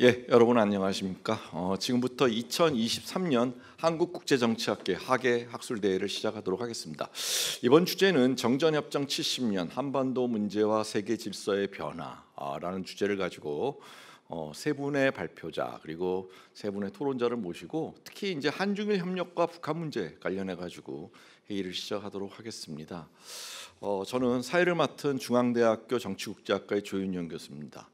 예, 여러분 안녕하십니까? 어, 지금부터 2023년 한국국제정치학계 학예 학술대회를 시작하도록 하겠습니다. 이번 주제는 정전협정 70년 한반도 문제와 세계 질서의 변화라는 주제를 가지고 어, 세 분의 발표자 그리고 세 분의 토론자를 모시고 특히 이제 한중일 협력과 북한 문제 관련해 가지고 회의를 시작하도록 하겠습니다. 어, 저는 사회를 맡은 중앙대학교 정치국제학과의 조윤영 교수입니다.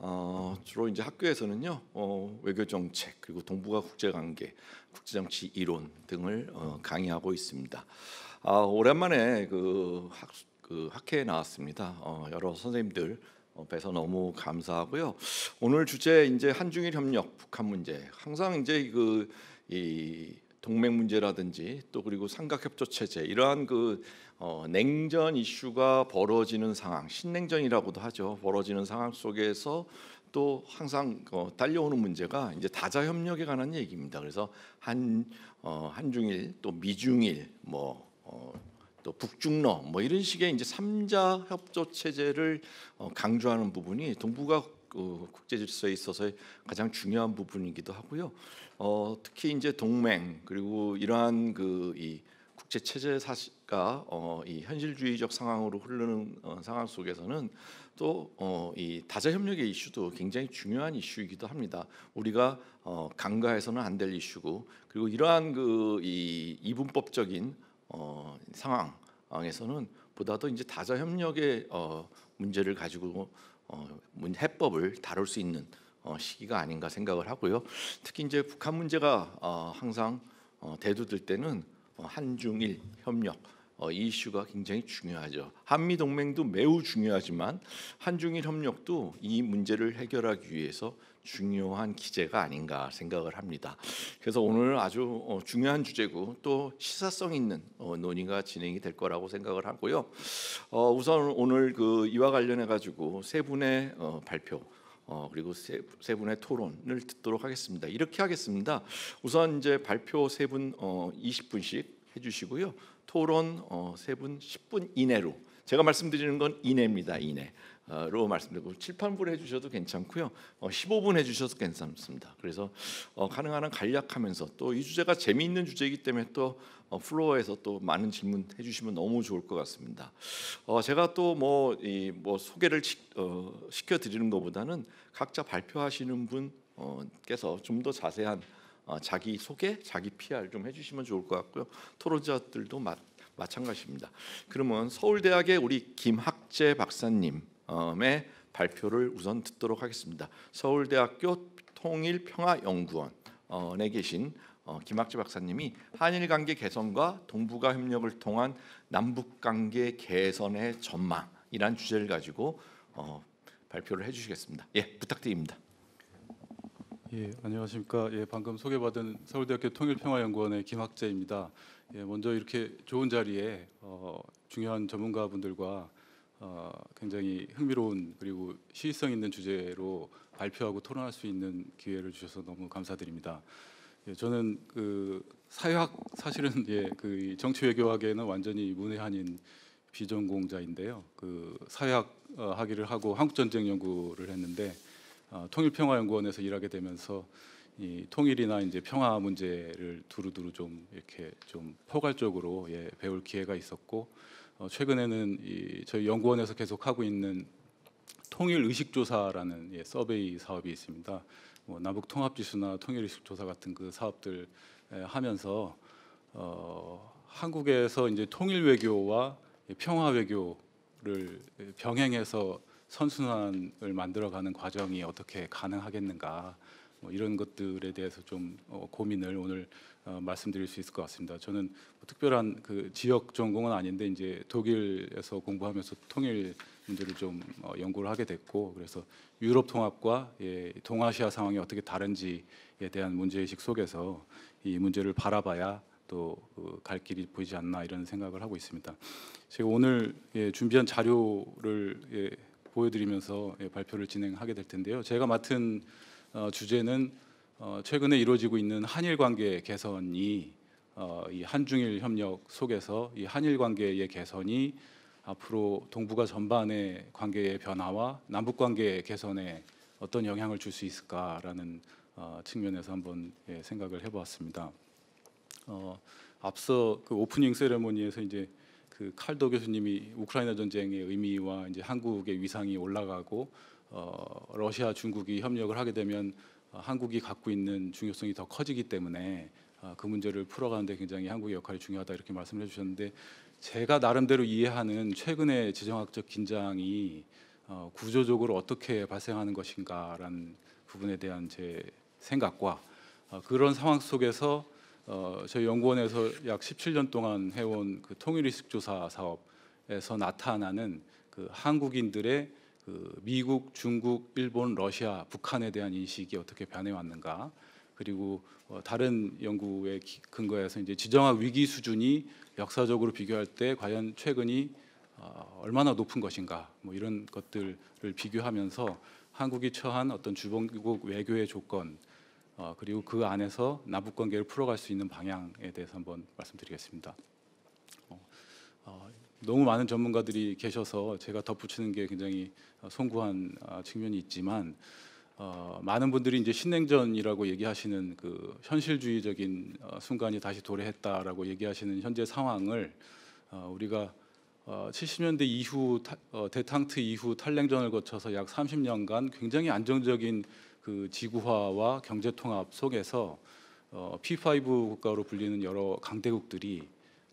어, 주로 이제 학교에서는요 어, 외교 정책 그리고 동북아 국제 관계, 국제 정치 이론 등을 어, 강의하고 있습니다. 아, 오랜만에 그, 학, 그 학회에 나왔습니다. 어, 여러 선생님들 어, 뵈서 너무 감사하고요. 오늘 주제 이제 한중일 협력, 북한 문제. 항상 이제 그이 동맹 문제라든지 또 그리고 삼각협조 체제 이러한 그 어, 냉전 이슈가 벌어지는 상황, 신냉전이라고도 하죠. 벌어지는 상황 속에서 또 항상 어, 달려오는 문제가 이제 다자 협력에 관한 얘기입니다. 그래서 한 어, 한중일 또 미중일 뭐 어, 또 북중러 뭐 이런 식의 이제 삼자 협조 체제를 어, 강조하는 부분이 동북아 그 어, 국제 질서에 있어서 의 가장 중요한 부분이기도 하고요. 어, 특히 이제 동맹 그리고 이러한 그이 국제 체제 사실과 어, 이 현실주의적 상황으로 흐르는 어, 상황 속에서는 또이 어, 다자 협력의 이슈도 굉장히 중요한 이슈이기도 합니다. 우리가 어, 간과해서는 안 될 이슈고 그리고 이러한 그이 이분법적인 어, 상황에서는 보다 더 이제 다자 협력의 어, 문제를 가지고 어, 해법을 다룰 수 있는 어, 시기가 아닌가 생각을 하고요. 특히 이제 북한 문제가 어, 항상 어, 대두될 때는 어, 한중일 협력 이 어, 이슈가 굉장히 중요하죠. 한미 동맹도 매우 중요하지만 한중일 협력도 이 문제를 해결하기 위해서 중요한 기제가 아닌가 생각을 합니다. 그래서 오늘 아주 어, 중요한 주제고 또 시사성 있는 어, 논의가 진행이 될 거라고 생각을 하고요. 어, 우선 오늘 그 이와 관련해 가지고 세 분의 발표 어, 그리고 세, 세, 분의 토론을 듣도록 하겠습니다. 이렇게 하겠습니다. 우선 이제 발표 세분 어, 20분씩 해주시고요. 토론 어, 세분 10분 이내로 제가 말씀드리는 건 이내입니다. 이내. 로 말씀드리고 7, 8분 해주셔도 괜찮고요. 15분 어, 해주셔도 괜찮습니다. 그래서 어, 가능한 한 간략하면서 또 이 주제가 재미있는 주제이기 때문에 또 어, 플로어에서 또 많은 질문 해주시면 너무 좋을 것 같습니다. 제가 또뭐 뭐 소개를 시켜드리는 것보다는 각자 발표하시는 분께서 좀 더 자세한 자기 소개, 자기 PR 좀 해주시면 좋을 것 같고요. 토론자들도 마, 마찬가지입니다. 그러면 서울대학의 우리 김학재 박사님 의 발표를 우선 듣도록 하겠습니다. 서울대학교 통일평화연구원에 어, 네 계신 어, 김학지 박사님이 한일 관계 개선과 동북아 협력을 통한 남북 관계 개선의 전망이란 주제를 가지고 어, 발표를 해주시겠습니다. 예, 부탁드립니다. 예, 안녕하십니까. 예, 방금 소개받은 서울대학교 통일평화연구원의 김학재입니다. 예, 먼저 이렇게 좋은 자리에 어, 중요한 전문가분들과 어, 굉장히 흥미로운 그리고 시의성 있는 주제로 발표하고 토론할 수 있는 기회를 주셔서 너무 감사드립니다. 예, 저는 그 사회학 사실은 예, 그 정치 외교학에는 완전히 문외한인 비전공자인데요. 그 사회학 어, 학위를 하고 한국 전쟁 연구를 했는데 어, 통일평화연구원에서 일하게 되면서 이 통일이나 이제 평화 문제를 두루두루 좀 이렇게 좀 포괄적으로 예, 배울 기회가 있었고 어, 최근에는 이 저희 연구원에서 계속 하고 있는 통일 의식 조사라는 예, 서베이 사업이 있습니다. 뭐 남북 통합 지수나 통일 의식 조사 같은 그 사업들 하면서 어, 한국에서 이제 통일 외교와 평화 외교를 병행해서 선순환을 만들어가는 과정이 어떻게 가능하겠는가 뭐 이런 것들에 대해서 좀 어, 고민을 오늘 어, 말씀드릴 수 있을 것 같습니다. 저는 뭐 특별한 그 지역 전공은 아닌데 이제 독일에서 공부하면서 통일 문제를 좀 어, 연구를 하게 됐고 그래서 유럽 통합과 예, 동아시아 상황이 어떻게 다른지에 대한 문제의식 속에서 이 문제를 바라봐야 또갈 그 길이 보이지 않나 이런 생각을 하고 있습니다. 제가 오늘 예, 준비한 자료를 예, 보여드리면서 예, 발표를 진행하게 될 텐데요. 제가 맡은 어, 주제는 어, 최근에 이루어지고 있는 한일 관계 개선이 어, 이 한중일 협력 속에서 이 한일 관계의 개선이 앞으로 동북아 전반의 관계의 변화와 남북 관계 개선에 어떤 영향을 줄 수 있을까라는 측면에서 한번 예, 생각을 해보았습니다. 어, 앞서 그 오프닝 세레모니에서 이제 그 칼도 교수님이 우크라이나 전쟁의 의미와 이제 한국의 위상이 올라가고 어, 러시아 중국이 협력을 하게 되면 어, 한국이 갖고 있는 중요성이 더 커지기 때문에 어, 그 문제를 풀어가는데 굉장히 한국의 역할이 중요하다 이렇게 말씀을 해주셨는데 제가 나름대로 이해하는 최근의 지정학적 긴장이 구조적으로 어떻게 발생하는 것인가라는 부분에 대한 제 생각과 그런 상황 속에서 저희 연구원에서 약 17년 동안 해온 그 통일 리스크 조사 사업에서 나타나는 그 한국인들의 그 미국, 중국, 일본, 러시아, 북한에 대한 인식이 어떻게 변해왔는가 그리고 어, 다른 연구에 근거해서 이제 지정학 위기 수준이 역사적으로 비교할 때 과연 최근이 어, 얼마나 높은 것인가 뭐 이런 것들을 비교하면서 한국이 처한 어떤 주변국 외교의 조건 어, 그리고 그 안에서 남북 관계를 풀어갈 수 있는 방향에 대해서 한번 말씀드리겠습니다. 너무 많은 전문가들이 계셔서 제가 덧붙이는 게 굉장히 송구한 어, 측면이 있지만 어, 많은 분들이 이제 신냉전이라고 얘기하시는 그 현실주의적인 어, 순간이 다시 도래했다라고 얘기하시는 현재 상황을 어, 우리가 어, 70년대 이후 타, 어, 대탕트 이후 탈냉전을 거쳐서 약 30년간 굉장히 안정적인 그 지구화와 경제 통합 속에서 어, P5 국가로 불리는 여러 강대국들이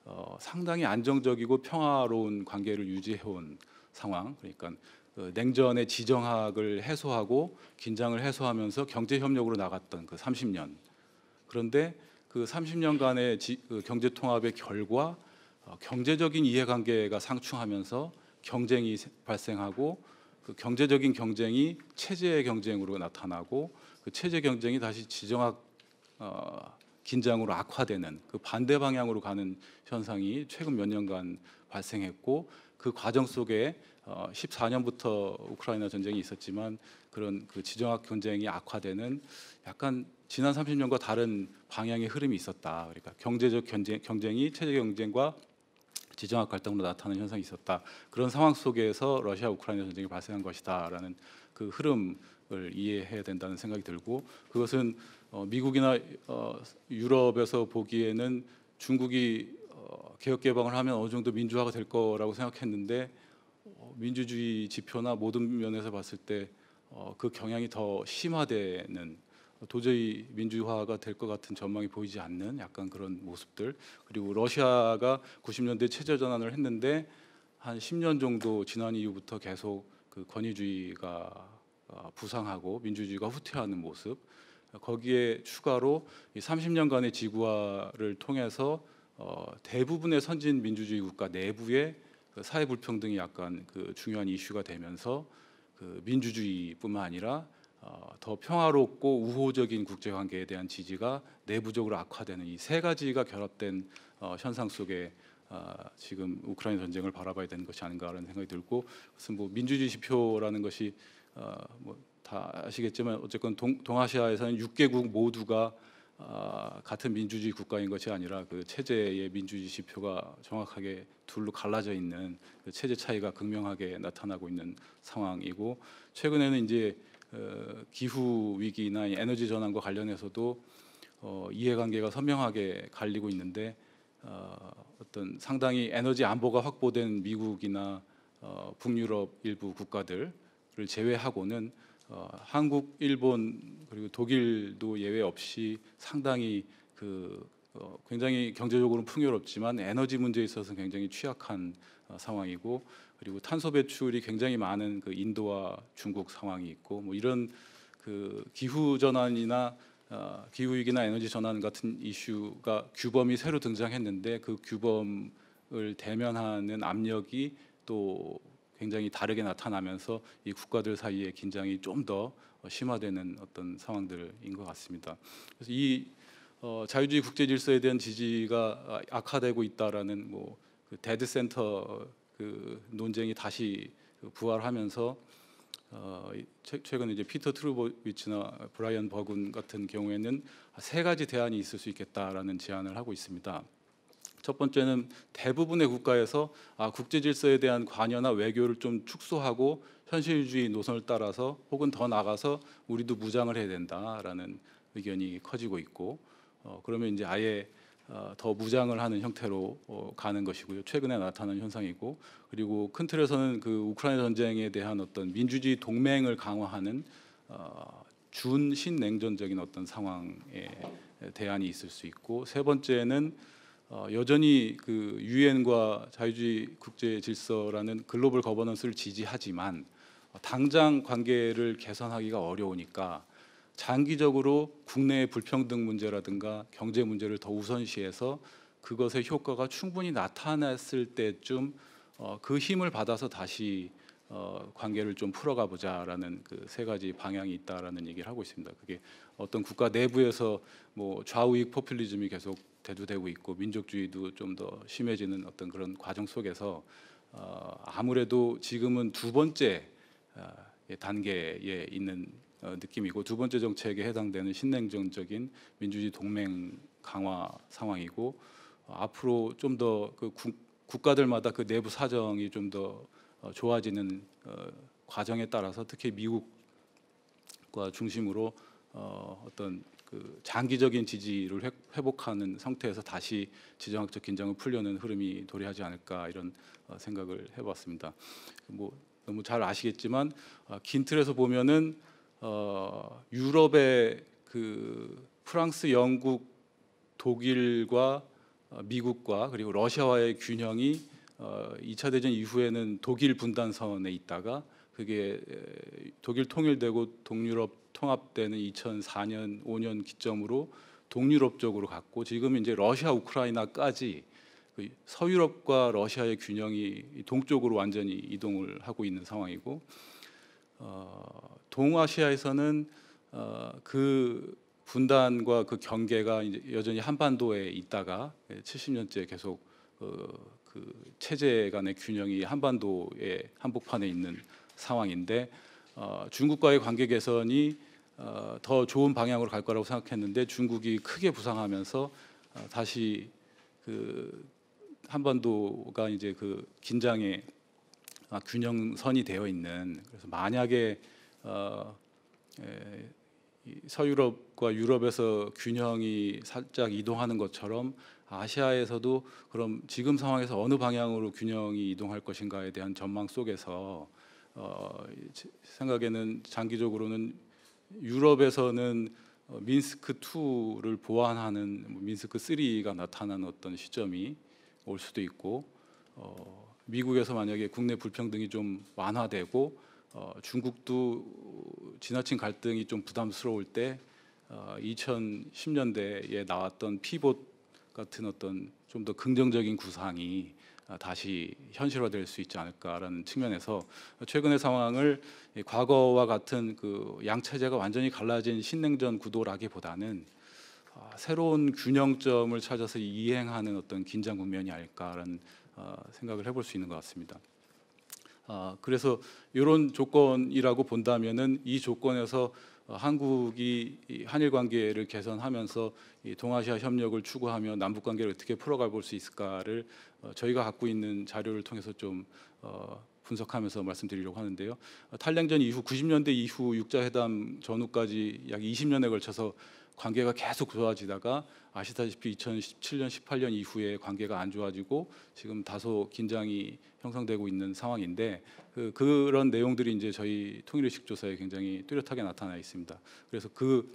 어, 상당히 안정적이고 평화로운 관계를 유지해온 상황 그러니까 그 냉전의 지정학을 해소하고 긴장을 해소하면서 경제 협력으로 나갔던 그 30년. 그런데 그 30년간의 지, 그 경제 통합의 결과 어, 경제적인 이해관계가 상충하면서 경쟁이 발생하고 그 경제적인 경쟁이 체제의 경쟁으로 나타나고 그 체제 경쟁이 다시 지정학 어, 긴장으로 악화되는 그 반대 방향으로 가는 현상이 최근 몇 년간 발생했고 그 과정 속에 14년부터 어, 우크라이나 전쟁이 있었지만 그런 그 지정학 경쟁이 악화되는 약간 지난 30년과 다른 방향의 흐름이 있었다. 그러니까 경제적 경쟁, 경쟁이 체제 경쟁과 지정학 갈등으로 나타나는 현상이 있었다. 그런 상황 속에서 러시아 우크라이나 전쟁이 발생한 것이다라는 그 흐름을 이해해야 된다는 생각이 들고 그것은 어, 미국이나 어, 유럽에서 보기에는 중국이 개혁 개방을 하면 어느 정도 민주화가 될 거라고 생각했는데 어, 민주주의 지표나 모든 면에서 봤을 때그 어, 경향이 더 심화되는 도저히 민주화가 될 것 같은 전망이 보이지 않는 약간 그런 모습들 그리고 러시아가 90년대 체제 전환을 했는데 한 10년 정도 지난 이후부터 계속 그 권위주의가 어, 부상하고 민주주의가 후퇴하는 모습 거기에 추가로 30년간의 지구화를 통해서 대부분의 선진 민주주의 국가 내부에 그 사회 불평등이 약간 그 중요한 이슈가 되면서 그 민주주의뿐만 아니라 어, 더 평화롭고 우호적인 국제 관계에 대한 지지가 내부적으로 악화되는 이 세 가지가 결합된 어, 현상 속에 어, 지금 우크라이나 전쟁을 바라봐야 되는 것이 아닌가라는 생각이 들고 무슨 뭐 민주주의 지표라는 것이 뭐다 아시겠지만 어쨌건 동, 동아시아에서는 6개국 모두가 어, 같은 민주주의 국가인 것이 아니라 그 체제의 민주주의 지표가 정확하게 둘로 갈라져 있는 그 체제 차이가 극명하게 나타나고 있는 상황이고 최근에는 이제 어, 기후 위기나 에너지 전환과 관련해서도 어, 이해관계가 선명하게 갈리고 있는데 어, 어떤 상당히 에너지 안보가 확보된 미국이나 어, 북유럽 일부 국가들을 제외하고는 어, 한국, 일본 그리고 독일도 예외 없이 상당히 그 어, 굉장히 경제적으로는 풍요롭지만 에너지 문제에 있어서 굉장히 취약한 어, 상황이고 그리고 탄소 배출이 굉장히 많은 그 인도와 중국 상황이 있고 뭐 이런 그 기후 전환이나 어, 기후 위기나 에너지 전환 같은 이슈가 규범이 새로 등장했는데 그 규범을 대면하는 압력이 또 굉장히 다르게 나타나면서 이 국가들 사이의 긴장이 좀더 어, 심화되는 어떤 상황들인 것 같습니다. 그래서 이 어, 자유주의 국제 질서에 대한 지지가 아, 악화되고 있다라는 뭐그 데드 센터 그 논쟁이 다시 부활하면서 어, 최근 이제 피터 트루보위치나 브라이언 버군 같은 경우에는 세 가지 대안이 있을 수 있겠다라는 제안을 하고 있습니다. 첫 번째는 대부분의 국가에서 아, 국제 질서에 대한 관여나 외교를 좀 축소하고 현실주의 노선을 따라서 혹은 더 나가서 우리도 무장을 해야 된다라는 의견이 커지고 있고 어, 그러면 이제 아예 어, 더 무장을 하는 형태로 어, 가는 것이고요. 최근에 나타난 현상이고 그리고 큰 틀에서는 그 우크라이나 전쟁에 대한 어떤 민주주의 동맹을 강화하는 어, 준신냉전적인 어떤 상황에 대안이 있을 수 있고 세 번째는 어, 여전히 그 유엔과 자유주의 국제 질서라는 글로벌 거버넌스를 지지하지만 당장 관계를 개선하기가 어려우니까 장기적으로 국내의 불평등 문제라든가 경제 문제를 더 우선시해서 그것의 효과가 충분히 나타났을 때쯤 어, 그 힘을 받아서 다시 어, 관계를 좀 풀어가 보자라는 그세 가지 방향이 있다라는 얘기를 하고 있습니다. 그게 어떤 국가 내부에서 뭐 좌우익 포퓰리즘이 계속 대두되고 있고 민족주의도 좀 더 심해지는 어떤 그런 과정 속에서 어, 아무래도 지금은 두 번째 어, 예, 단계에 있는 어, 느낌이고 두 번째 정책에 해당되는 신냉정적인 민주주의 동맹 강화 상황이고 어, 앞으로 좀더그 국가들마다 그 내부 사정이 좀더 어, 좋아지는 어, 과정에 따라서 특히 미국과 중심으로 어, 어떤 그 장기적인 지지를 회복하는 상태에서 다시 지정학적 긴장을 풀려는 흐름이 도래하지 않을까 이런 어, 생각을 해봤습니다. 뭐 너무 잘 아시겠지만 어, 긴 틀에서 보면은 어, 유럽의 그 프랑스, 영국, 독일과 어, 미국과 그리고 러시아와의 균형이 2차 대전 이후에는 독일 분단선에 있다가 그게 독일 통일되고 동유럽 통합되는 2004년 5년 기점으로 동유럽 쪽으로 갔고 지금 이제 러시아 우크라이나까지 그 서유럽과 러시아의 균형이 동쪽으로 완전히 이동을 하고 있는 상황이고 어, 동아시아에서는 어, 그 분단과 그 경계가 여전히 한반도에 있다가 70년째 계속 어, 그 체제 간의 균형이 한반도의 한복판에 있는 상황인데 어, 중국과의 관계 개선이 어, 더 좋은 방향으로 갈 거라고 생각했는데 중국이 크게 부상하면서 어, 다시 그 한반도가 이제 그 긴장의 아, 균형선이 되어 있는 그래서 만약에 어, 에, 서유럽과 유럽에서 균형이 살짝 이동하는 것처럼 아시아에서도 그럼 지금 상황에서 어느 방향으로 균형이 이동할 것인가에 대한 전망 속에서 어, 생각에는 장기적으로는 유럽에서는 어, 민스크 2를 보완하는 뭐 민스크 3가 나타난 어떤 시점이 올 수도 있고 어, 미국에서 만약에 국내 불평등이 좀 완화되고 어, 중국도 지나친 갈등이 좀 부담스러울 때 어, 2010년대에 나왔던 피봇 같은 어떤 좀 더 긍정적인 구상이 다시 현실화될 수 있지 않을까라는 측면에서 최근의 상황을 과거와 같은 그 양체제가 완전히 갈라진 신냉전 구도라기보다는 아, 새로운 균형점을 찾아서 이행하는 어떤 긴장 국면이 아닐까라는 어, 생각을 해볼 수 있는 것 같습니다. 아, 그래서 이런 조건이라고 본다면은 이 조건에서 어, 한국이 한일 관계를 개선하면서 동아시아 협력을 추구하며 남북 관계를 어떻게 풀어가 볼수 있을까를 어, 저희가 갖고 있는 자료를 통해서 좀 어, 분석하면서 말씀드리려고 하는데요. 탈냉전 이후 90년대 이후 육자회담 전후까지 약 20년에 걸쳐서 관계가 계속 좋아지다가 아시다시피 2017년 18년 이후에 관계가 안 좋아지고 지금 다소 긴장이 형성되고 있는 상황인데 그, 그런 내용들이 이제 저희 통일의식 조사에 굉장히 뚜렷하게 나타나 있습니다. 그래서 그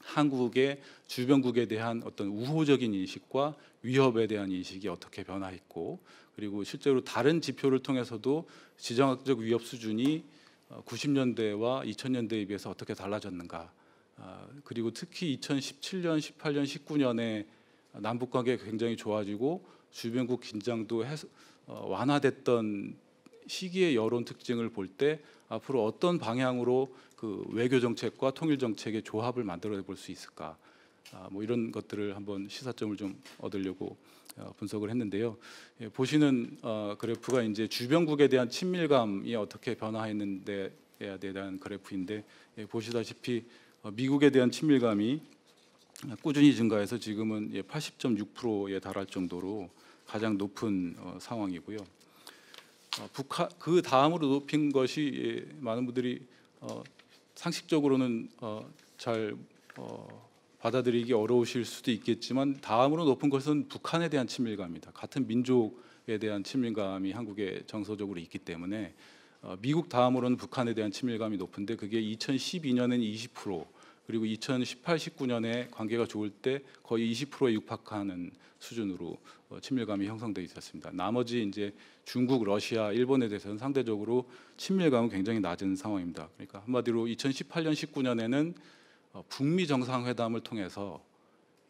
한국의 주변국에 대한 어떤 우호적인 인식과 위협에 대한 인식이 어떻게 변화했고 그리고 실제로 다른 지표를 통해서도 지정학적 위협 수준이 90년대와 어, 2000년대에 비해서 어떻게 달라졌는가 아, 그리고 특히 2017년, 18년, 19년에 남북 관계 굉장히 좋아지고 주변국 긴장도 해소, 어, 완화됐던 시기의 여론 특징을 볼 때 앞으로 어떤 방향으로 그 외교 정책과 통일 정책의 조합을 만들어 볼 수 있을까 아, 뭐 이런 것들을 한번 시사점을 좀 얻으려고 어, 분석을 했는데요. 예, 보시는 어, 그래프가 이제 주변국에 대한 친밀감이 어떻게 변화했는데에 대한 그래프인데 예, 보시다시피 미국에 대한 친밀감이 꾸준히 증가해서 지금은 80.6%에 예, 달할 정도로 가장 높은 어, 상황이고요. 어, 북한 그 다음으로 높인 것이 예, 많은 분들이 어, 상식적으로는 어, 잘 어, 받아들이기 어려우실 수도 있겠지만 다음으로 높은 것은 북한에 대한 친밀감입니다. 같은 민족에 대한 친밀감이 한국에 정서적으로 있기 때문에 어, 미국 다음으로는 북한에 대한 친밀감이 높은데 그게 2012년엔 20% 그리고 2018, 19년에 관계가 좋을 때 거의 20%에 육박하는 수준으로 어, 친밀감이 형성돼 있었습니다. 나머지 이제 중국, 러시아, 일본에 대해서는 상대적으로 친밀감은 굉장히 낮은 상황입니다. 그러니까 한마디로 2018년, 19년에는 어, 북미 정상회담을 통해서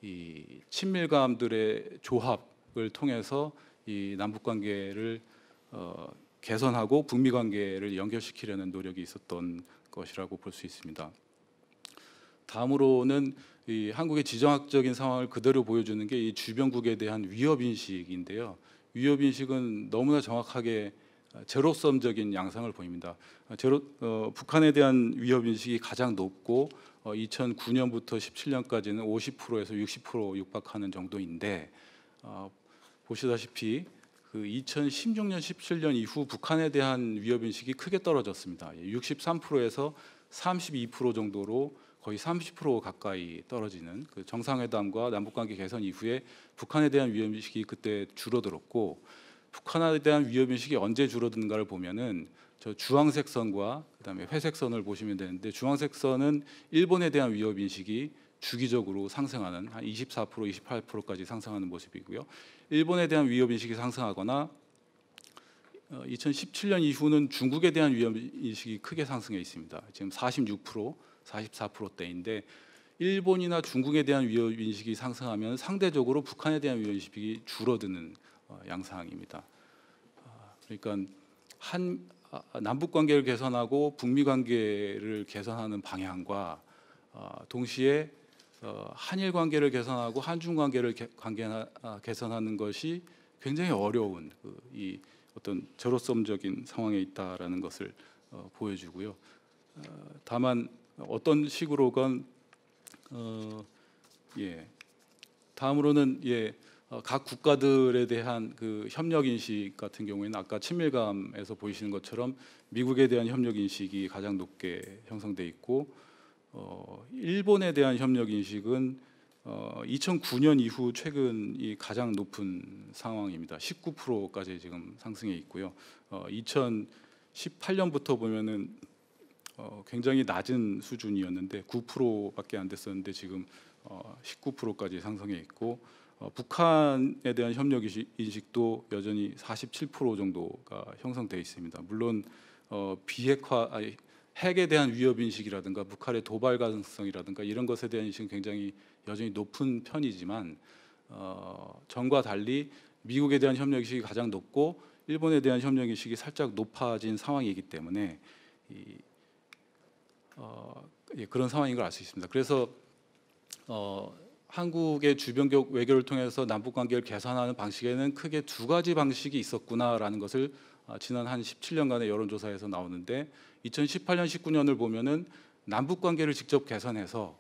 이 친밀감들의 조합을 통해서 이 남북 관계를 어, 개선하고 북미 관계를 연결시키려는 노력이 있었던 것이라고 볼 수 있습니다. 다음으로는 이 한국의 지정학적인 상황을 그대로 보여주는 게 이 주변국에 대한 위협 인식인데요. 위협 인식은 너무나 정확하게 어, 제로섬적인 양상을 보입니다. 어, 제로, 어, 북한에 대한 위협 인식이 가장 높고 어, 2009년부터 17년까지는 50%에서 60% 육박하는 정도인데 어, 보시다시피 그 2016년 17년 이후 북한에 대한 위협 인식이 크게 떨어졌습니다. 63%에서 32% 정도로 거의 30% 가까이 떨어지는 그 정상회담과 남북관계 개선 이후에 북한에 대한 위험의식이 그때 줄어들었고 북한에 대한 위험의식이 언제 줄어든가를 보면은 저 주황색 선과 그다음에 회색 선을 보시면 되는데 주황색 선은 일본에 대한 위협 인식이 주기적으로 상승하는 한 24%, 28%까지 상승하는 모습이고요. 일본에 대한 위협 인식이 상승하거나 2017년 어, 이후는 중국에 대한 위협 인식이 크게 상승해 있습니다. 지금 46%, 44%대인데 일본이나 중국에 대한 위협 인식이 상승하면 상대적으로 북한에 대한 위협 인식이 줄어드는 어, 양상입니다. 아, 그러니까 한 아, 남북 관계를 개선하고 북미 관계를 개선하는 방향과 어, 동시에 어, 한일 관계를 개선하고 한중 관계를 관계 아, 개선하는 것이 굉장히 어려운 그 이 어떤 제로섬적인 상황에 있다라는 것을 보여주고요. 다만 어떤 식으로건 어, 예. 다음으로는 예. 어, 각 국가들에 대한 그 협력 인식 같은 경우에는 아까 친밀감에서 보이시는 것처럼 미국에 대한 협력 인식이 가장 높게 형성돼 있고 어, 일본에 대한 협력 인식은 어, 2009년 이후 최근이 가장 높은 상황입니다. 19%까지 지금 상승해 있고요. 어, 2018년부터 보면은 어, 굉장히 낮은 수준이었는데 9%밖에 안 됐었는데 지금 어, 19%까지 상승해 있고 어, 북한에 대한 협력 인식도 여전히 47% 정도가 형성돼 있습니다. 물론 어, 비핵화 아니, 핵에 대한 위협 인식이라든가 북한의 도발 가능성이라든가 이런 것에 대한 인식은 굉장히 여전히 높은 편이지만 어, 전과 달리 미국에 대한 협력 의식이 가장 높고 일본에 대한 협력 의식이 살짝 높아진 상황이기 때문에 이 어, 예, 그런 상황인 걸 알 수 있습니다. 그래서 어, 한국의 주변 외교를 통해서 남북 관계를 개선하는 방식에는 크게 두 가지 방식이 있었구나라는 것을 아, 지난 한 17년간의 여론조사에서 나오는데 2018년 19년을 보면은 남북 관계를 직접 개선해서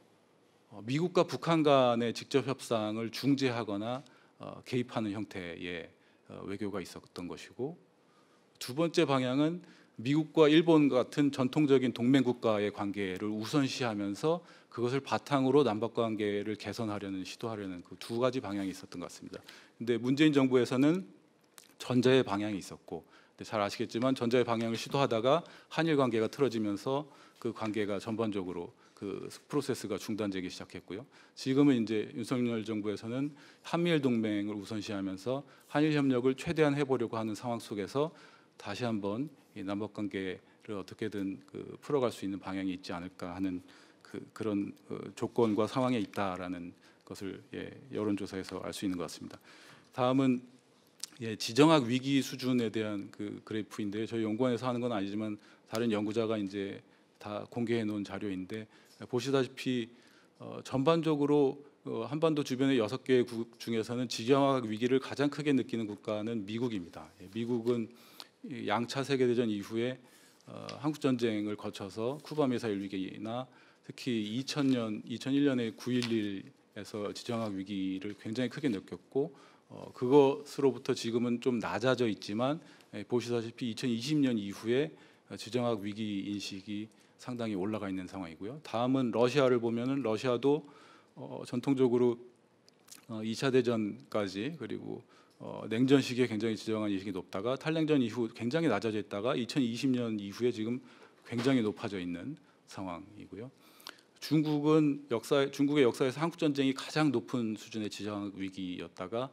어, 미국과 북한 간의 직접 협상을 중재하거나 어, 개입하는 형태의 어, 외교가 있었던 것이고 두 번째 방향은 미국과 일본 같은 전통적인 동맹 국가의 관계를 우선시하면서 그것을 바탕으로 남북 관계를 개선하려는 시도하려는 그 두 가지 방향이 있었던 것 같습니다. 근데 문재인 정부에서는 전자의 방향이 있었고 잘 아시겠지만 전자의 방향을 시도하다가 한일 관계가 틀어지면서 그 관계가 전반적으로 그 프로세스가 중단되기 시작했고요. 지금은 이제 윤석열 정부에서는 한미일 동맹을 우선시하면서 한일 협력을 최대한 해보려고 하는 상황 속에서 다시 한번 남북 관계를 어떻게든 그 풀어갈 수 있는 방향이 있지 않을까 하는 그, 그런 그 조건과 상황에 있다라는 것을 예, 여론조사에서 알 수 있는 것 같습니다. 다음은 예, 지정학 위기 수준에 대한 그 그래프인데 저희 연구원에서 하는 건 아니지만 다른 연구자가 이제 다 공개해 놓은 자료인데 보시다시피 어, 전반적으로 어, 한반도 주변의 여섯 개국 중에서는 지정학 위기를 가장 크게 느끼는 국가는 미국입니다. 예, 미국은 양차 세계대전 이후에 어, 한국 전쟁을 거쳐서 쿠바 미사일 위기나 특히 2000년 2001년에 9.11에서 지정학 위기를 굉장히 크게 느꼈고 어, 그것으로부터 지금은 좀 낮아져 있지만 에, 예, 보시다시피 2020년 이후에 지정학 위기 인식이 상당히 올라가 있는 상황이고요. 다음은 러시아를 보면은 러시아도 어, 전통적으로 어, 2차 대전까지 그리고 어, 냉전 시기에 굉장히 지정한 인식이 높다가 탈냉전 이후 굉장히 낮아져 있다가 2020년 이후에 지금 굉장히 높아져 있는 상황이고요. 중국은 역사 중국의 역사에서 한국 전쟁이 가장 높은 수준의 지정 위기였다가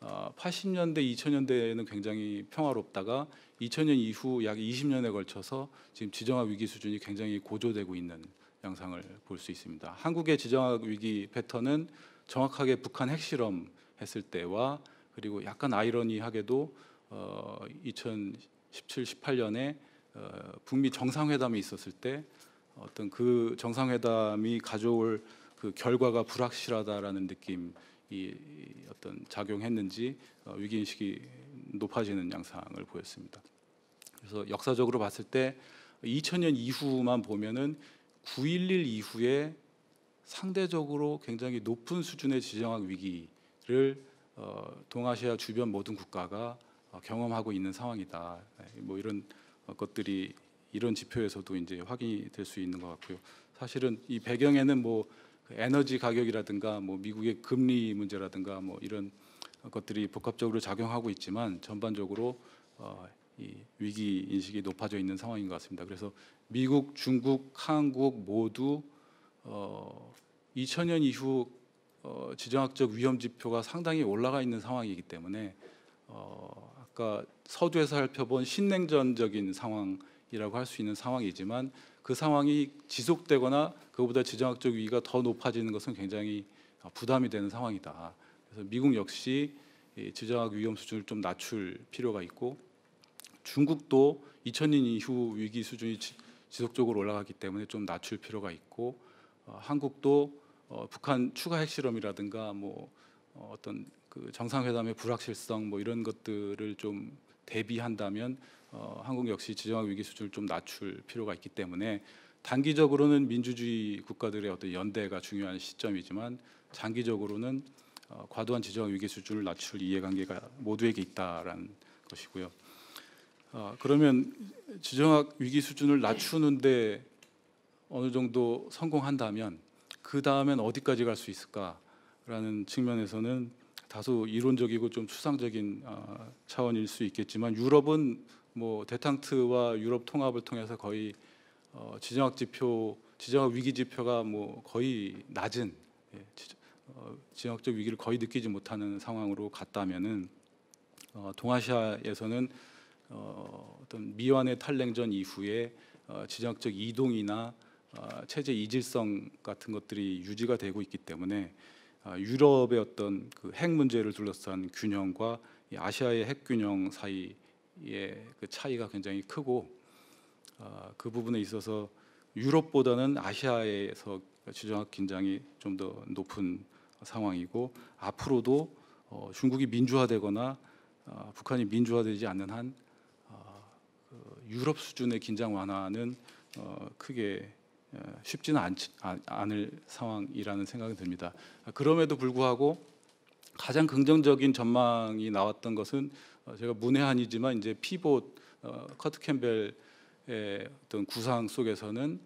어, 80년대 2000년대에는 굉장히 평화롭다가 2000년 이후 약 20년에 걸쳐서 지금 지정화 위기 수준이 굉장히 고조되고 있는 양상을 볼 수 있습니다. 한국의 지정학 위기 패턴은 정확하게 북한 핵실험 했을 때와 그리고 약간 아이러니하게도 어, 2017, 18년에 어, 북미 정상회담이 있었을 때 어떤 그 정상회담이 가져올 그 결과가 불확실하다라는 느낌이 어떤 작용했는지 어, 위기 인식이 높아지는 양상을 보였습니다. 그래서 역사적으로 봤을 때 2000년 이후만 보면은 9.11 이후에 상대적으로 굉장히 높은 수준의 지정학 위기를 어, 동아시아 주변 모든 국가가 어, 경험하고 있는 상황이다. 네, 뭐 이런 어, 것들이 이런 지표에서도 이제 확인이 될수 있는 것 같고요. 사실은 이 배경에는 뭐 에너지 가격이라든가 뭐 미국의 금리 문제라든가 뭐 이런 것들이 복합적으로 작용하고 있지만 전반적으로 어, 이 위기 인식이 높아져 있는 상황인 것 같습니다. 그래서 미국, 중국, 한국 모두 어, 2000년 이후 어, 지정학적 위험 지표가 상당히 올라가 있는 상황이기 때문에 어, 아까 서두에서 살펴본 신냉전적인 상황이라고 할 수 있는 상황이지만 그 상황이 지속되거나 그보다 지정학적 위기가 더 높아지는 것은 굉장히 어, 부담이 되는 상황이다. 그래서 미국 역시 지정학 위험 수준을 좀 낮출 필요가 있고 중국도 2000년 이후 위기 수준이 지속적으로 올라가기 때문에 좀 낮출 필요가 있고 어, 한국도 어, 북한 추가 핵실험이라든가 뭐 어, 어떤 그 정상회담의 불확실성 뭐 이런 것들을 좀 대비한다면 어, 한국 역시 지정학 위기 수준을 좀 낮출 필요가 있기 때문에 단기적으로는 민주주의 국가들의 어떤 연대가 중요한 시점이지만 장기적으로는 어, 과도한 지정학 위기 수준을 낮출 이해관계가 모두에게 있다라는 것이고요. 어, 그러면 지정학 위기 수준을 낮추는데 어느 정도 성공한다면 그 다음엔 어디까지 갈 수 있을까라는 측면에서는 다소 이론적이고 좀 추상적인 아, 차원일 수 있겠지만 유럽은 뭐 데탕트와 유럽 통합을 통해서 거의 어, 지정학 지표, 지정학 위기 지표가 뭐 거의 낮은 예, 지, 어, 정학적 위기를 거의 느끼지 못하는 상황으로 갔다면은 어, 동아시아에서는 어, 어떤 미완의 탈냉전 이후에 어, 지정학적 이동이나 어, 체제 이질성 같은 것들이 유지가 되고 있기 때문에 어, 유럽의 어떤 그핵 문제를 둘러싼 균형과 아시아의 핵 균형 사이의 그 차이가 굉장히 크고 어, 그 부분에 있어서 유럽보다는 아시아에서 지정학 긴장이 좀 더 높은 상황이고 앞으로도 중국이 민주화되거나 북한이 민주화되지 않는 한 그 유럽 수준의 긴장 완화는 크게 예, 쉽지는 않, 아, 않을 상황이라는 생각이 듭니다. 그럼에도 불구하고 가장 긍정적인 전망이 나왔던 것은 어, 제가 문외한이지만 이제 피봇 어, 커트 캠벨의 어떤 구상 속에서는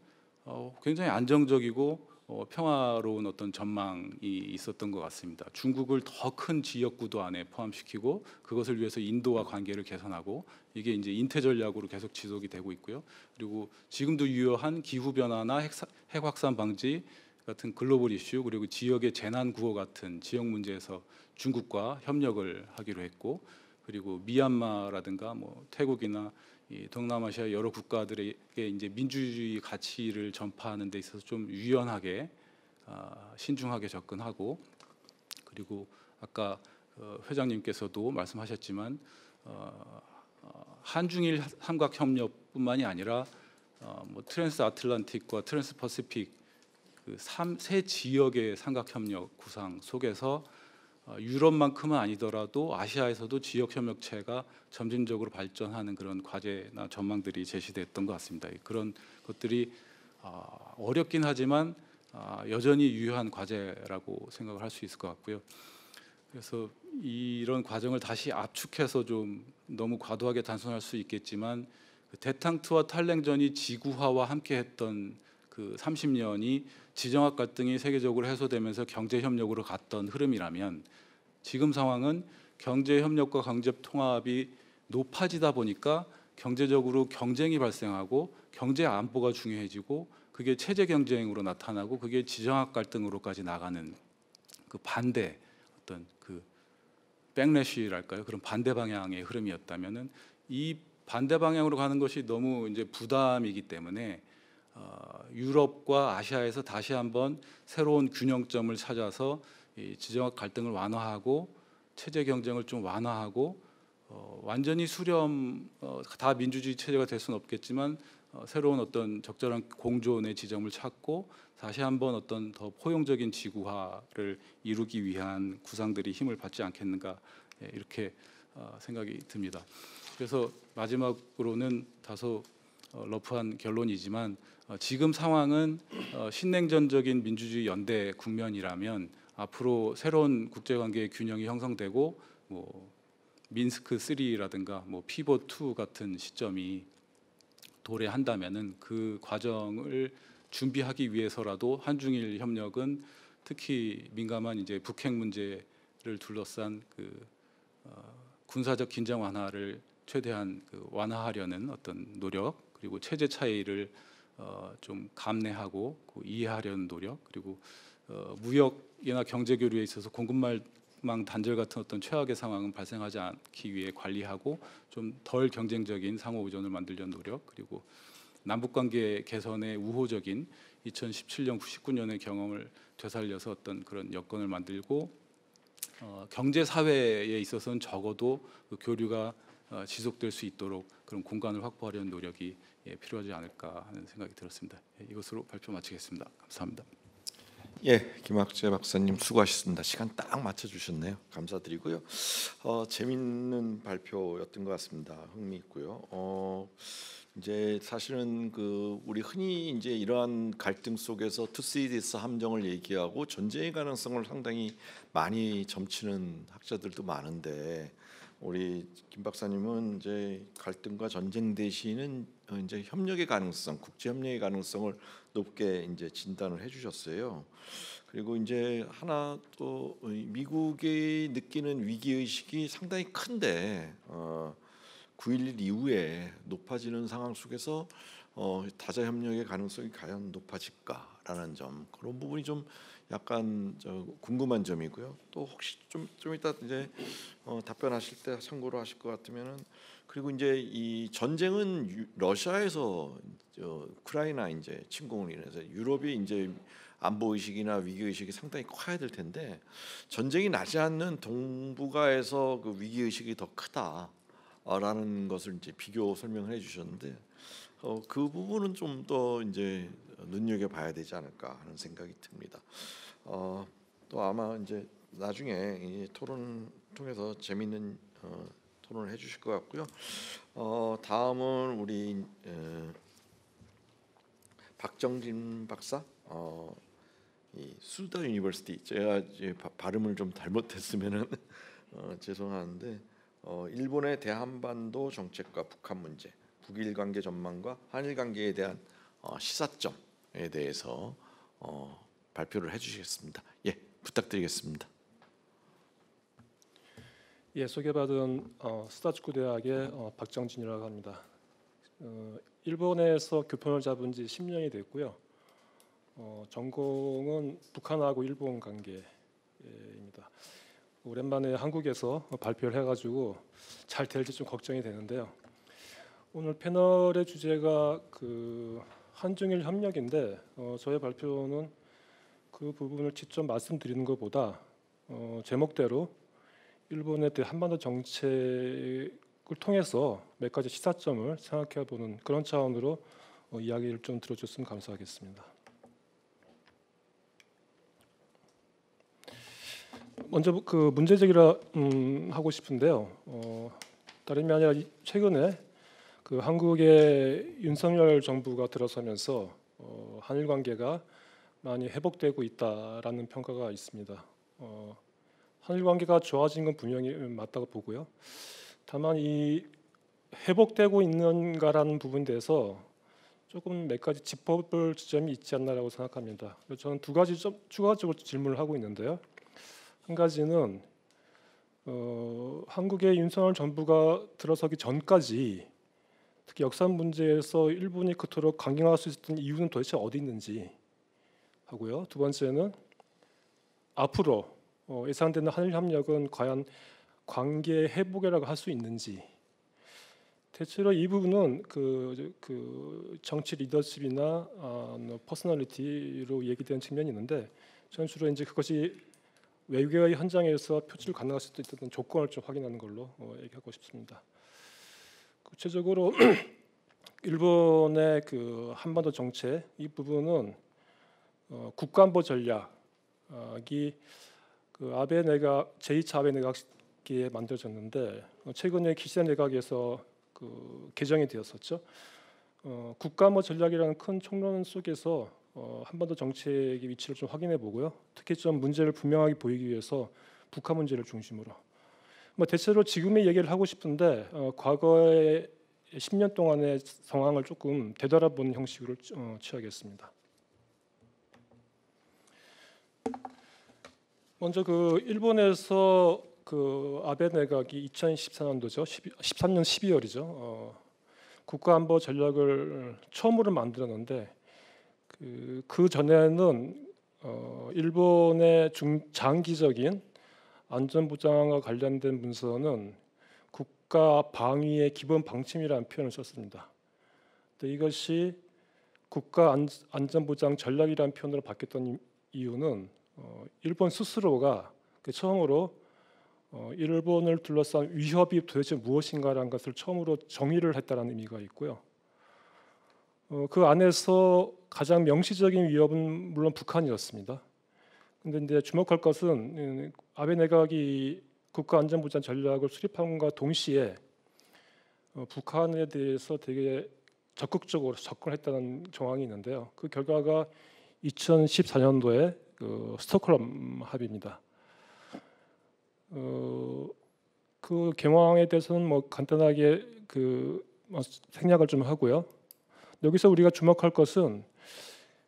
어, 굉장히 안정적이고 어, 평화로운 어떤 전망이 있었던 것 같습니다. 중국을 더 큰 지역 구도 안에 포함시키고 그것을 위해서 인도와 관계를 개선하고 이게 이제 인태 전략으로 계속 지속이 되고 있고요. 그리고 지금도 유효한 기후 변화나 핵 확산 방지 같은 글로벌 이슈 그리고 지역의 재난 구호 같은 지역 문제에서 중국과 협력을 하기로 했고 그리고 미얀마라든가 뭐 태국이나 동남아시아 여러 국가들에게 이제 민주주의 가치를 전파하는 데 있어서 좀 유연하게 어, 신중하게 접근하고 그리고 아까 어, 회장님께서도 말씀하셨지만 어, 어 한중일 삼각 협력뿐만이 아니라 어, 뭐 트랜스 아틀란틱과 트랜스 퍼시픽 그세 지역의 삼각 협력 구상 속에서 아, 유럽만큼은 아니더라도 아시아에서도 지역 협력체가 점진적으로 발전하는 그런 과제나 전망들이 제시됐던 것 같습니다. 그런 것들이 아, 어렵긴 하지만 아, 여전히 유효한 과제라고 생각을 할 수 있을 것 같고요. 그래서 이런 과정을 다시 압축해서 좀 너무 과도하게 단순할 수 있겠지만 그 대탕트와 탈냉전이 지구화와 함께했던 그 30년이 지정학 갈등이 세계적으로 해소되면서 경제 협력으로 갔던 흐름이라면 지금 상황은 경제 협력과 강제 통합이 높아지다 보니까 경제적으로 경쟁이 발생하고 경제 안보가 중요해지고 그게 체제 경쟁으로 나타나고 그게 지정학 갈등으로까지 나가는 그 반대 어떤 그 백래시랄까요 그런 반대 방향의 흐름이었다면은 이 반대 방향으로 가는 것이 너무 이제 부담이기 때문에 어, 유럽과 아시아에서 다시 한번 새로운 균형점을 찾아서 지정학 갈등을 완화하고 체제 경쟁을 좀 완화하고 어, 완전히 수렴 어, 다 민주주의 체제가 될 수는 없겠지만 어, 새로운 어떤 적절한 공존의 지점을 찾고 다시 한번 어떤 더 포용적인 지구화를 이루기 위한 구상들이 힘을 받지 않겠는가 예, 이렇게 어, 생각이 듭니다. 그래서 마지막으로는 다소 어, 러프한 결론이지만 어, 지금 상황은 어, 신냉전적인 민주주의 연대 국면이라면 앞으로 새로운 국제관계의 균형이 형성되고 뭐 민스크 3라든가 뭐 피벗 2 같은 시점이 도래한다면은 그 과정을 준비하기 위해서라도 한중일 협력은 특히 민감한 이제 북핵 문제를 둘러싼 그 어, 군사적 긴장 완화를 최대한 그 완화하려는 어떤 노력 그리고 체제 차이를 어, 좀 감내하고 그 이해하려는 노력 그리고 어, 무역이나 경제 교류에 있어서 공급망 단절 같은 어떤 최악의 상황은 발생하지 않기 위해 관리하고 좀 덜 경쟁적인 상호 의존을 만들려는 노력 그리고 남북 관계 개선에 우호적인 2017년 99년의 경험을 되살려서 어떤 그런 여건을 만들고 어, 경제 사회에 있어서는 적어도 그 교류가 어, 지속될 수 있도록 그런 공간을 확보하려는 노력이 예, 필요하지 않을까 하는 생각이 들었습니다. 예, 이것으로 발표 마치겠습니다. 감사합니다. 예, 김학재 박사님 수고하셨습니다. 시간 딱 맞춰 주셨네요. 감사드리고요. 어, 재밌는 발표였던 것 같습니다. 흥미있고요. 어, 이제 사실은 그 우리 흔히 이제 이러한 갈등 속에서 투시디스 함정을 얘기하고 존재의 가능성을 상당히 많이 점치는 학자들도 많은데 우리 김 박사님은 이제 갈등과 전쟁 대신은 어, 이제 협력의 가능성, 국제 협력의 가능성을 높게 이제 진단을 해주셨어요. 그리고 이제 하나 또 미국이 느끼는 위기 의식이 상당히 큰데 어, 9.11 이후에 높아지는 상황 속에서 어, 다자 협력의 가능성이 과연 높아질까라는 점 그런 부분이 좀 약간 저 궁금한 점이고요. 또 혹시 좀좀 좀 이따 이제 어, 답변하실 때 참고로 하실 것 같으면은. 그리고 이제 이 전쟁은 러시아에서 저 우크라이나 이제 침공을 인해서 유럽이 이제 안보 의식이나 위기 의식이 상당히 커야 될 텐데 전쟁이 나지 않는 동북아에서 그 위기 의식이 더 크다라는 것을 이제 비교 설명을 해주셨는데 어, 그 부분은 좀 더 이제 눈여겨 봐야 되지 않을까 하는 생각이 듭니다. 어, 또 아마 이제 나중에 이 토론 통해서 재미있는 어, 토론을 해주실 것 같고요. 어, 다음은 우리 에, 박정진 박사, 어, 이 수다 유니버시티 제가 이제 바, 발음을 좀 잘못했으면은 어, 죄송한데 어, 일본의 대한반도 정책과 북한 문제, 북일 관계 전망과 한일 관계에 대한 어, 시사점에 대해서 어, 발표를 해주시겠습니다. 예, 부탁드리겠습니다. 예, 소개받은 어, 스타츠쿠 대학의 어, 박정진이라고 합니다. 어, 일본에서 교편을 잡은 지 10년이 됐고요. 어, 전공은 북한하고 일본 관계입니다. 오랜만에 한국에서 발표를 해가지고 잘 될지 좀 걱정이 되는데요. 오늘 패널의 주제가 그 한중일 협력인데 어, 저의 발표는 그 부분을 직접 말씀드리는 것보다 어, 제목대로 일본의 한반도 정책을 통해서 몇 가지 시사점을 생각해보는 그런 차원으로 어, 이야기를 좀 들어줬으면 감사하겠습니다. 먼저 그 문제 제기라 음, 하고 싶은데요. 어, 다름이 아니라 최근에 그 한국의 윤석열 정부가 들어서면서 어, 한일 관계가 많이 회복되고 있다라는 평가가 있습니다. 어, 한일 관계가 좋아진 건 분명히 맞다고 보고요. 다만 이 회복되고 있는가라는 부분에 대해서 조금 몇 가지 짚어볼 지점이 있지 않나라고 생각합니다. 저는 두 가지 좀 추가적으로 질문을 하고 있는데요. 한 가지는 어, 한국의 윤석열 정부가 들어서기 전까지 특히 역사 문제에서 일본이 그토록 강경할 수 있었던 이유는 도대체 어디 있는지 하고요. 두 번째는 앞으로 어, 예상되는 한일 협력은 과연 관계 회복이라고 할 수 있는지 대체로 이 부분은 그, 그 정치 리더십이나 어, 뭐 퍼스널리티로 얘기되는 측면이 있는데 저는 주로 이제 그것이 외교의 현장에서 표출 가능할 수도 있던 조건을 좀 확인하는 걸로 어, 얘기하고 싶습니다. 구체적으로 일본의 그 한반도 정책 이 부분은 어, 국간보 전략이 그 아베 내각 제2차 아베 내각기에 만들어졌는데 어, 최근에 기시다 내각에서 그 개정이 되었었죠. 어, 국가모 뭐 전략이라는 큰 총론 속에서 어, 한반도 정책의 위치를 좀 확인해 보고요. 특히 좀 문제를 분명하게 보이기 위해서 북한 문제를 중심으로. 뭐 대체로 지금의 얘기를 하고 싶은데 어, 과거의 10년 동안의 상황을 조금 되돌아보는 형식으로 어, 취하겠습니다. 먼저 그 일본에서 그 아베 내각이 2014년도죠. 1 3년 12월이죠. 어, 국가안보 전략을 처음으로 만들었는데 그, 그 전에는 어, 일본의 중, 장기적인 안전보장과 관련된 문서는 국가 방위의 기본 방침이라는 표현을 썼습니다. 근데 이것이 국가 안전보장 전략이라는 표현으로 바뀌었던 이유는 어, 일본 스스로가 그 처음으로 어, 일본을 둘러싼 위협이 도대체 무엇인가라는 것을 처음으로 정의를 했다는 의미가 있고요. 어, 그 안에서 가장 명시적인 위협은 물론 북한이었습니다. 근데 주목할 것은 아베 내각이 국가안전보장 전략을 수립함과 동시에 북한에 대해서 되게 적극적으로 접근했다는 정황이 있는데요. 그 결과가 2014년도에 그 스톡홀름 합의입니다. 어, 그 경황에 대해서는 뭐 간단하게 그 뭐 생략을 좀 하고요. 여기서 우리가 주목할 것은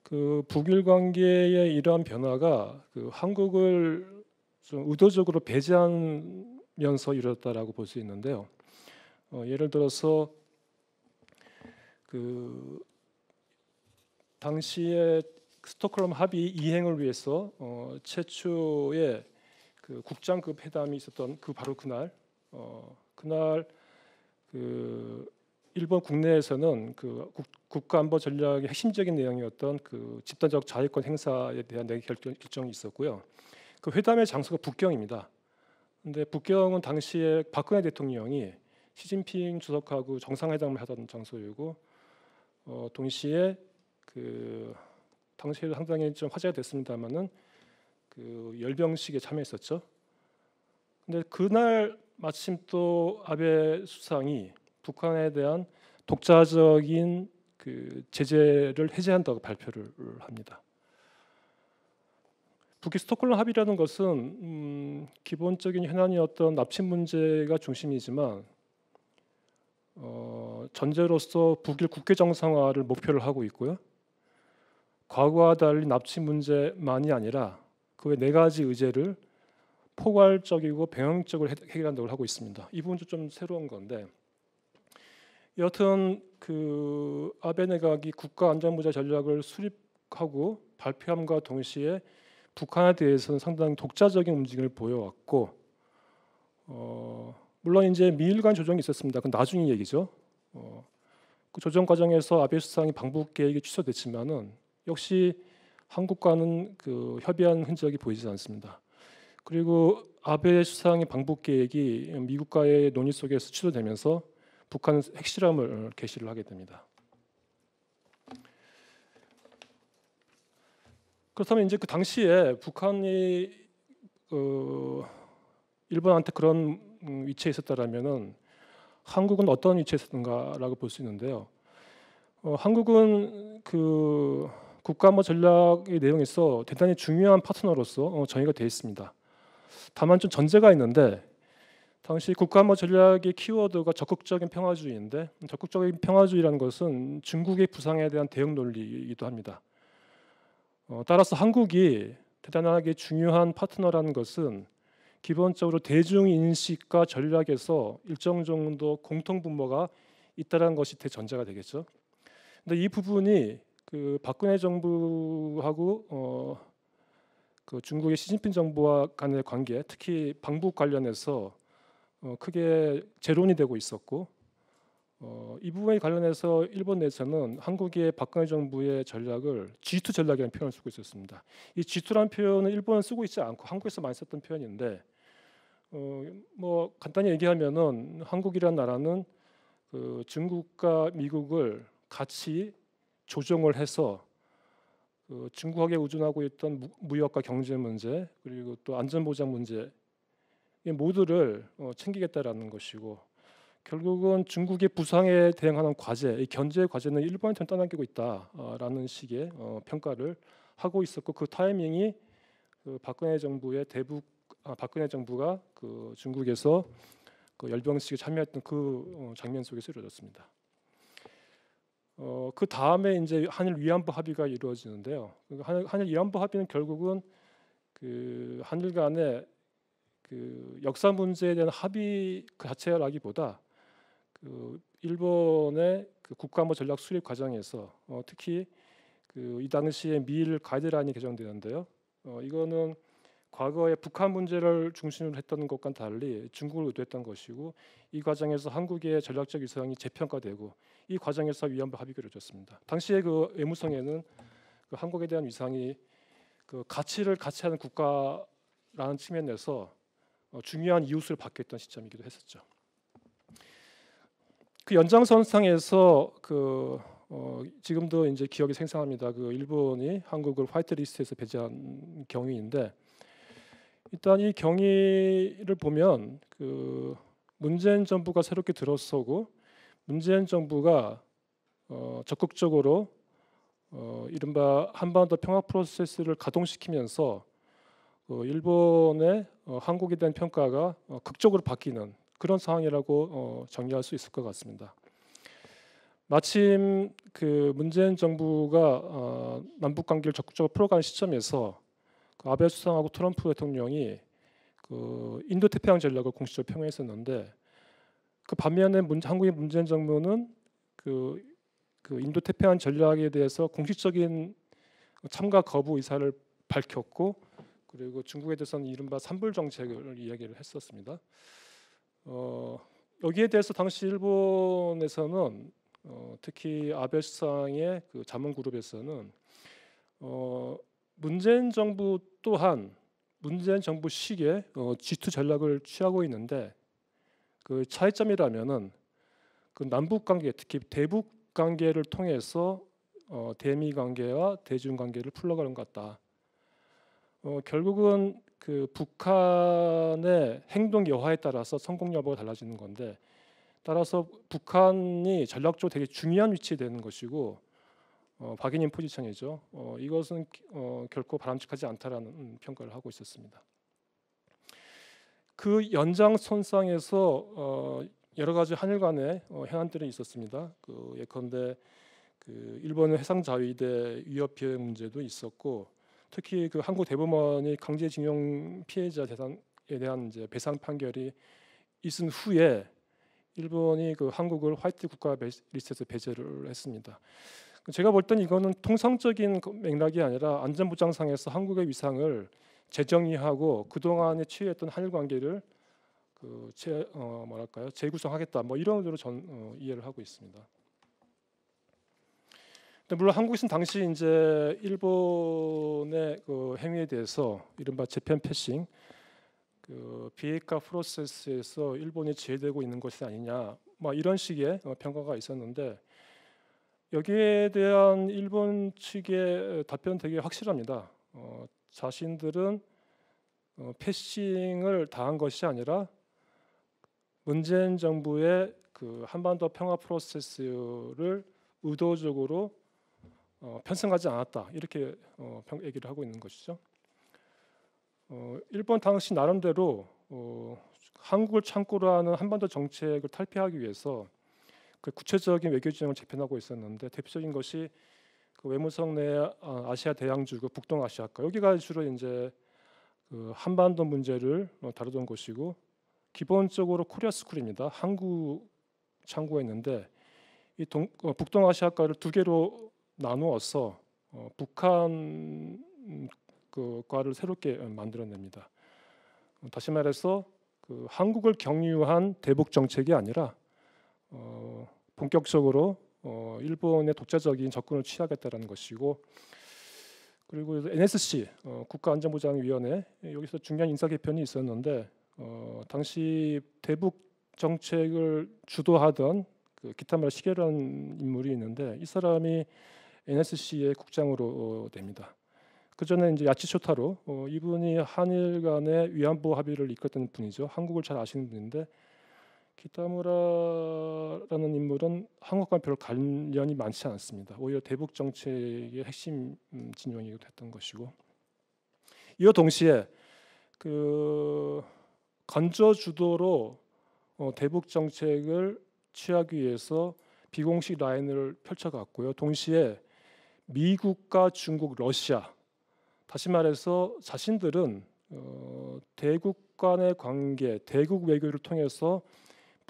그 북일 관계의 이러한 변화가 그 한국을 좀 의도적으로 배제하면서 이뤘다라고 볼 수 있는데요. 어, 예를 들어서 그 당시에 스톡홀름 합의 이행을 위해서 어, 최초의 그 국장급 그 회담이 있었던 그 바로 그날 어, 그날 그 일본 국내에서는 그 국, 가안보 전략의 핵심적인 내용이었던 그 집단적 자유권 행사에 대한 결정, 결정이 있었고요. 그 회담의 장소가 북경입니다. 근데 북경은 당시에 박근혜 대통령이 시진핑 주석하고 정상회담을 하던 장소이고 어, 동시에 그 당시에 도 상당히 좀 화제가 됐습니다만은 그 열병식에 참여했었죠. 근데 그날 마침 또 아베 수상이 북한에 대한 독자적인 그 제재를 해제한다고 발표를 합니다. 북기 스톡홀름 합의라는 것은 음, 기본적인 현안이었던 납치 문제가 중심이지만 어, 전제로서 북일 국교 정상화를 목표를 하고 있고요. 과거와 달리 납치 문제만이 아니라 그 외 네 가지 의제를 포괄적이고 병행적으로 해결한다고 하고 있습니다. 이 부분도 좀 새로운 건데 여튼 그 아베 내각이 국가안전보장 전략을 수립하고 발표함과 동시에 북한에 대해서는 상당히 독자적인 움직임을 보여왔고 어, 물론 이제 미일 간 조정이 있었습니다. 그건 나중의 얘기죠. 어, 그 조정 과정에서 아베 수상이 방북 계획이 취소됐지만은 역시 한국과는 그 협의한 흔적이 보이지 않습니다. 그리고 아베 수상의 방북 계획이 미국과의 논의 속에서 취소되면서 북한 핵실험을 개시를 하게 됩니다. 그렇다면 이제 그 당시에 북한이 어, 일본한테 그런 음, 위치에 있었다라면은 한국은 어떤 위치에 있었는가라고 볼 수 있는데요. 어, 한국은 그 국가안보 전략의 내용에서 대단히 중요한 파트너로서 어, 정의가 되어 있습니다. 다만 좀 전제가 있는데 당시 국가안보 전략의 키워드가 적극적인 평화주의인데 적극적인 평화주의라는 것은 중국의 부상에 대한 대응 논리이기도 합니다. 어, 따라서 한국이 대단하게 중요한 파트너라는 것은 기본적으로 대중 인식과 전략에서 일정 정도 공통 분모가 있다는 것이 대전제가 되겠죠. 근데 이 부분이 그 박근혜 정부하고 어, 그 중국의 시진핑 정부와 간의 관계, 특히 방북 관련해서 어, 크게 재론이 되고 있었고 어, 이 부분에 관련해서 일본 내에서는 한국의 박근혜 정부의 전략을 G2 전략이라는 표현을 쓰고 있었습니다. 이 G2라는 표현은 일본은 쓰고 있지 않고 한국에서 많이 썼던 표현인데 어, 뭐 간단히 얘기하면은 한국이라는 나라는 그 중국과 미국을 같이 조정을 해서 그 중국하게 의존하고 있던 무역과 경제 문제 그리고 또 안전보장 문제 이 모두를 어, 챙기겠다라는 것이고 결국은 중국의 부상에 대응하는 과제, 이 견제 과제는 일본한테 떠넘기고 있다라는 식의 어, 평가를 하고 있었고 그 타이밍이 그 박근혜 정부의 대북 아, 박근혜 정부가 그 중국에서 그 열병식에 참여했던 그 어, 장면 속에서 이루어졌습니다. 어, 그 다음에 이제 한일 위안부 합의가 이루어지는데요. 그러니까 한일, 한일 위안부 합의는 결국은 그 한일 간의 그 역사 문제에 대한 합의 그 자체라기보다 그 일본의 그 국가안보 전략 수립 과정에서 어, 특히 그 이 당시에 미일 가이드라인이 개정되는데요. 어, 이거는 과거에 북한 문제를 중심으로 했던 것과는 달리 중국을 의도했던 것이고 이 과정에서 한국의 전략적 위상이 재평가되고 이 과정에서 위안부 합의가 이루어졌습니다. 당시에 그 외무성에는 그 한국에 대한 위상이 그 가치를 같이하는 국가라는 측면에서 어, 중요한 이웃을 받게 했던 시점이기도 했었죠. 그 연장선상에서 그 어, 지금도 이제 기억이 생생합니다. 그 일본이 한국을 화이트리스트에서 배제한 경위인데 일단 이 경위를 보면 그 문재인 정부가 새롭게 들어서고 문재인 정부가 어 적극적으로 어 이른바 한반도 평화 프로세스를 가동시키면서 어 일본의 어 한국에 대한 평가가 어 극적으로 바뀌는 그런 상황이라고 어 정리할 수 있을 것 같습니다. 마침 그 문재인 정부가 어, 남북 관계를 적극적으로 풀어가는 시점에서 그 아베 수상하고 트럼프 대통령이 그 인도 태평양 전략을 공식적으로 평행했었는데 그 반면에 문, 한국의 문재인 정부는 그, 그 인도 태평양 전략에 대해서 공식적인 참가 거부 의사를 밝혔고 그리고 중국에 대해서는 이른바 삼불 정책을 이야기를 했었습니다. 어, 여기에 대해서 당시 일본에서는 어, 특히 아베 수상의 그 자문 그룹에서는 어, 문재인 정부 또한 문재인 정부 시기에 어, G2 전략을 취하고 있는데 그 차이점이라면은 그 남북 관계 특히 대북 관계를 통해서 어, 대미 관계와 대중 관계를 풀러가는 것 같다. 어, 결국은 그 북한의 행동 여하에 따라서 성공 여부가 달라지는 건데 따라서 북한이 전략적으로 되게 중요한 위치에 되는 것이고 어, 박인인 포지션이죠. 어, 이것은 어, 결코 바람직하지 않다라는 평가를 하고 있었습니다. 그 연장 선상에서 어, 여러 가지 한일 간의 현안들이 어, 있었습니다. 그 예컨대 그 일본의 해상 자위대 위협 피해 문제도 있었고 특히 그 한국 대법원이 강제징용 피해자 대상에 대한 이제 배상 판결이 있은 후에 일본이 그 한국을 화이트 국가 리스트에서 배제를 했습니다. 제가 볼 땐 이거는 통상적인 그 맥락이 아니라 안전보장상에서 한국의 위상을 재정리하고 그동안에 취했던 한일 관계를 그제 어, 뭐랄까요 재구성하겠다 뭐 이런 의도로 전 어, 이해를 하고 있습니다. 근데 물론 한국에서는 당시 이제 일본의 그 행위에 대해서 이른바 재팬 패싱 그 비핵화 프로세스에서 일본이 지혜되고 있는 것이 아니냐 뭐 이런 식의 어, 평가가 있었는데 여기에 대한 일본 측의 어, 답변 되게 확실합니다. 어, 자신들은 어, 패싱을 당한 것이 아니라 문재인 정부의 그 한반도 평화 프로세스를 의도적으로 어, 편승하지 않았다 이렇게 어, 얘기를 하고 있는 것이죠. 어, 일본 당시 나름대로 어, 한국을 창구로 하는 한반도 정책을 탈피하기 위해서 그 구체적인 외교 진형을 재편하고 있었는데 대표적인 것이 그 외무성 내 어, 아시아 대양주 그 북동아시아과 여기가 주로 이제 그 한반도 문제를 어, 다루던 곳이고 기본적으로 코리아 스쿨입니다. 한국 창구했는데 이 동, 어, 북동아시아과를 두 개로 나누어서 어, 북한 음, 그 과를 새롭게 어, 만들어냅니다. 다시 말해서 그 한국을 경유한 대북 정책이 아니라 어, 본격적으로 어, 일본의 독자적인 접근을 취하겠다라는 것이고 그리고 NSC 어, 국가안전보장위원회 여기서 중요한 인사 개편이 있었는데 어, 당시 대북 정책을 주도하던 그기타말라 시계라는 인물이 있는데 이 사람이 NSC의 국장으로 어, 됩니다. 그 전에 이제 야치쇼타로 어, 이분이 한일 간의 위안부 합의를 이끌던 분이죠. 한국을 잘 아시는 분인데 기타무라라는 인물은 한국과 별 관련이 많지 않습니다. 오히려 대북 정책의 핵심 음, 진영이기도 했던 것이고 이와 동시에 그 건조 주도로 어, 대북 정책을 취하기 위해서 비공식 라인을 펼쳐갔고요. 동시에 미국과 중국, 러시아 다시 말해서 자신들은 어, 대국 간의 관계, 대국 외교를 통해서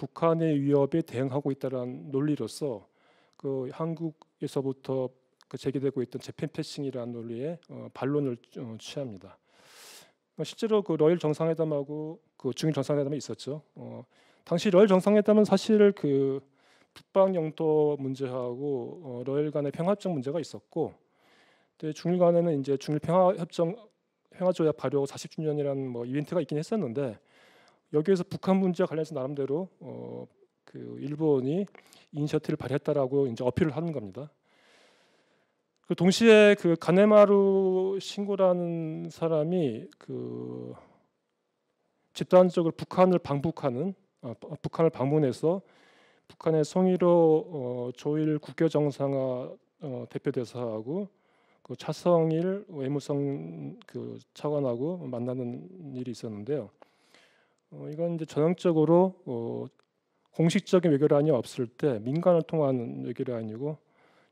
북한의 위협에 대응하고 있다는 논리로서 그 한국에서부터 그 제기되고 있던 재팬 패싱이라는 논리에 어, 반론을 어, 취합니다. 어, 실제로 그 러일 정상회담하고 그 중일 정상회담이 있었죠. 어, 당시 러일 정상회담은 사실 그 북방 영토 문제하고 어, 러일 간의 평화협정 문제가 있었고, 중일 간에는 이제 중일 평화협정 평화조약 발효 40주년이라는 뭐 이벤트가 있긴 했었는데 여기에서 북한 문제와 관련해서 나름대로 어, 그 일본이 인셔티를 발휘했다라고 이제 어필을 하는 겁니다. 그 동시에 그 가네마루 신고라는 사람이 그 집단적으로 북한을 방북하는 아, 북한을 방문해서 북한의 송일호 어, 조일 국교 정상화 어, 대표 대사하고 그 차성일 외무성 그 차관하고 만나는 일이 있었는데요. 어, 이건 이제 전형적으로 어, 공식적인 외교란이 없을 때 민간을 통한 외교란이고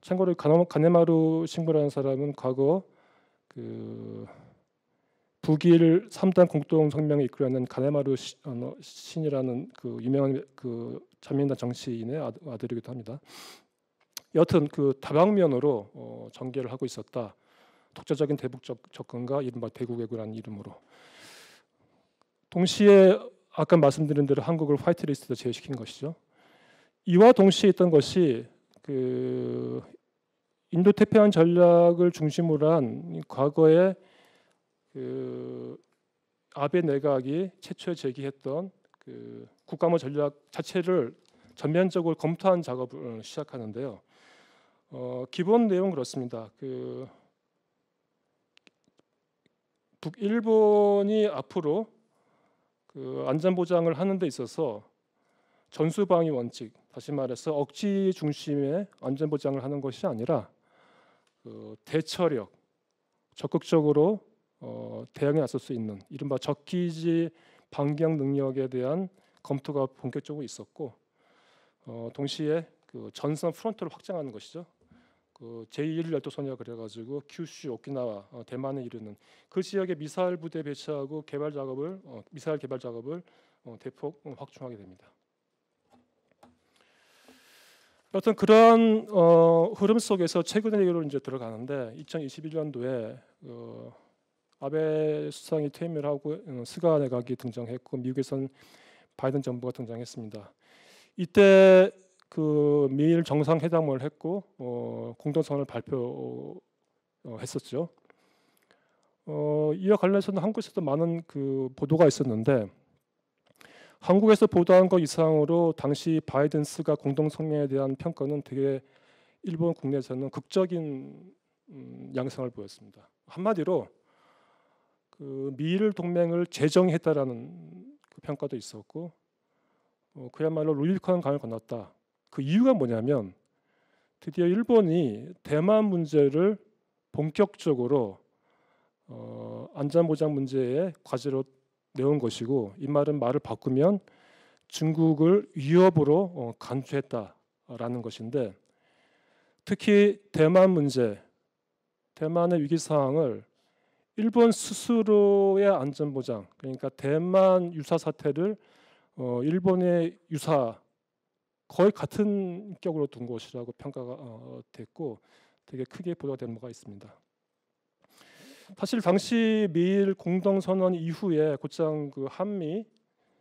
참고로 가네마루 신부라는 사람은 과거 그 북일 3단 공동 성명에 이끌어낸 가네마루 시, 어, 신이라는 그 유명한 그 자민당 정치인의 아들이기도 합니다. 여튼 그 다방면으로 어, 전개를 하고 있었다. 독자적인 대북 적 접근과 이른바 대국 외교라는 이름으로. 동시에 아까 말씀드린 대로 한국을 화이트리스트로 제외시킨 것이죠. 이와 동시에 있던 것이 그 인도 태평양 전략을 중심으로 한 과거에 그 아베 내각이 최초에 제기했던 그 국가모 전략 자체를 전면적으로 검토한 작업을 시작하는데요. 어, 기본 내용 그렇습니다. 그북 일본이 앞으로 그 안전 보장을 하는 데 있어서 전수 방위 원칙, 다시 말해서 억지 중심의 안전 보장을 하는 것이 아니라 그 대처력, 적극적으로 어, 대응에 나설 수 있는 이른바 적기지 반경 능력에 대한 검토가 본격적으로 있었고 어, 동시에 그 전선 프론트를 확장하는 것이죠. 그 어, 제1열도선이라 그래가지고 큐슈 오키나와, 어, 대만에 이르는 그 지역에 미사일 부대 배치하고 개발 작업을 어, 미사일 개발 작업을 어, 대폭 어, 확충하게 됩니다. 여튼 그런 어, 흐름 속에서 최근 얘기로 이제 들어가는데 2021년도에 아베 수상이 퇴임을 하고 스가 내각이 등장했고 미국에선 바이든 정부가 등장했습니다. 이때 그 미일 정상회담을 했고 어, 공동선언을 발표했었죠. 어, 어, 이와 관련해서는 한국에서도 많은 그 보도가 있었는데 한국에서 보도한 것 이상으로 당시 바이든스가 공동성명에 대한 평가는 되게 일본 국내에서는 극적인 음, 양상을 보였습니다. 한마디로 그 미일 동맹을 재정했다라는 그 평가도 있었고 어, 그야말로 루일컨 강을 건넜다. 그 이유가 뭐냐면 드디어 일본이 대만 문제를 본격적으로 어, 안전보장 문제의 과제로 내온 것이고 이 말은 말을 바꾸면 중국을 위협으로 어, 간주했다라는 것인데 특히 대만 문제, 대만의 위기 상황을 일본 스스로의 안전보장, 그러니까 대만 유사 사태를 어, 일본의 유사 거의 같은 격으로 둔 것이라고 평가가 어, 됐고 되게 크게 보도가 된 바가 있습니다. 사실 당시 미일 공동선언 이후에 곧장 그 한미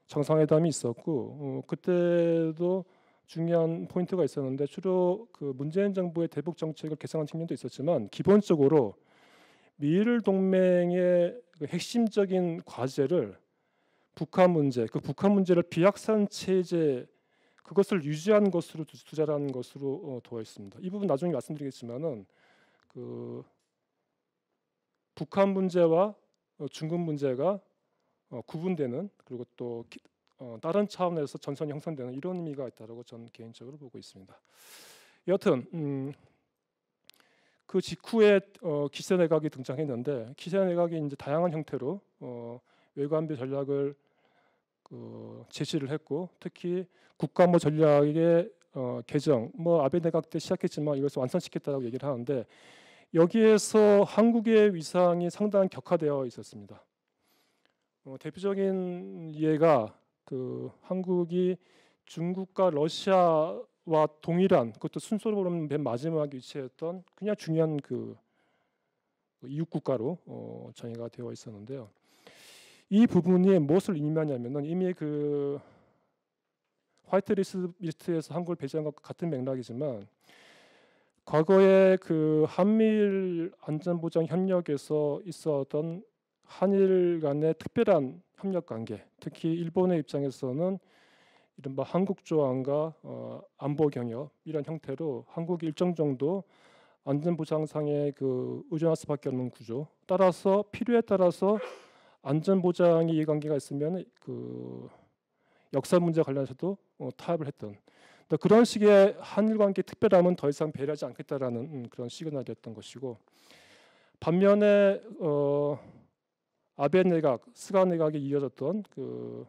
정상회담이 있었고 어, 그때도 중요한 포인트가 있었는데 주로 그 문재인 정부의 대북 정책을 개선한 측면도 있었지만 기본적으로 미일 동맹의 그 핵심적인 과제를 북한 문제, 그 북한 문제를 비확산 체제 그것을 유지한 것으로 투자라는 것으로 되어 있습니다. 이 부분 나중에 말씀드리겠지만은 그 북한 문제와 어, 중국 문제가 어, 구분되는 그리고 또 어, 다른 차원에서 전선 형성되는 이런 의미가 있다라고 저 개인적으로 보고 있습니다. 여튼 음, 그 직후에 어, 기세 내각이 등장했는데 기세 내각이 이제 다양한 형태로 어, 외관비 전략을 그 제시를 했고 특히 국가모 뭐 전략의 어, 개정 뭐 아베 내각 때 시작했지만 이것을 완성시켰다고 얘기를 하는데 여기에서 한국의 위상이 상당히 격화되어 있었습니다. 어, 대표적인 예가 그 한국이 중국과 러시아와 동일한 그것도 순서로 보면 맨 마지막에 위치했던 그냥 중요한 그, 그 이웃 국가로 어, 정의가 되어 있었는데요. 이 부분이 무엇을 의미하냐면은 이미 그 화이트리스트에서 한국을 배제한 것과 같은 맥락이지만 과거에 그 한미일 안전보장 협력에서 있었던 한일 간의 특별한 협력 관계, 특히 일본의 입장에서는 이른바 한국 조항과 어, 안보 경협 이런 형태로 한국이 일정 정도 안전보장상의 그 의존할 수밖에 없는 구조 따라서 필요에 따라서 안전 보장이 이해관계가 있으면 그 역사 문제 관련해서도 어, 타협을 했던 그런 식의 한일 관계 특별함은 더 이상 배려하지 않겠다라는 음, 그런 시그널이었던 것이고 반면에 어, 아베 내각, 스가 내각에 이어졌던 그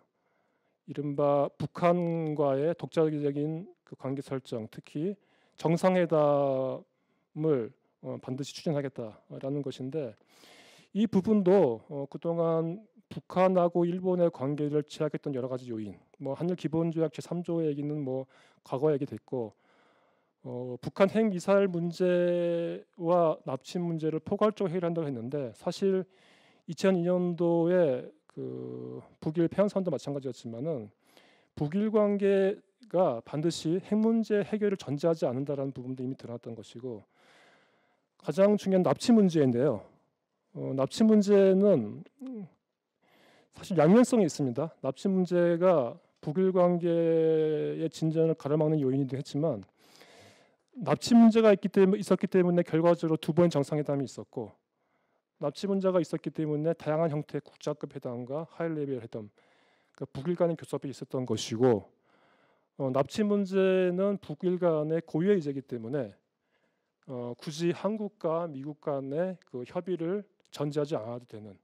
이른바 북한과의 독자적인 그 관계 설정, 특히 정상회담을 어, 반드시 추진하겠다라는 것인데 이 부분도 어, 그동안 북한하고 일본의 관계를 제약했던 여러 가지 요인, 뭐 한일 기본조약 제3조 의 얘기는 뭐 과거 얘기 됐고, 어, 북한 핵 미사일 문제와 납치 문제를 포괄적으로 해결한다고 했는데 사실 2002년도에 그 북일 평양선도 마찬가지였지만은 북일 관계가 반드시 핵 문제 해결을 전제하지 않는다라는 부분도 이미 드러났던 것이고 가장 중요한 납치 문제인데요. 어, 납치 문제는 사실 양면성이 있습니다. 납치 문제가 북일 관계의 진전을 가로막는 요인이기도 했지만 납치 문제가 있기 때문에 있었기 때문에 결과적으로 두번의 정상회담이 있었고 납치 문제가 있었기 때문에 다양한 형태의 국제급 회담과 하이레벨 회담 그러니까 북일 간의 교섭이 있었던 것이고 어, 납치 문제는 북일 간의 고유의 이제기 때문에 어, 굳이 한국과 미국 간의 그 협의를 전제하지 않아도 되는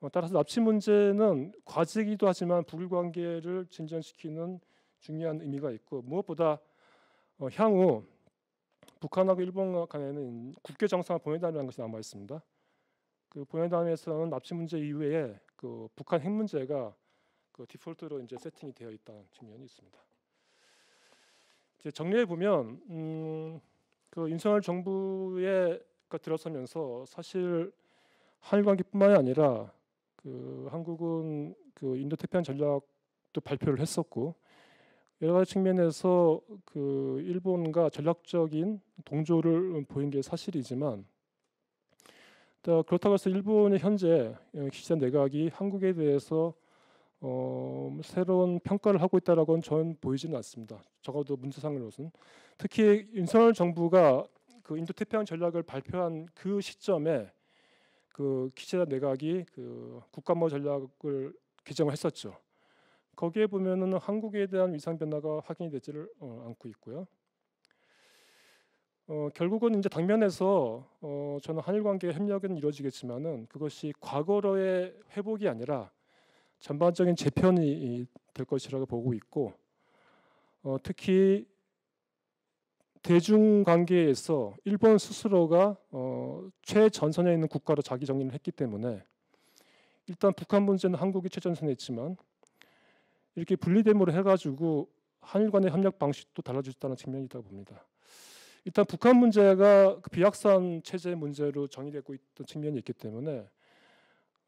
어, 따라서 납치 문제는 과제이기도 하지만 북일 관계를 진전시키는 중요한 의미가 있고 무엇보다 어, 향후 북한하고 일본 간에는 국교 정상 본회담이라는 것이 남아 있습니다. 그 본회담에서는 납치 문제 이외에 그 북한 핵 문제가 그 디폴트로 이제 세팅이 되어 있다는 측면이 있습니다. 이제 정리해 보면 음, 그 윤석열 정부에 그 들어서면서 사실 한일 관계뿐만이 아니라 그 한국은 그 인도 태평양 전략도 발표를 했었고 여러 가지 측면에서 그 일본과 전략적인 동조를 보인 게 사실이지만 그렇다고 해서 일본의 현재 예, 기시다 내각이 한국에 대해서 어, 새로운 평가를 하고 있다라고는 전 보이지는 않습니다. 적어도 문제상으로는 특히 윤석열 정부가 그 인도 태평양 전략을 발표한 그 시점에 그기재다 내각이 그 국가모 전략을 규정을 했었죠. 거기에 보면은 한국에 대한 위상 변화가 확인이 되지를 어, 않고 있고요. 어, 결국은 이제 당면에서 어, 저는 한일 관계 협력은 이루어지겠지만은 그것이 과거로의 회복이 아니라 전반적인 재편이 될 것이라고 보고 있고 어, 특히 대중관계에서 일본 스스로가 어, 최전선에 있는 국가로 자기 정리를 했기 때문에 일단 북한 문제는 한국이 최전선에 있지만 이렇게 분리됨으로 해가지고 한일 간의 협력 방식도 달라졌다는 측면이 있다고 봅니다. 일단 북한 문제가 그 비약산 체제 문제로 정의되고 있던 측면이 있기 때문에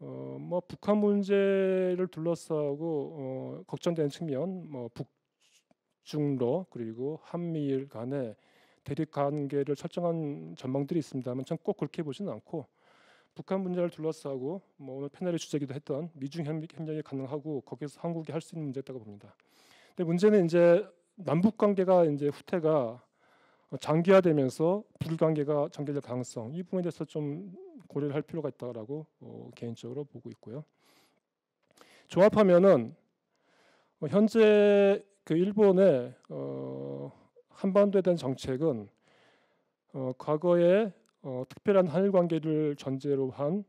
어, 뭐 북한 문제를 둘러싸고 어, 걱정되는 측면, 뭐 북, 중로 그리고 한미일 간의 대립 관계를 설정한 전망들이 있습니다만 전꼭 그렇게 보지는 않고 북한 문제를 둘러싸고 뭐 오늘 패널의 주제기도 했던 미중 협력이 가능하고 거기서 한국이 할 수 있는 문제였다고 봅니다. 근데 문제는 이제 남북 관계가 이제 후퇴가 장기화되면서 불 관계가 전개될 가능성 이 부분에 대해서 좀 고려를 할 필요가 있다라고 어, 개인적으로 보고 있고요. 종합하면은 현재 그 일본의 어, 한반도에 대한 정책은 어, 과거에 어, 특별한 한일 관계를 전제로 한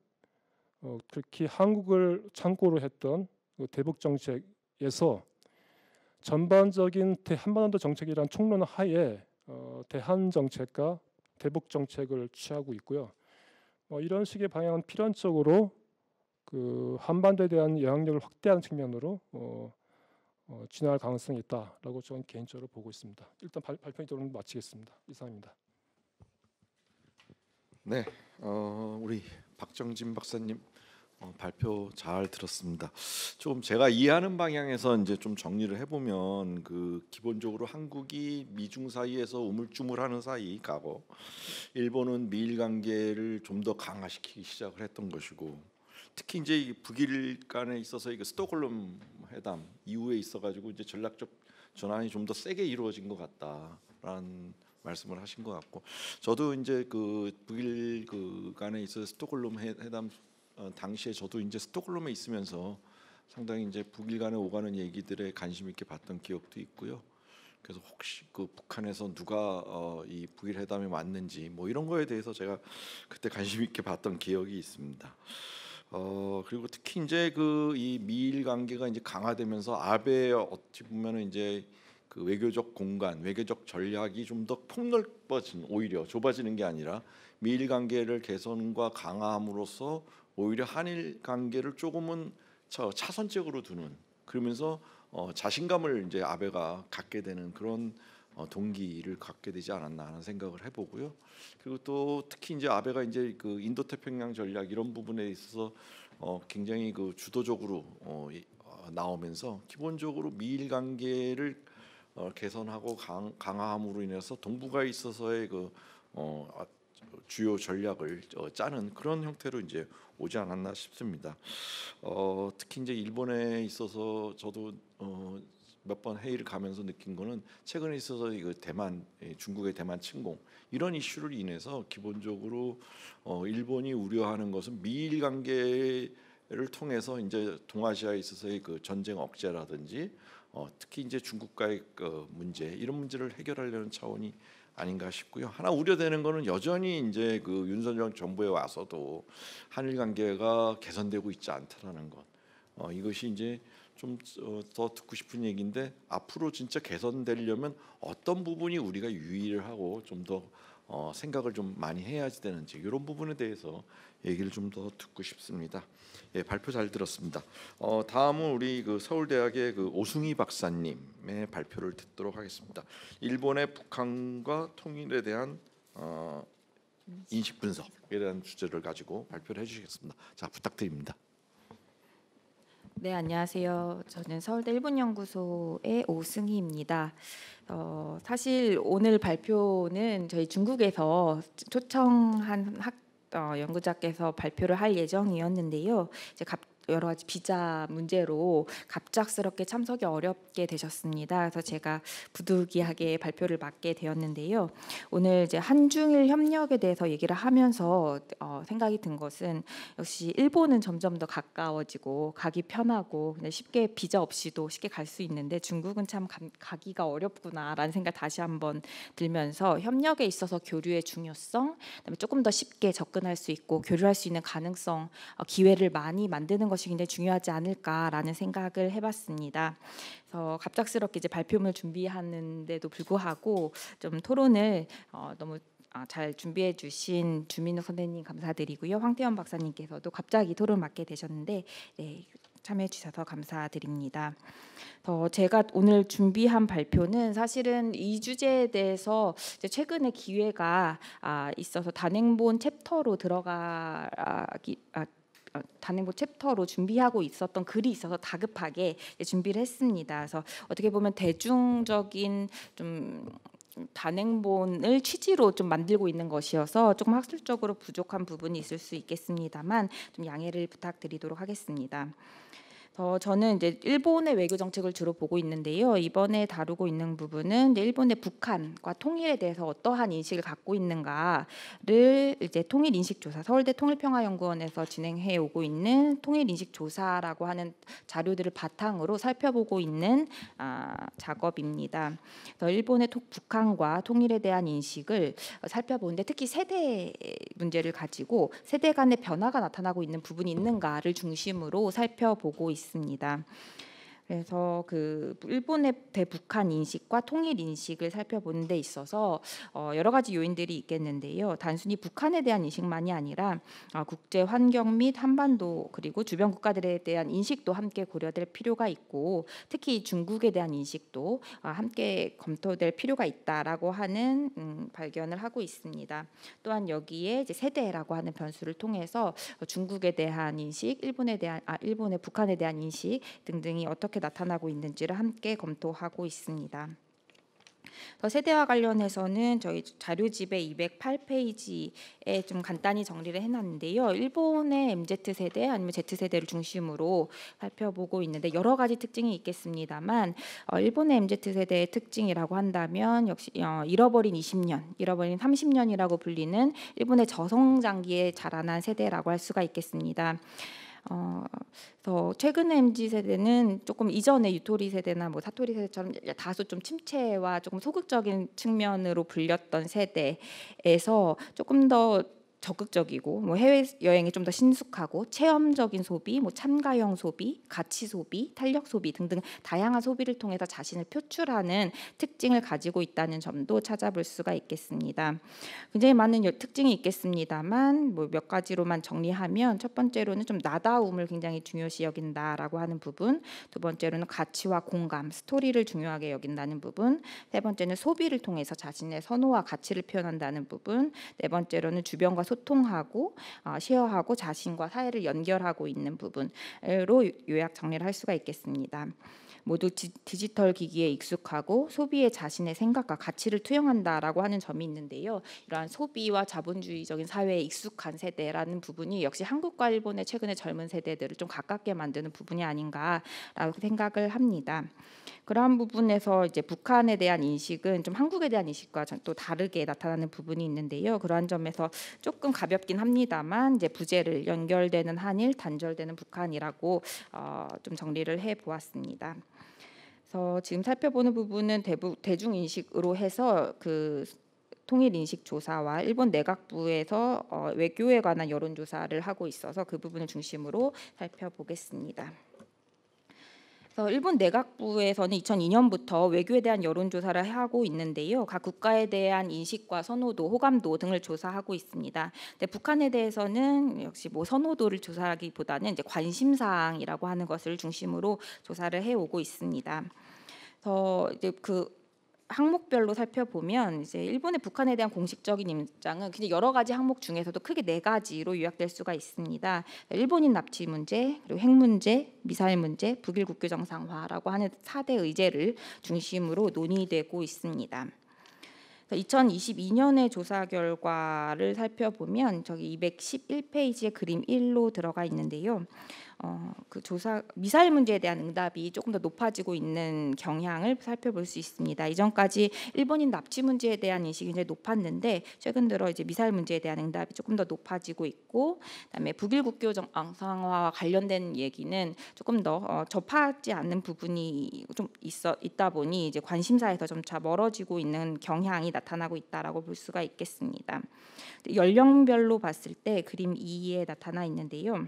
어, 특히 한국을 창고로 했던 그 대북 정책에서 전반적인 한반도 정책이란 총론 하에 어, 대한 정책과 대북 정책을 취하고 있고요. 뭐 이런 식의 방향은 필연적으로 그 한반도에 대한 영향력을 확대하는 측면으로 어, 어, 진화할 가능성이 있다라고 저는 개인적으로 보고 있습니다. 일단 발, 발표 이도로 마치겠습니다. 이상입니다. 네, 어, 우리 박정진 박사님 어, 발표 잘 들었습니다. 조 제가 이해하는 방향에서 이제 좀 정리를 해보면 그 기본적으로 한국이 미중 사이에서 우물쭈물하는 사이 가고 일본은 미일 관계를 좀 더 강화시키기 시작을 했던 것이고 특히 이제 북일간에 있어서 이 스톡홀름 회담 이후에 있어가지고 이제 전략적 전환이 좀 더 세게 이루어진 것 같다라는 말씀을 하신 것 같고 저도 이제 그 북일 그간에 있어 서 스톡홀름 회담 어, 당시에 저도 이제 스톡홀름에 있으면서 상당히 이제 북일 간에 오가는 얘기들에 관심 있게 봤던 기억도 있고요. 그래서 혹시 그 북한에서 누가 어, 이 북일 회담에 왔는지 뭐 이런 거에 대해서 제가 그때 관심 있게 봤던 기억이 있습니다. 어 그리고 특히 이제 그 이 미일 관계가 이제 강화되면서 아베의 어찌 보면은 이제 그 외교적 공간, 외교적 전략이 좀 더 폭넓어진 오히려 좁아지는 게 아니라 미일 관계를 개선과 강화함으로써 오히려 한일 관계를 조금은 차, 차선적으로 두는 그러면서 어, 자신감을 이제 아베가 갖게 되는 그런 어, 동기를 갖게 되지 않았나 하는 생각을 해보고요. 그리고 또 특히 이제 아베가 이제 그 인도 태평양 전략 이런 부분에 있어서 어 굉장히 그 주도적으로 어, 어 나오면서 기본적으로 미일 관계를 어 개선하고 강, 강화함으로 인해서 동북아에 있어서의 그 어, 아, 주요 전략을 어 짜는 그런 형태로 이제 오지 않았나 싶습니다. 어, 특히 이제 일본에 있어서 저도 어, 몇번 회의를 가면서 느낀 거는 최근에 있어서 이거 그 대만 중국의 대만 침공 이런 이슈를 인해서 기본적으로 어, 일본이 우려하는 것은 미일 관계를 통해서 이제 동아시아에 있어서의 그 전쟁 억제라든지 어, 특히 이제 중국과의 그 문제 이런 문제를 해결하려는 차원이 아닌가 싶고요. 하나 우려되는 거는 여전히 이제 그윤선정 정부에 와서도 한일 관계가 개선되고 있지 않다라는 것. 어, 이것이 이제 좀더 어, 듣고 싶은 얘기인데 앞으로 진짜 개선되려면 어떤 부분이 우리가 유의를 하고 좀더 어, 생각을 좀 많이 해야지 되는지 이런 부분에 대해서 얘기를 좀 더 듣고 싶습니다. 예, 발표 잘 들었습니다. 어, 다음은 우리 그 서울대학의 그 오승희 박사님의 발표를 듣도록 하겠습니다. 일본의 북한과 통일에 대한 어, 인식 분석에 대한 주제를 가지고 발표를 해주시겠습니다. 자 부탁드립니다. 네, 안녕하세요. 저는 서울대 일본연구소의 오승희입니다. 어, 사실 오늘 발표는 저희 중국에서 초청한 학 어, 연구자께서 발표를 할 예정이었는데요. 이제 갑 여러 가지 비자 문제로 갑작스럽게 참석이 어렵게 되셨습니다. 그래서 제가 부득이하게 발표를 맡게 되었는데요. 오늘 이제 한중일 협력에 대해서 얘기를 하면서 어, 생각이 든 것은 역시 일본은 점점 더 가까워지고 가기 편하고 쉽게 비자 없이도 쉽게 갈 수 있는데 중국은 참 가, 가기가 어렵구나라는 생각 다시 한번 들면서 협력에 있어서 교류의 중요성, 그다음에 조금 더 쉽게 접근할 수 있고 교류할 수 있는 가능성, 어, 기회를 많이 만드는 것 것이 굉장히 중요하지 않을까라는 생각을 해봤습니다. 그래서 갑작스럽게 이제 발표문을 준비하는데도 불구하고 좀 토론을 어, 너무 아, 잘 준비해 주신 주민욱 선배님 감사드리고요. 황태현 박사님께서도 갑자기 토론 맡게 되셨는데 네, 참여해 주셔서 감사드립니다. 더 제가 오늘 준비한 발표는 사실은 이 주제에 대해서 최근에 기회가 아, 있어서 단행본 챕터로 들어가기 아, 어, 단행부 챕터로 준비하고 있었던 글이 있어서 다급하게 준비를 했습니다. 그래서 어떻게 보면 대중적인 좀 단행본을 취지로 좀 만들고 있는 것이어서 조금 학술적으로 부족한 부분이 있을 수 있겠습니다만 좀 양해를 부탁드리도록 하겠습니다. 어, 저는 이제 일본의 외교 정책을 주로 보고 있는데요. 이번에 다루고 있는 부분은 일본의 북한과 통일에 대해서 어떠한 인식을 갖고 있는가를 이제 통일 인식 조사, 서울대 통일평화연구원에서 진행해 오고 있는 통일 인식 조사라고 하는 자료들을 바탕으로 살펴보고 있는 아, 작업입니다. 그래서 일본의 토, 북한과 통일에 대한 인식을 살펴보는데 특히 세대 문제를 가지고 세대 간의 변화가 나타나고 있는 부분이 있는가를 중심으로 살펴보고 있습니다. 있습니다. 그래서 그 일본의 대북한 인식과 통일 인식을 살펴보는 데 있어서 어 여러 가지 요인들이 있겠는데요. 단순히 북한에 대한 인식만이 아니라 어 국제 환경 및 한반도 그리고 주변 국가들에 대한 인식도 함께 고려될 필요가 있고 특히 중국에 대한 인식도 어 함께 검토될 필요가 있다라고 하는 음 발견을 하고 있습니다. 또한 여기에 이제 세대라고 하는 변수를 통해서 중국에 대한 인식, 일본에 대한 아 일본의 북한에 대한 인식 등등이 어떻게 어떻게 나타나고 있는지를 함께 검토하고 있습니다. 더 세대와 관련해서는 저희 자료집에 208페이지에 좀 간단히 정리를 해놨는데요. 일본의 MZ 세대 아니면 Z 세대를 중심으로 살펴보고 있는데 여러 가지 특징이 있겠습니다만 어, 일본의 MZ 세대의 특징이라고 한다면 역시 어, 잃어버린 20년, 잃어버린 30년이라고 불리는 일본의 저성장기에 자라난 세대라고 할 수가 있겠습니다. 어, 그래서 최근의 mz 세대는 조금 이전의 유토리 세대나 뭐 사토리 세대처럼 다소 좀 침체와 조금 소극적인 측면으로 불렸던 세대에서 조금 더 적극적이고 뭐 해외 여행이 좀 더신숙하고 체험적인 소비, 뭐 참가형 소비, 가치 소비, 탄력 소비 등등 다양한 소비를 통해서 자신을 표출하는 특징을 가지고 있다는 점도 찾아볼 수가 있겠습니다. 굉장히 많은 특징이 있겠습니다만 뭐몇 가지로만 정리하면 첫 번째로는 좀 나다움을 굉장히 중요시 여긴다라고 하는 부분, 두 번째로는 가치와 공감, 스토리를 중요하게 여긴다는 부분, 세 번째는 소비를 통해서 자신의 선호와 가치를 표현한다는 부분, 네 번째로는 주변과 소 소통하고 어, 쉐어하고 자신과 사회를 연결하고 있는 부분으로 요약 정리를 할 수가 있겠습니다. 모두 지, 디지털 기기에 익숙하고 소비에 자신의 생각과 가치를 투영한다라고 하는 점이 있는데요. 이러한 소비와 자본주의적인 사회에 익숙한 세대라는 부분이 역시 한국과 일본의 최근의 젊은 세대들을 좀 가깝게 만드는 부분이 아닌가라고 생각을 합니다. 그러한 부분에서 이제 북한에 대한 인식은 좀 한국에 대한 인식과 또 다르게 나타나는 부분이 있는데요. 그러한 점에서 조금 가볍긴 합니다만 이제 부재를 연결되는 한일 단절되는 북한이라고 어, 좀 정리를 해 보았습니다. 그래서 지금 살펴보는 부분은 대부, 대중 인식으로 해서 그 통일 인식 조사와 일본 내각부에서 어, 외교에 관한 여론 조사를 하고 있어서 그 부분을 중심으로 살펴보겠습니다. 그래서 일본 내각부에서는 2002년부터 외교에 대한 여론조사를 하고 있는데요. 각 국가에 대한 인식과 선호도, 호감도 등을 조사하고 있습니다. 근데 북한에 대해서는 역시 뭐 선호도를 조사하기보다는 이제 관심사항이라고 하는 것을 중심으로 조사를 해오고 있습니다. 그래서 이제 그 항목별로 살펴보면 이제 일본의 북한에 대한 공식적인 입장은 그냥 여러 가지 항목 중에서도 크게 네 가지로 요약될 수가 있습니다. 일본인 납치 문제, 그리고 핵 문제, 미사일 문제, 북일 국교 정상화라고 하는 4대 의제를 중심으로 논의되고 있습니다. 2022년의 그러니까 조사 결과를 살펴보면 저기 211페이지의 그림 1로 들어가 있는데요. 어, 그 조사 미사일 문제에 대한 응답이 조금 더 높아지고 있는 경향을 살펴볼 수 있습니다. 이전까지 일본인 납치 문제에 대한 인식이 이제 높았는데 최근 들어 이제 미사일 문제에 대한 응답이 조금 더 높아지고 있고 그다음에 북일 국교 정상화와 관련된 얘기는 조금 더 어, 접하지 않는 부분이 좀 있어 있다 보니 이제 관심사에서 점차 멀어지고 있는 경향이 나타나고 있다라고 볼 수가 있겠습니다. 연령별로 봤을 때 그림 2에 나타나 있는데요.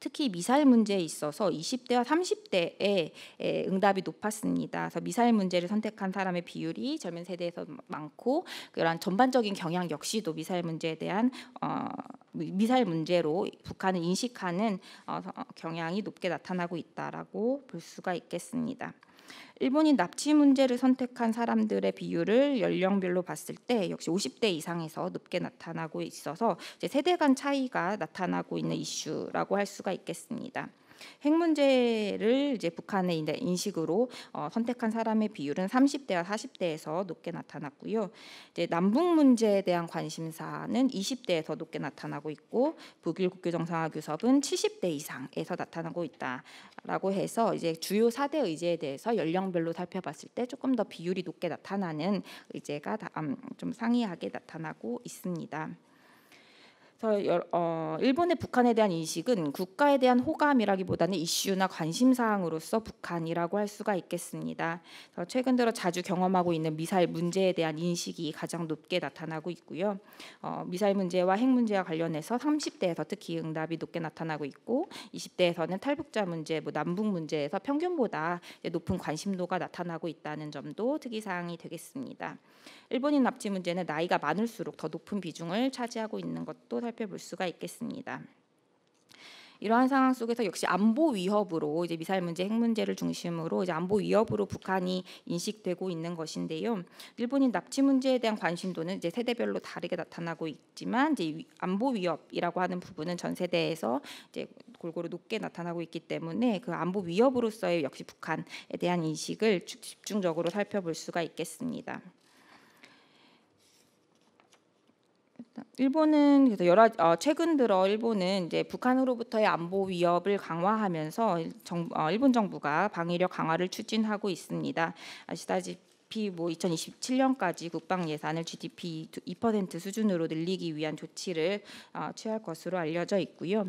특히 미사일 문제에 있어서 20대와 30대의 응답이 높았습니다. 그래서 미사일 문제를 선택한 사람의 비율이 젊은 세대에서 많고 그런 전반적인 경향 역시도 미사일 문제에 대한 어, 미사일 문제로 북한을 인식하는 어, 경향이 높게 나타나고 있다라고 볼 수가 있겠습니다. 일본이 납치 문제를 선택한 사람들의 비율을 연령별로 봤을 때 역시 50대 이상에서 높게 나타나고 있어서 세대 간 차이가 나타나고 있는 이슈라고 할 수가 있겠습니다. 핵 문제를 이제 북한의 인식으로 어, 선택한 사람의 비율은 30대와 40대에서 높게 나타났고요. 이제 남북 문제에 대한 관심사는 20대에서 높게 나타나고 있고 북일 국교 정상화 교섭은 70대 이상에서 나타나고 있다라고 해서 이제 주요 4대 의제에 대해서 연령별로 살펴봤을 때 조금 더 비율이 높게 나타나는 의제가 음, 좀 상이하게 나타나고 있습니다. 어, 일본의 북한에 대한 인식은 국가에 대한 호감이라기보다는 이슈나 관심 사항으로서 북한이라고 할 수가 있겠습니다. 최근 들어 자주 경험하고 있는 미사일 문제에 대한 인식이 가장 높게 나타나고 있고요. 어, 미사일 문제와 핵 문제와 관련해서 30대에서 특히 응답이 높게 나타나고 있고 20대에서는 탈북자 문제, 뭐 남북 문제에서 평균보다 높은 관심도가 나타나고 있다는 점도 특이 사항이 되겠습니다. 일본인 납치 문제는 나이가 많을수록 더 높은 비중을 차지하고 있는 것도 살. 살펴볼 수가 있겠습니다. 이러한 상황 속에서 역시 안보 위협으로 이제 미사일 문제, 핵 문제를 중심으로 이제 안보 위협으로 북한이 인식되고 있는 것인데요. 일본인 납치 문제에 대한 관심도는 이제 세대별로 다르게 나타나고 있지만 이제 안보 위협이라고 하는 부분은 전 세대에서 이제 골고루 높게 나타나고 있기 때문에 그 안보 위협으로서의 역시 북한에 대한 인식을 집중적으로 살펴볼 수가 있겠습니다. 일본은 그래서 여러 어, 최근 들어 일본은 이제 북한으로부터의 안보 위협을 강화하면서 정, 어, 일본 정부가 방위력 강화를 추진하고 있습니다. 아시다시피 GDP 뭐 2027년까지 국방 예산을 GDP 2% 수준으로 늘리기 위한 조치를 어, 취할 것으로 알려져 있고요.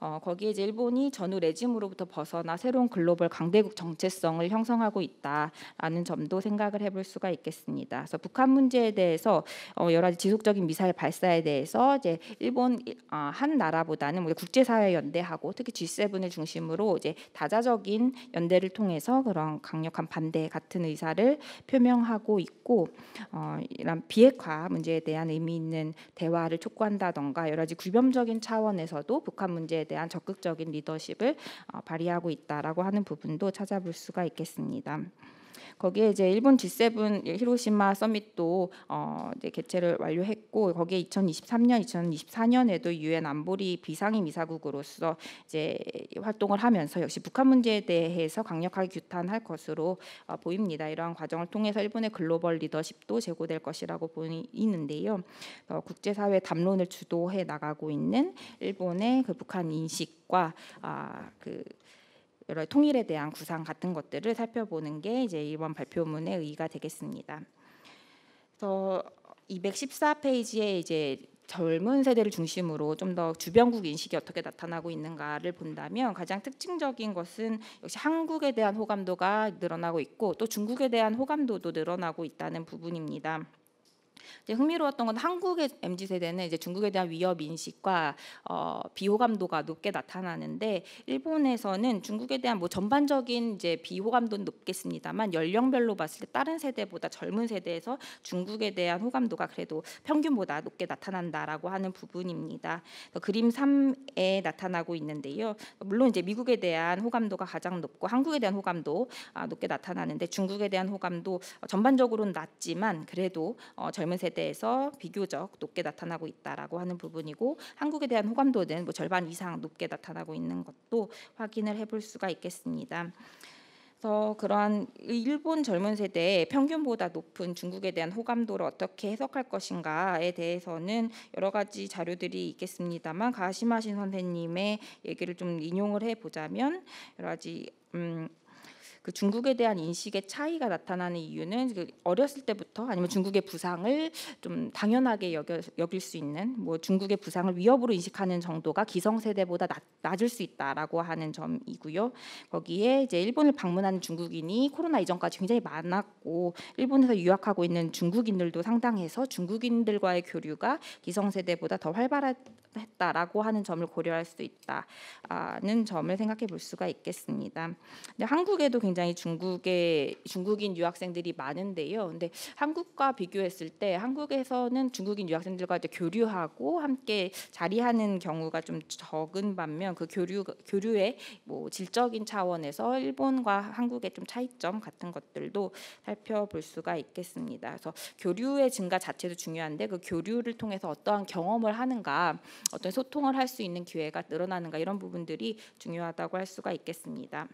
어, 거기에 이제 일본이 전후 레짐으로부터 벗어나 새로운 글로벌 강대국 정체성을 형성하고 있다라는 점도 생각을 해볼 수가 있겠습니다. 그래서 북한 문제에 대해서 어, 여러 가지 지속적인 미사일 발사에 대해서 이제 일본 한 나라보다는 뭐 국제사회 연대하고 특히 G7을 중심으로 이제 다자적인 연대를 통해서 그런 강력한 반대 같은 의사를 표. 표명하고 있고 어, 이런 비핵화 문제에 대한 의미 있는 대화를 촉구한다던가 여러 가지 구별적인 차원에서도 북한 문제에 대한 적극적인 리더십을 어, 발휘하고 있다라고 하는 부분도 찾아볼 수가 있겠습니다. 거기에 이제 일본 G7 예, 히로시마 서밋도 어 이제 개최를 완료했고 거기에 2023년, 2024년에도 유엔 안보리 비상임 이사국으로서 이제 활동을 하면서 역시 북한 문제에 대해서 강력하게 규탄할 것으로 어, 보입니다. 이러한 과정을 통해서 일본의 글로벌 리더십도 제고될 것이라고 보이는데요. 어, 국제사회 담론을 주도해 나가고 있는 일본의 그 북한 인식과 아그 여러 통일에 대한 구상 같은 것들을 살펴보는 게 이제 이번 발표문의 의의가 되겠습니다. 그래서 214페이지에 이제 젊은 세대를 중심으로 좀 더 주변국 인식이 어떻게 나타나고 있는가를 본다면 가장 특징적인 것은 역시 한국에 대한 호감도가 늘어나고 있고 또 중국에 대한 호감도도 늘어나고 있다는 부분입니다. 이제 흥미로웠던 건 한국의 mz 세대는 이제 중국에 대한 위협 인식과 어, 비호감도가 높게 나타나는데 일본에서는 중국에 대한 뭐 전반적인 이제 비호감도는 높겠습니다만 연령별로 봤을 때 다른 세대보다 젊은 세대에서 중국에 대한 호감도가 그래도 평균보다 높게 나타난다라고 하는 부분입니다. 그림 3에 나타나고 있는데요. 물론 이제 미국에 대한 호감도가 가장 높고 한국에 대한 호감도 아, 높게 나타나는데 중국에 대한 호감도 어, 전반적으로는 낮지만 그래도 어, 젊은 젊은 세대에서 비교적 높게 나타나고 있다라고 하는 부분이고 한국에 대한 호감도는 뭐 절반 이상 높게 나타나고 있는 것도 확인을 해볼 수가 있겠습니다. 그래서 그러 일본 젊은 세대의 평균보다 높은 중국에 대한 호감도를 어떻게 해석할 것인가에 대해서는 여러 가지 자료들이 있겠습니다만 가시마신 선생님의 얘기를 좀 인용을 해보자면 여러 가지 음, 그 중국에 대한 인식의 차이가 나타나는 이유는 그 어렸을 때부터 아니면 중국의 부상을 좀 당연하게 여겨, 여길 수 있는 뭐 중국의 부상을 위협으로 인식하는 정도가 기성세대보다 낮, 을수 있다라고 하는 점이고요. 거기에 이제 일본을 방문하는 중국인이 코로나 이전까지 굉장히 많았고 일본에서 유학하고 있는 중국인들도 상당해서 중국인들과의 교류가 기성세대보다 더 활발했다라고 하는 점을 고려할 수 있다는 점을 생각해 볼 수가 있겠습니다. 근데 한국에도 굉장히 굉장히 중국에 중국인 유학생들이 많은데요. 근데 한국과 비교했을 때 한국에서는 중국인 유학생들과 이제 교류하고 함께 자리하는 경우가 좀 적은 반면 그 교류 교류의 뭐 질적인 차원에서 일본과 한국의 좀 차이점 같은 것들도 살펴볼 수가 있겠습니다. 그래서 교류의 증가 자체도 중요한데 그 교류를 통해서 어떠한 경험을 하는가, 어떤 소통을 할 수 있는 기회가 늘어나는가 이런 부분들이 중요하다고 할 수가 있겠습니다.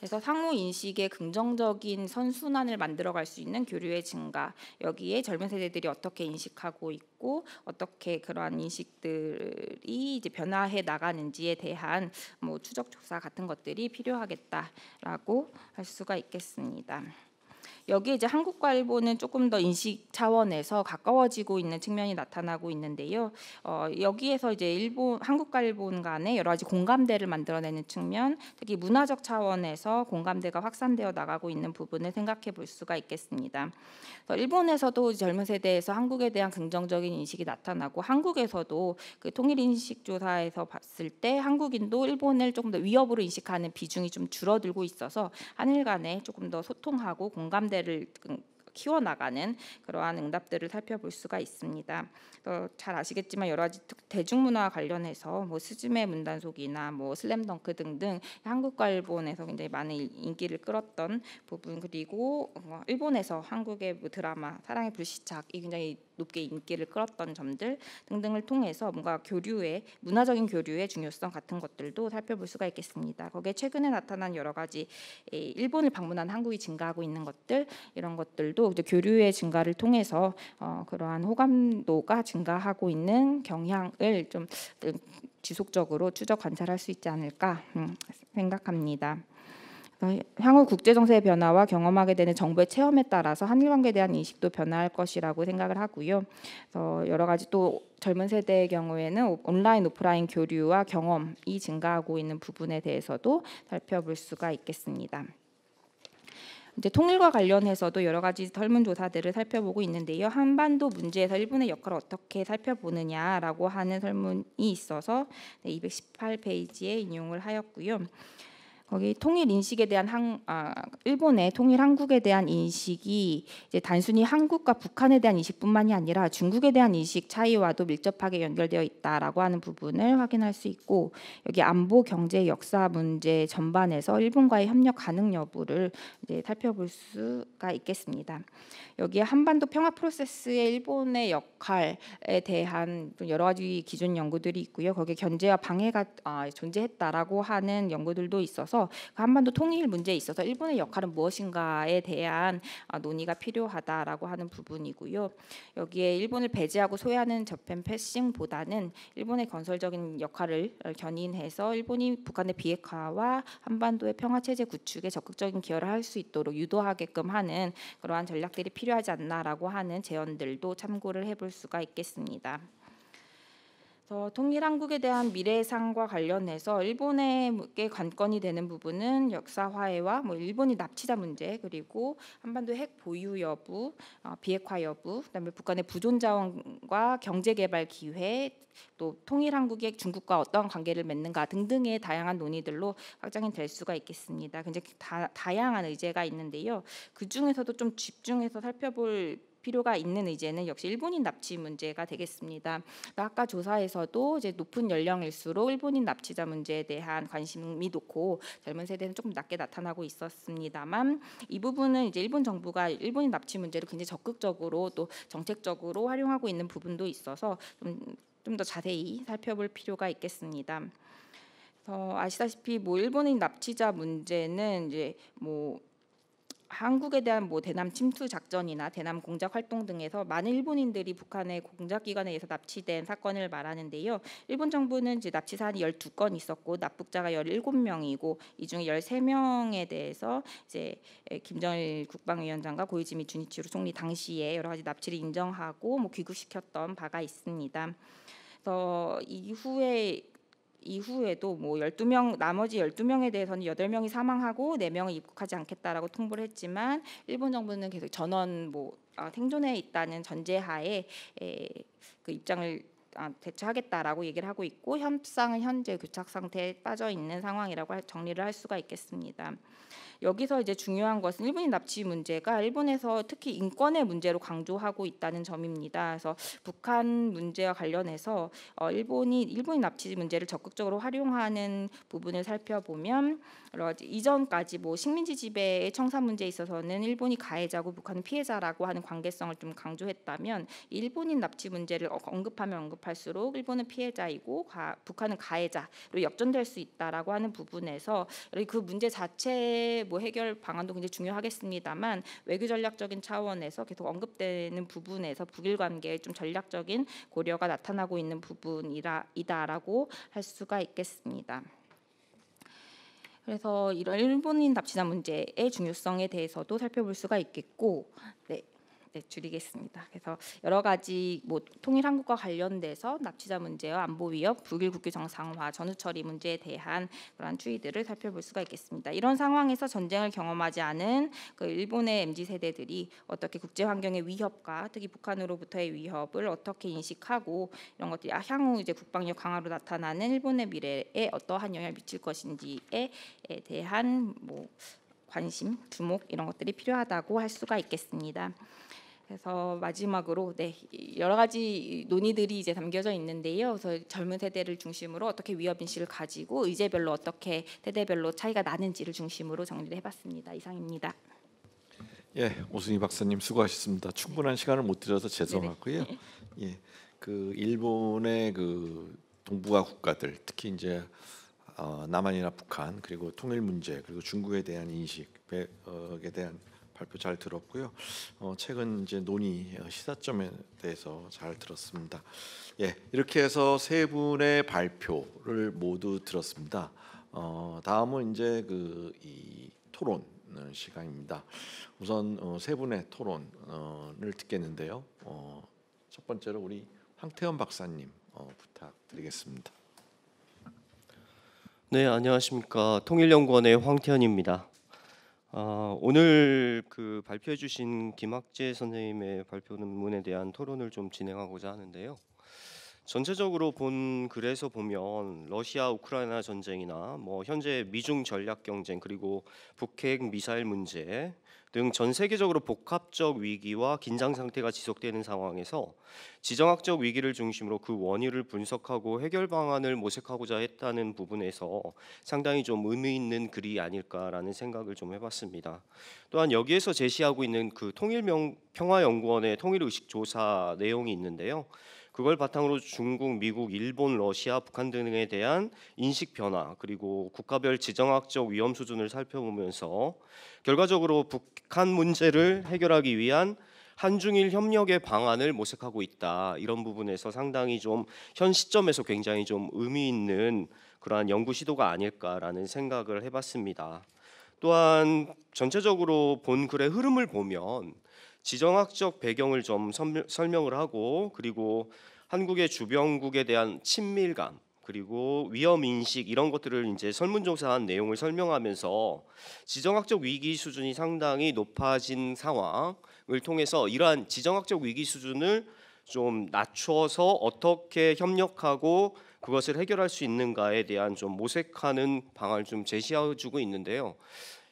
그래서 상호 인식의 긍정적인 선순환을 만들어갈 수 있는 교류의 증가 여기에 젊은 세대들이 어떻게 인식하고 있고 어떻게 그러한 인식들이 이제 변화해 나가는지에 대한 뭐 추적 조사 같은 것들이 필요하겠다라고 할 수가 있겠습니다. 여기에 이제 한국과 일본은 조금 더 인식 차원에서 가까워지고 있는 측면이 나타나고 있는데요. 어, 여기에서 이제 일본 한국과 일본 간의 여러 가지 공감대를 만들어내는 측면, 특히 문화적 차원에서 공감대가 확산되어 나가고 있는 부분을 생각해 볼 수가 있겠습니다. 일본에서도 젊은 세대에서 한국에 대한 긍정적인 인식이 나타나고 한국에서도 그 통일 인식 조사에서 봤을 때 한국인도 일본을 조금 더 위협으로 인식하는 비중이 좀 줄어들고 있어서 한일 간에 조금 더 소통하고 공감 공감대를 음, 키워나가는 그러한 응답들을 살펴볼 수가 있습니다. 어, 잘 아시겠지만 여러 가지 대중문화 관련해서 뭐 스즈메 문단속이나 뭐 슬램덩크 등등 한국과 일본에서 굉장히 많은 인기를 끌었던 부분 그리고 어, 일본에서 한국의 뭐 드라마 사랑의 불시착이 굉장히 높게 인기를 끌었던 점들 등등을 통해서 뭔가 교류의 문화적인 교류의 중요성 같은 것들도 살펴볼 수가 있겠습니다. 거기에 최근에 나타난 여러 가지 일본을 방문한 한국이 증가하고 있는 것들 이런 것들도 이제 교류의 증가를 통해서 어, 그러한 호감도가 증가하고 있는 경향을 좀 음, 지속적으로 추적 관찰할 수 있지 않을까 음, 생각합니다. 어, 향후 국제 정세의 변화와 경험하게 되는 정부의 체험에 따라서 한일 관계에 대한 인식도 변화할 것이라고 생각을 하고요. 그래서 여러 가지 또 젊은 세대의 경우에는 온라인 오프라인 교류와 경험이 증가하고 있는 부분에 대해서도 살펴볼 수가 있겠습니다. 이제 통일과 관련해서도 여러 가지 설문조사들을 살펴보고 있는데요. 한반도 문제에서 일본의 역할을 어떻게 살펴보느냐라고 하는 설문이 있어서 218페이지에 인용을 하였고요. 거기 통일 인식에 대한 한, 아, 일본의 통일 한국에 대한 인식이 이제 단순히 한국과 북한에 대한 인식뿐만이 아니라 중국에 대한 인식 차이와도 밀접하게 연결되어 있다라고 하는 부분을 확인할 수 있고 여기 안보 경제 역사 문제 전반에서 일본과의 협력 가능 여부를 이제 살펴볼 수가 있겠습니다. 여기에 한반도 평화 프로세스의 일본의 역할에 대한 여러 가지 기존 연구들이 있고요. 거기에 견제와 방해가 아, 존재했다라고 하는 연구들도 있어서 있 그 한반도 통일 문제에 있어서 일본의 역할은 무엇인가에 대한 어, 논의가 필요하다라고 하는 부분이고요. 여기에 일본을 배제하고 소외하는 저편 패싱보다는 일본의 건설적인 역할을 어, 견인해서 일본이 북한의 비핵화와 한반도의 평화 체제 구축에 적극적인 기여를 할 수 있도록 유도하게끔 하는 그러한 전략들이 필요하지 않나라고 하는 제언들도 참고를 해볼 수가 있겠습니다. 그 통일한국에 대한 미래상과 관련해서 일본에게 관건이 되는 부분은 역사화해와 뭐 일본이 납치자 문제 그리고 한반도 핵 보유 여부, 어, 비핵화 여부, 그다음에 북한의 부존 자원과 경제 개발 기회, 또 통일한국이 중국과 어떠한 관계를 맺는가 등등의 다양한 논의들로 확장이 될 수가 있겠습니다. 굉장히 다, 다양한 의제가 있는데요. 그 중에서도 좀 집중해서 살펴볼 필요가 있는 의제는 역시 일본인 납치 문제가 되겠습니다. 그러니까 아까 조사에서도 이제 높은 연령일수록 일본인 납치자 문제에 대한 관심이 높고 젊은 세대는 조금 낮게 나타나고 있었습니다만 이 부분은 이제 일본 정부가 일본인 납치 문제를 굉장히 적극적으로 또 정책적으로 활용하고 있는 부분도 있어서 좀좀더 자세히 살펴볼 필요가 있겠습니다. 그래서 아시다시피 뭐 일본인 납치자 문제는 이제 뭐 한국에 대한 뭐 대남 침투 작전이나 대남 공작 활동 등에서 많은 일본인들이 북한의 공작 기관에 의해서 납치된 사건을 말하는데요. 일본 정부는 이제 납치 사안이 12건 있었고 납북자가 17명이고 이중 13명에 대해서 이제 김정일 국방위원장과 고이즈미 주니치로 총리 당시에 여러 가지 납치를 인정하고 뭐 귀국시켰던 바가 있습니다. 그래서 이후에 이후에도 뭐 12명 나머지 12명에 대해서는 8명이 사망하고 4명이 입국하지 않겠다라고 통보를 했지만 일본 정부는 계속 전원 뭐 어, 생존해 있다는 전제하에 에, 그 입장을 아, 대처하겠다라고 얘기를 하고 있고 협상은 현재 교착 상태에 빠져 있는 상황이라고 할, 정리를 할 수가 있겠습니다. 여기서 이제 중요한 것은 일본인 납치 문제가 일본에서 특히 인권의 문제로 강조하고 있다는 점입니다. 그래서 북한 문제와 관련해서 어, 일본이 일본인 납치 문제를 적극적으로 활용하는 부분을 살펴보면 이전까지 뭐 식민지 지배의 청산 문제에 있어서는 일본이 가해자고 북한은 피해자라고 하는 관계성을 좀 강조했다면 일본인 납치 문제를 어, 언급하면 언급할수록 일본은 피해자이고 가, 북한은 가해자로 역전될 수 있다라고 하는 부분에서 그 문제 자체의 뭐 해결 방안도 굉장히 중요하겠습니다만 외교 전략적인 차원에서 계속 언급되는 부분에서 북일 관계에 좀 전략적인 고려가 나타나고 있는 부분이다라고 할 수가 있겠습니다. 그래서 이런 일본인 납치자 문제의 중요성에 대해서도 살펴볼 수가 있겠고, 네. 네, 줄이겠습니다. 그래서 여러 가지 뭐 통일 한국과 관련돼서 납치자 문제와 안보 위협, 북일 국교 정상화, 전후 처리 문제에 대한 그런 추이들을 살펴볼 수가 있겠습니다. 이런 상황에서 전쟁을 경험하지 않은 그 일본의 mz 세대들이 어떻게 국제 환경의 위협과 특히 북한으로부터의 위협을 어떻게 인식하고 이런 것들이 아, 향후 이제 국방력 강화로 나타나는 일본의 미래에 어떠한 영향을 미칠 것인지에 대한 뭐 관심, 주목 이런 것들이 필요하다고 할 수가 있겠습니다. 그래서 마지막으로 네 여러 가지 논의들이 이제 담겨져 있는데요. 그래서 젊은 세대를 중심으로 어떻게 위협 인식을 가지고 의제별로 어떻게 세대별로 차이가 나는지를 중심으로 정리를 해봤습니다. 이상입니다. 예, 오순희 박사님 수고하셨습니다. 충분한 시간을 못 드려서 죄송하고요. 네네. 예, 그 일본의 그 동북아 국가들 특히 이제 어, 남한이나 북한 그리고 통일 문제 그리고 중국에 대한 인식에 어, 대한 발표 잘 들었고요. 어, 최근 이제 논의 어, 시사점에 대해서 잘 들었습니다. 예, 이렇게 해서 세 분의 발표를 모두 들었습니다. 어, 다음은 이제 그이 토론 시간입니다. 우선 어, 세 분의 토론을 듣겠는데요. 어, 첫 번째로 우리 황태현 박사님 어, 부탁드리겠습니다. 네, 안녕하십니까 통일연구원의 황태현입니다. 아, 오늘 그 발표해 주신 김학재 선생님의 발표 논문에 대한 토론을 좀 진행하고자 하는데요. 전체적으로 본 글에서 보면 러시아 우크라이나 전쟁이나 뭐 현재 미중 전략 경쟁 그리고 북핵 미사일 문제 등전 세계적으로 복합적 위기와 긴장 상태가 지속되는 상황에서 지정학적 위기를 중심으로 그 원인을 분석하고 해결 방안을 모색하고자 했다는 부분에서 상당히 좀 의미 있는 글이 아닐까라는 생각을 좀 해봤습니다. 또한 여기에서 제시하고 있는 그 통일명 평화연구원의 통일의식 조사 내용이 있는데요. 그걸 바탕으로 중국, 미국, 일본, 러시아, 북한 등에 대한 인식 변화 그리고 국가별 지정학적 위험 수준을 살펴보면서 결과적으로 북한 문제를 해결하기 위한 한중일 협력의 방안을 모색하고 있다 이런 부분에서 상당히 좀 현 시점에서 굉장히 좀 의미 있는 그러한 연구 시도가 아닐까라는 생각을 해봤습니다. 또한 전체적으로 본 글의 흐름을 보면 지정학적 배경을 좀 설명을 하고 그리고 한국의 주변국에 대한 친밀감 그리고 위험 인식 이런 것들을 이제 설문조사한 내용을 설명하면서 지정학적 위기 수준이 상당히 높아진 상황을 통해서 이러한 지정학적 위기 수준을 좀낮추어서 어떻게 협력하고 그것을 해결할 수 있는가에 대한 좀 모색하는 방안을 좀 제시해주고 있는데요.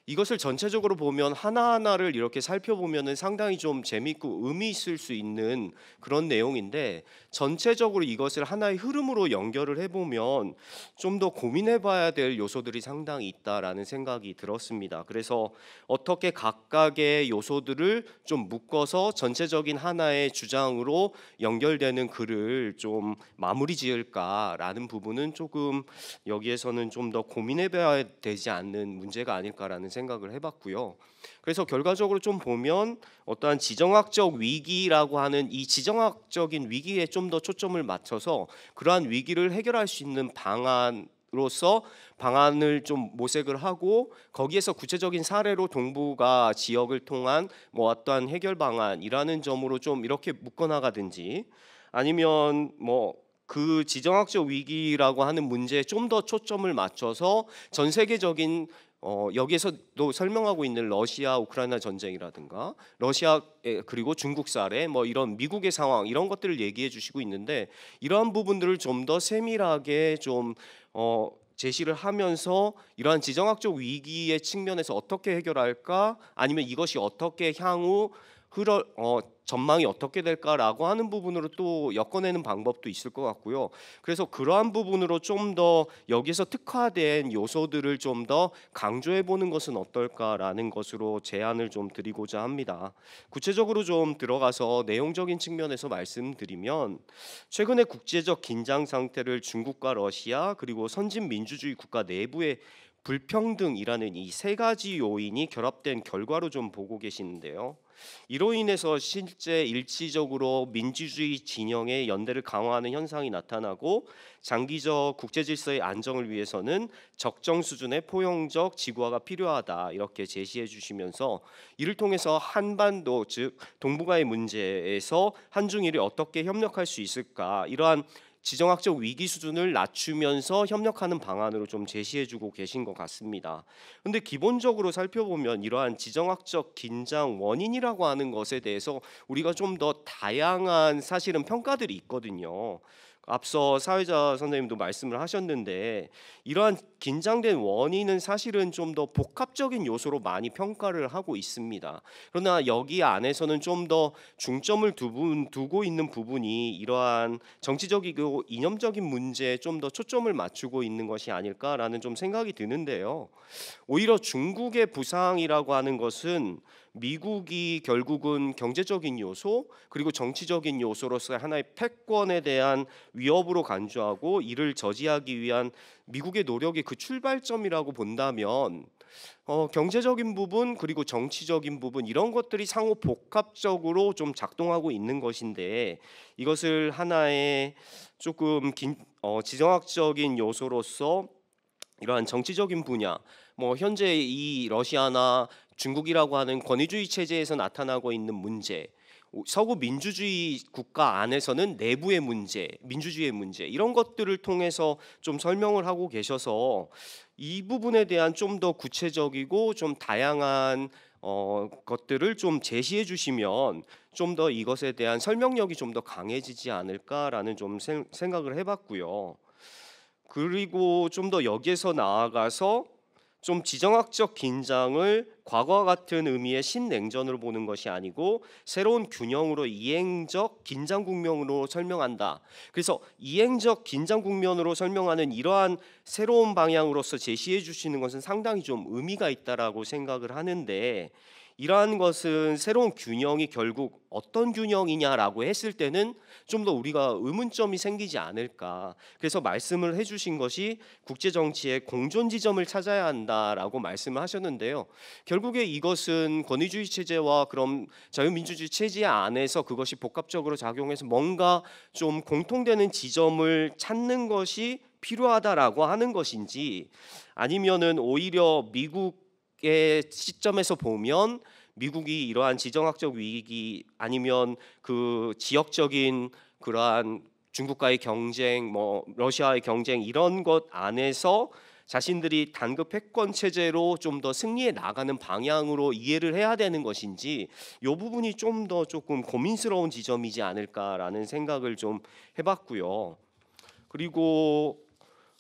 이것을 전체적으로 보면 하나하나를 이렇게 살펴보면은 상당히 좀 재밌고 의미 있을 수 있는 그런 내용인데 전체적으로 이것을 하나의 흐름으로 연결을 해보면 좀 더 고민해봐야 될 요소들이 상당히 있다라는 생각이 들었습니다. 그래서 어떻게 각각의 요소들을 좀 묶어서 전체적인 하나의 주장으로 연결되는 글을 좀 마무리 지을까라는 부분은 조금 여기에서는 좀 더 고민해봐야 되지 않는 문제가 아닐까라는 생각이 생각을 해봤고요. 그래서 결과적으로 좀 보면 어떠한 지정학적 위기라고 하는 이 지정학적인 위기에 좀 더 초점을 맞춰서 그러한 위기를 해결할 수 있는 방안 로서 방안을 좀 모색을 하고 거기에서 구체적인 사례로 동부가 지역을 통한 뭐 어떠한 해결 방안이라는 점으로 좀 이렇게 묶어나가든지 아니면 뭐 그 지정학적 위기라고 하는 문제에 좀 더 초점을 맞춰서 전 세계적인 어, 여기에서도 설명하고 있는 러시아 우크라이나 전쟁이라든가 러시아 그리고 중국 사례 뭐 이런 미국의 상황 이런 것들을 얘기해 주시고 있는데 이러한 부분들을 좀 더 세밀하게 좀 어, 제시를 하면서 이러한 지정학적 위기의 측면에서 어떻게 해결할까 아니면 이것이 어떻게 향후 그 어, 전망이 어떻게 될까라고 하는 부분으로 또 엮어내는 방법도 있을 것 같고요. 그래서 그러한 부분으로 좀 더 여기서 특화된 요소들을 좀 더 강조해 보는 것은 어떨까라는 것으로 제안을 좀 드리고자 합니다. 구체적으로 좀 들어가서 내용적인 측면에서 말씀드리면 최근의 국제적 긴장 상태를 중국과 러시아 그리고 선진 민주주의 국가 내부의 불평등이라는 이 세 가지 요인이 결합된 결과로 좀 보고 계시는데요. 이로 인해서 실제 일시적으로 민주주의 진영의 연대를 강화하는 현상이 나타나고 장기적 국제 질서의 안정을 위해서는 적정 수준의 포용적 지구화가 필요하다 이렇게 제시해 주시면서 이를 통해서 한반도 즉 동북아의 문제에서 한중일이 어떻게 협력할 수 있을까 이러한 지정학적 위기 수준을 낮추면서 협력하는 방안으로 좀 제시해주고 계신 것 같습니다. 근데 기본적으로 살펴보면 이러한 지정학적 긴장 원인이라고 하는 것에 대해서 우리가 좀 더 다양한 사실은 평가들이 있거든요. 앞서 사회자 선생님도 말씀을 하셨는데 이러한 긴장된 원인은 사실은 좀 더 복합적인 요소로 많이 평가를 하고 있습니다. 그러나 여기 안에서는 좀 더 중점을 두분 두고 있는 부분이 이러한 정치적이고 이념적인 문제에 좀 더 초점을 맞추고 있는 것이 아닐까라는 좀 생각이 드는데요. 오히려 중국의 부상이라고 하는 것은 미국이 결국은 경제적인 요소 그리고 정치적인 요소로서 하나의 패권에 대한 위협으로 간주하고 이를 저지하기 위한 미국의 노력의그 출발점이라고 본다면 어, 경제적인 부분 그리고 정치적인 부분 이런 것들이 상호 복합적으로 좀 작동하고 있는 것인데 이것을 하나의 조금 긴, 어, 지정학적인 요소로서 이러한 정치적인 분야 뭐 현재 이 러시아나 중국이라고 하는 권위주의 체제에서 나타나고 있는 문제, 서구 민주주의 국가 안에서는 내부의 문제, 민주주의의 문제 이런 것들을 통해서 좀 설명을 하고 계셔서 이 부분에 대한 좀 더 구체적이고 좀 다양한 어, 것들을 좀 제시해 주시면 좀 더 이것에 대한 설명력이 좀 더 강해지지 않을까라는 좀 생, 각을 해봤고요. 그리고 좀 더 여기에서 나아가서 좀 지정학적 긴장을 과거와 같은 의미의 신냉전으로 보는 것이 아니고 새로운 균형으로 이행적 긴장 국면으로 설명한다. 그래서 이행적 긴장 국면으로 설명하는 이러한 새로운 방향으로서 제시해 주시는 것은 상당히 좀 의미가 있다라고 생각을 하는데 이러한 것은 새로운 균형이 결국 어떤 균형이냐라고 했을 때는 좀 더 우리가 의문점이 생기지 않을까. 그래서 말씀을 해주신 것이 국제 정치의 공존 지점을 찾아야 한다라고 말씀을 하셨는데요. 결국에 이것은 권위주의 체제와 그럼 자유민주주의 체제 안에서 그것이 복합적으로 작용해서 뭔가 좀 공통되는 지점을 찾는 것이 필요하다라고 하는 것인지 아니면은 오히려 미국 시점에서 보면 미국이 이러한 지정학적 위기 아니면 그 지역적인 그러한 중국과의 경쟁, 뭐 러시아의 경쟁 이런 것 안에서 자신들이 단급 패권 체제로 좀 더 승리해 나가는 방향으로 이해를 해야 되는 것인지 요 부분이 좀 더 조금 고민스러운 지점이지 않을까라는 생각을 좀 해봤고요. 그리고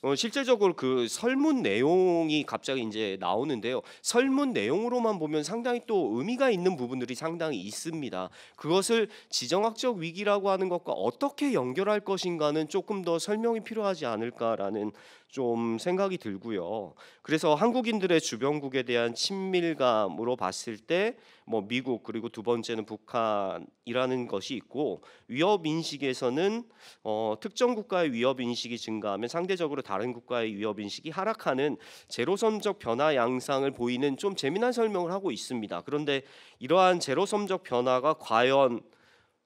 어, 실제적으로 그 설문 내용이 갑자기 이제 나오는데요. 설문 내용으로만 보면 상당히 또 의미가 있는 부분들이 상당히 있습니다. 그것을 지정학적 위기라고 하는 것과 어떻게 연결할 것인가는 조금 더 설명이 필요하지 않을까라는 좀 생각이 들고요. 그래서 한국인들의 주변국에 대한 친밀감으로 봤을 때뭐 미국 그리고 두 번째는 북한이라는 것이 있고 위협 인식에서는 어, 특정 국가의 위협 인식이 증가하면 상대적으로 다른 국가의 위협 인식이 하락하는 제로섬적 변화 양상을 보이는 좀 재미난 설명을 하고 있습니다. 그런데 이러한 제로섬적 변화가 과연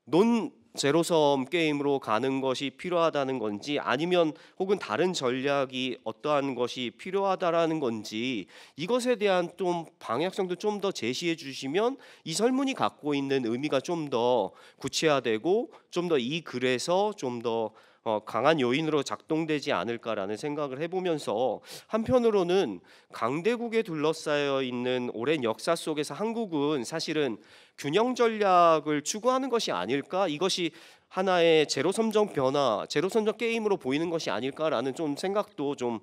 논 제로섬 게임으로 가는 것이 필요하다는 건지 아니면 혹은 다른 전략이 어떠한 것이 필요하다라는 건지 이것에 대한 좀 방향성도 좀 더 제시해 주시면 이 설문이 갖고 있는 의미가 좀 더 구체화되고 좀 더 이 글에서 좀더 어, 강한 요인으로 작동되지 않을까라는 생각을 해보면서 한편으로는 강대국에 둘러싸여 있는 오랜 역사 속에서 한국은 사실은 균형 전략을 추구하는 것이 아닐까 이것이 하나의 제로 섬정 변화, 제로 섬정 게임으로 보이는 것이 아닐까라는 좀 생각도 좀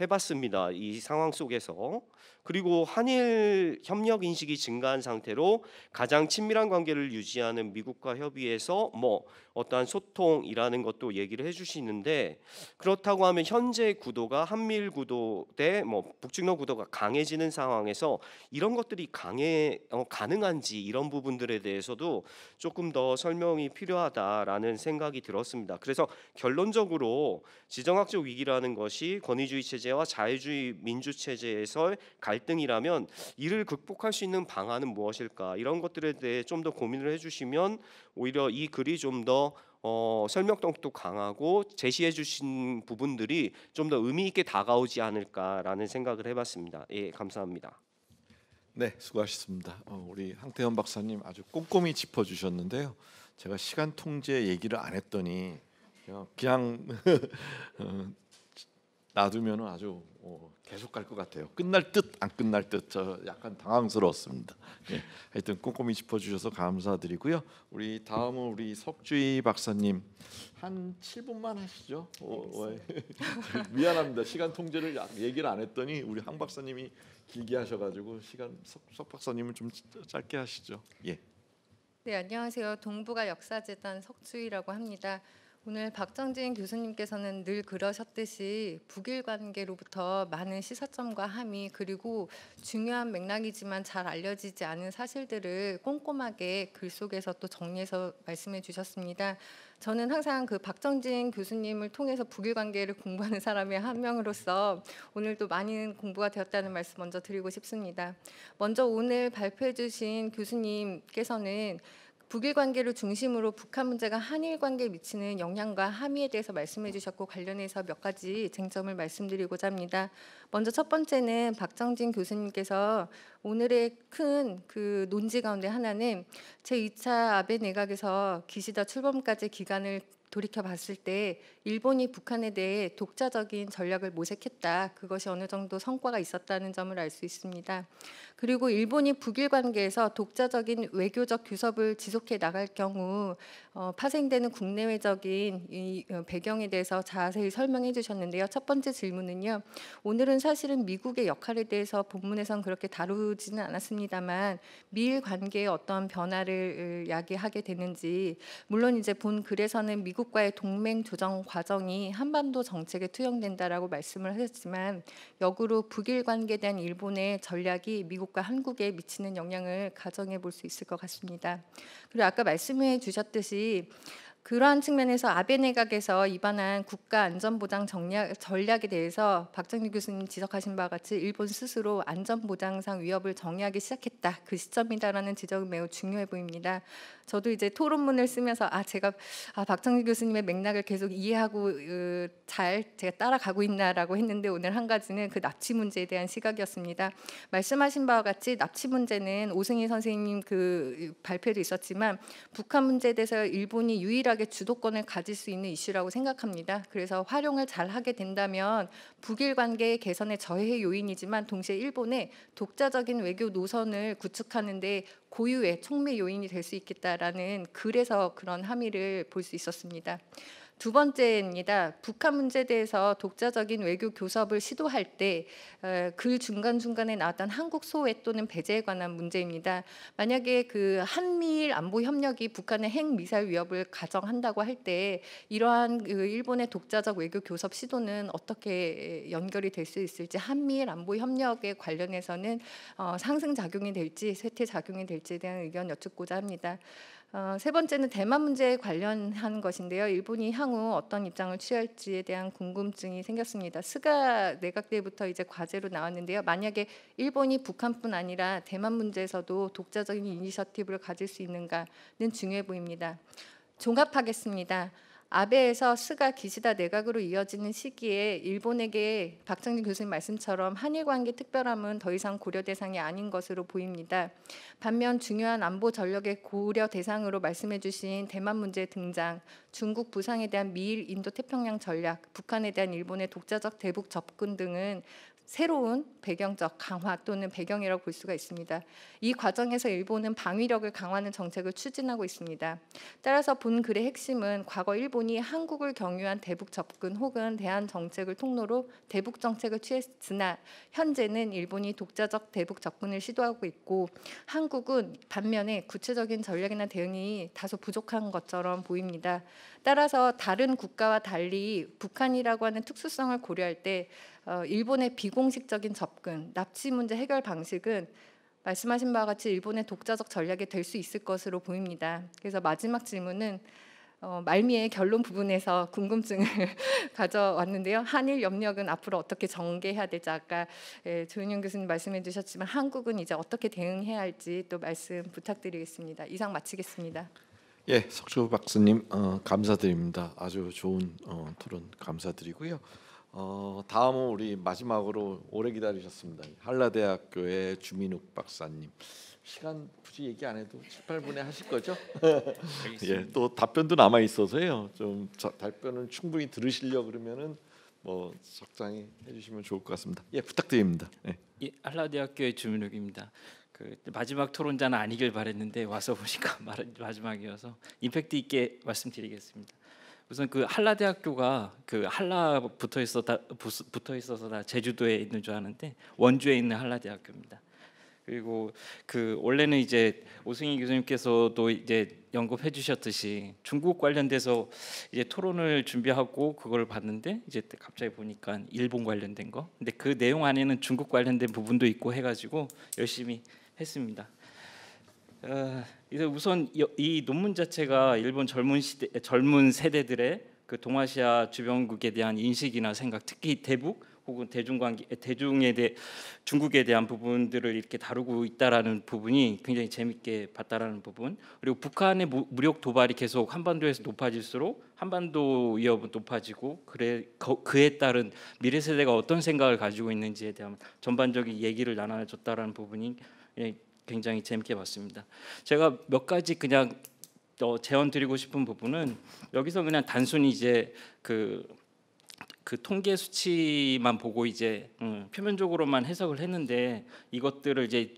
해봤습니다. 이 상황 속에서 그리고 한일 협력 인식이 증가한 상태로 가장 친밀한 관계를 유지하는 미국과 협의해서 뭐 어떠한 소통이라는 것도 얘기를 해주시는데 그렇다고 하면 현재 구도가 한미일 구도 대뭐 북중러 구도가 강해지는 상황에서 이런 것들이 강해 어, 가능한지 이런 부분들에 대해서도 조금 더 설명이 필요하다라는 생각이 들었습니다. 그래서 결론적으로 지정학적 위기라는 것이 권위주의 체제와 자유주의 민주 체제에서 갈 갈등이라면 이를 극복할 수 있는 방안은 무엇일까 이런 것들에 대해 좀 더 고민을 해주시면 오히려 이 글이 좀더 어, 설명력도 강하고 제시해 주신 부분들이 좀 더 의미 있게 다가오지 않을까라는 생각을 해봤습니다. 예, 감사합니다. 네, 수고하셨습니다. 어, 우리 항태현 박사님 아주 꼼꼼히 짚어주셨는데요. 제가 시간 통제 얘기를 안 했더니 그냥, 그냥 어, 놔두면 아주 어, 계속 갈 것 같아요. 끝날 듯 안 끝날 듯 저 약간 당황스러웠습니다. 예, 하여튼 꼼꼼히 짚어주셔서 감사드리고요. 우리 다음은 우리 석주희 박사님 한 7분만 하시죠. 오, 어, 미안합니다. 시간 통제를 얘기를 안 했더니 우리 항 박사님이 길게 하셔가지고 시간 석, 석 박사님은 좀 짧게 하시죠. 예. 네 안녕하세요. 동북아 역사재단 석주희라고 합니다. 오늘 박정진 교수님께서는 늘 그러셨듯이 북일 관계로부터 많은 시사점과 함의 그리고 중요한 맥락이지만 잘 알려지지 않은 사실들을 꼼꼼하게 글 속에서 또 정리해서 말씀해 주셨습니다. 저는 항상 그 박정진 교수님을 통해서 북일 관계를 공부하는 사람의 한 명으로서 오늘도 많은 공부가 되었다는 말씀 먼저 드리고 싶습니다. 먼저 오늘 발표해 주신 교수님께서는 북일 관계를 중심으로 북한 문제가 한일 관계에 미치는 영향과 함의에 대해서 말씀해 주셨고 관련해서 몇 가지 쟁점을 말씀드리고자 합니다. 먼저 첫 번째는 박정진 교수님께서 오늘의 큰 그 논지 가운데 하나는 제2차 아베 내각에서 기시다 출범까지 기간을 돌이켜 봤을 때 일본이 북한에 대해 독자적인 전략을 모색했다. 그것이 어느 정도 성과가 있었다는 점을 알 수 있습니다. 그리고 일본이 북일 관계에서 독자적인 외교적 규섭을 지속해 나갈 경우 어, 파생되는 국내외적인 이 어, 배경에 대해서 자세히 설명해 주셨는데요. 첫 번째 질문은요. 오늘은 사실은 미국의 역할에 대해서 본문에선 그렇게 다루지는 않았습니다만 미일 관계에 어떤 변화를 야기하게 되는지 물론 이제 본 글에서는 미국 미국과의 동맹 조정 과정이 한반도 정책에 투영된다라고 말씀을 하셨지만 역으로 북일 관계에 대한 일본의 전략이 미국과 한국에 미치는 영향을 가정해 볼 수 있을 것 같습니다. 그리고 아까 말씀해 주셨듯이 그러한 측면에서 아베내각에서 입안한 국가 안전보장 정략, 전략에 대해서 박정희 교수님 지적하신 바와 같이 일본 스스로 안전보장상 위협을 정의하기 시작했다. 그 시점이다라는 지적은 매우 중요해 보입니다. 저도 이제 토론문을 쓰면서 아 제가 아 박정희 교수님의 맥락을 계속 이해하고 으, 잘 제가 따라가고 있나라고 했는데 오늘 한 가지는 그 납치 문제에 대한 시각이었습니다. 말씀하신 바와 같이 납치 문제는 오승희 선생님 그 발표도 있었지만 북한 문제에 대해서 일본이 유일하게 유일하게 주도권을 가질 수 있는 이슈라고 생각합니다. 그래서 활용을 잘 하게 된다면 북일 관계 개선의 저해 요인이지만 동시에 일본의 독자적인 외교 노선을 구축하는 데 고유의 촉매 요인이 될 수 있겠다라는 글에서 그런 함의를 볼 수 있었습니다. 두 번째입니다. 북한 문제에 대해서 독자적인 외교 교섭을 시도할 때그 어, 중간중간에 나왔던 한국 소외 또는 배제에 관한 문제입니다. 만약에 그 한미일 안보 협력이 북한의 핵 미사일 위협을 가정한다고 할 때 이러한 그 일본의 독자적 외교 교섭 시도는 어떻게 연결이 될 수 있을지 한미일 안보 협력에 관련해서는 어, 상승 작용이 될지 쇠퇴 작용이 될지에 대한 의견 여쭙고자 합니다. 어, 세 번째는 대만 문제에 관련한 것인데요. 일본이 향후 어떤 입장을 취할지에 대한 궁금증이 생겼습니다. 스가 내각 때부터 이제 과제로 나왔는데요. 만약에 일본이 북한뿐 아니라 대만 문제에서도 독자적인 이니셔티브를 가질 수 있는가는 중요해 보입니다. 종합하겠습니다. 아베에서 스가 기시다 내각으로 이어지는 시기에 일본에게 박정진 교수님 말씀처럼 한일 관계 특별함은 더 이상 고려 대상이 아닌 것으로 보입니다. 반면 중요한 안보 전력의 고려 대상으로 말씀해 주신 대만 문제 등장, 중국 부상에 대한 미일 인도 태평양 전략, 북한에 대한 일본의 독자적 대북 접근 등은 새로운 배경적 강화 또는 배경이라고 볼 수가 있습니다. 이 과정에서 일본은 방위력을 강화하는 정책을 추진하고 있습니다. 따라서 본 글의 핵심은 과거 일본이 한국을 경유한 대북 접근 혹은 대한 정책을 통로로 대북 정책을 취했으나 현재는 일본이 독자적 대북 접근을 시도하고 있고 한국은 반면에 구체적인 전략이나 대응이 다소 부족한 것처럼 보입니다. 따라서 다른 국가와 달리 북한이라고 하는 특수성을 고려할 때 어, 일본의 비공식적인 접근, 납치 문제 해결 방식은 말씀하신 바와 같이 일본의 독자적 전략이 될 수 있을 것으로 보입니다. 그래서 마지막 질문은 어, 말미의 결론 부분에서 궁금증을 가져왔는데요. 한일 협력은 앞으로 어떻게 전개해야 될지 아까 예, 조윤영 교수님 말씀해 주셨지만 한국은 이제 어떻게 대응해야 할지 또 말씀 부탁드리겠습니다. 이상 마치겠습니다. 예, 석주 박사님 어, 감사드립니다. 아주 좋은 어, 토론 감사드리고요. 어, 다음은 우리 마지막으로 오래 기다리셨습니다. 한라대학교의 주민욱 박사님. 시간 굳이 얘기 안 해도 7, 8분에 하실 거죠? 예, 또 답변도 남아 있어서요. 좀 자, 답변은 충분히 들으시려 그러면은 뭐 적당히 해주시면 좋을 것 같습니다. 예, 부탁드립니다. 예. 예, 한라대학교의 주민욱입니다. 그 마지막 토론자는 아니길 바랬는데 와서 보니까 마지막이어서 임팩트 있게 말씀드리겠습니다. 우선 그 한라 대학교가 그 한라 붙어 있어 다 붙어 있어서 다 제주도에 있는 줄 아는데 원주에 있는 한라 대학교입니다. 그리고 그 원래는 이제 오승희 교수님께서도 이제 연구해 주셨듯이 중국 관련돼서 이제 토론을 준비하고 그걸 봤는데 이제 갑자기 보니까 일본 관련된 거 근데 그 내용 안에는 중국 관련된 부분도 있고 해가지고 열심히 했습니다. 어, 이제 우선 이 논문 자체가 일본 젊은 시대 젊은 세대들의 그 동아시아 주변국에 대한 인식이나 생각, 특히 대북 혹은 대중관계 대중에 대해 중국에 대한 부분들을 이렇게 다루고 있다라는 부분이 굉장히 재밌게 봤다라는 부분 그리고 북한의 무력 무 도발이 계속 한반도에서 높아질수록 한반도 위협은 높아지고 그래 거, 그에 따른 미래 세대가 어떤 생각을 가지고 있는지에 대한 전반적인 얘기를 나눠줬다라는 부분이 예, 굉장히 재밌게 봤습니다. 제가 몇 가지 그냥 제언 드리고 싶은 부분은 여기서 그냥 단순히 이제 그그 그 통계 수치만 보고 이제 음, 표면적으로만 해석을 했는데 이것들을 이제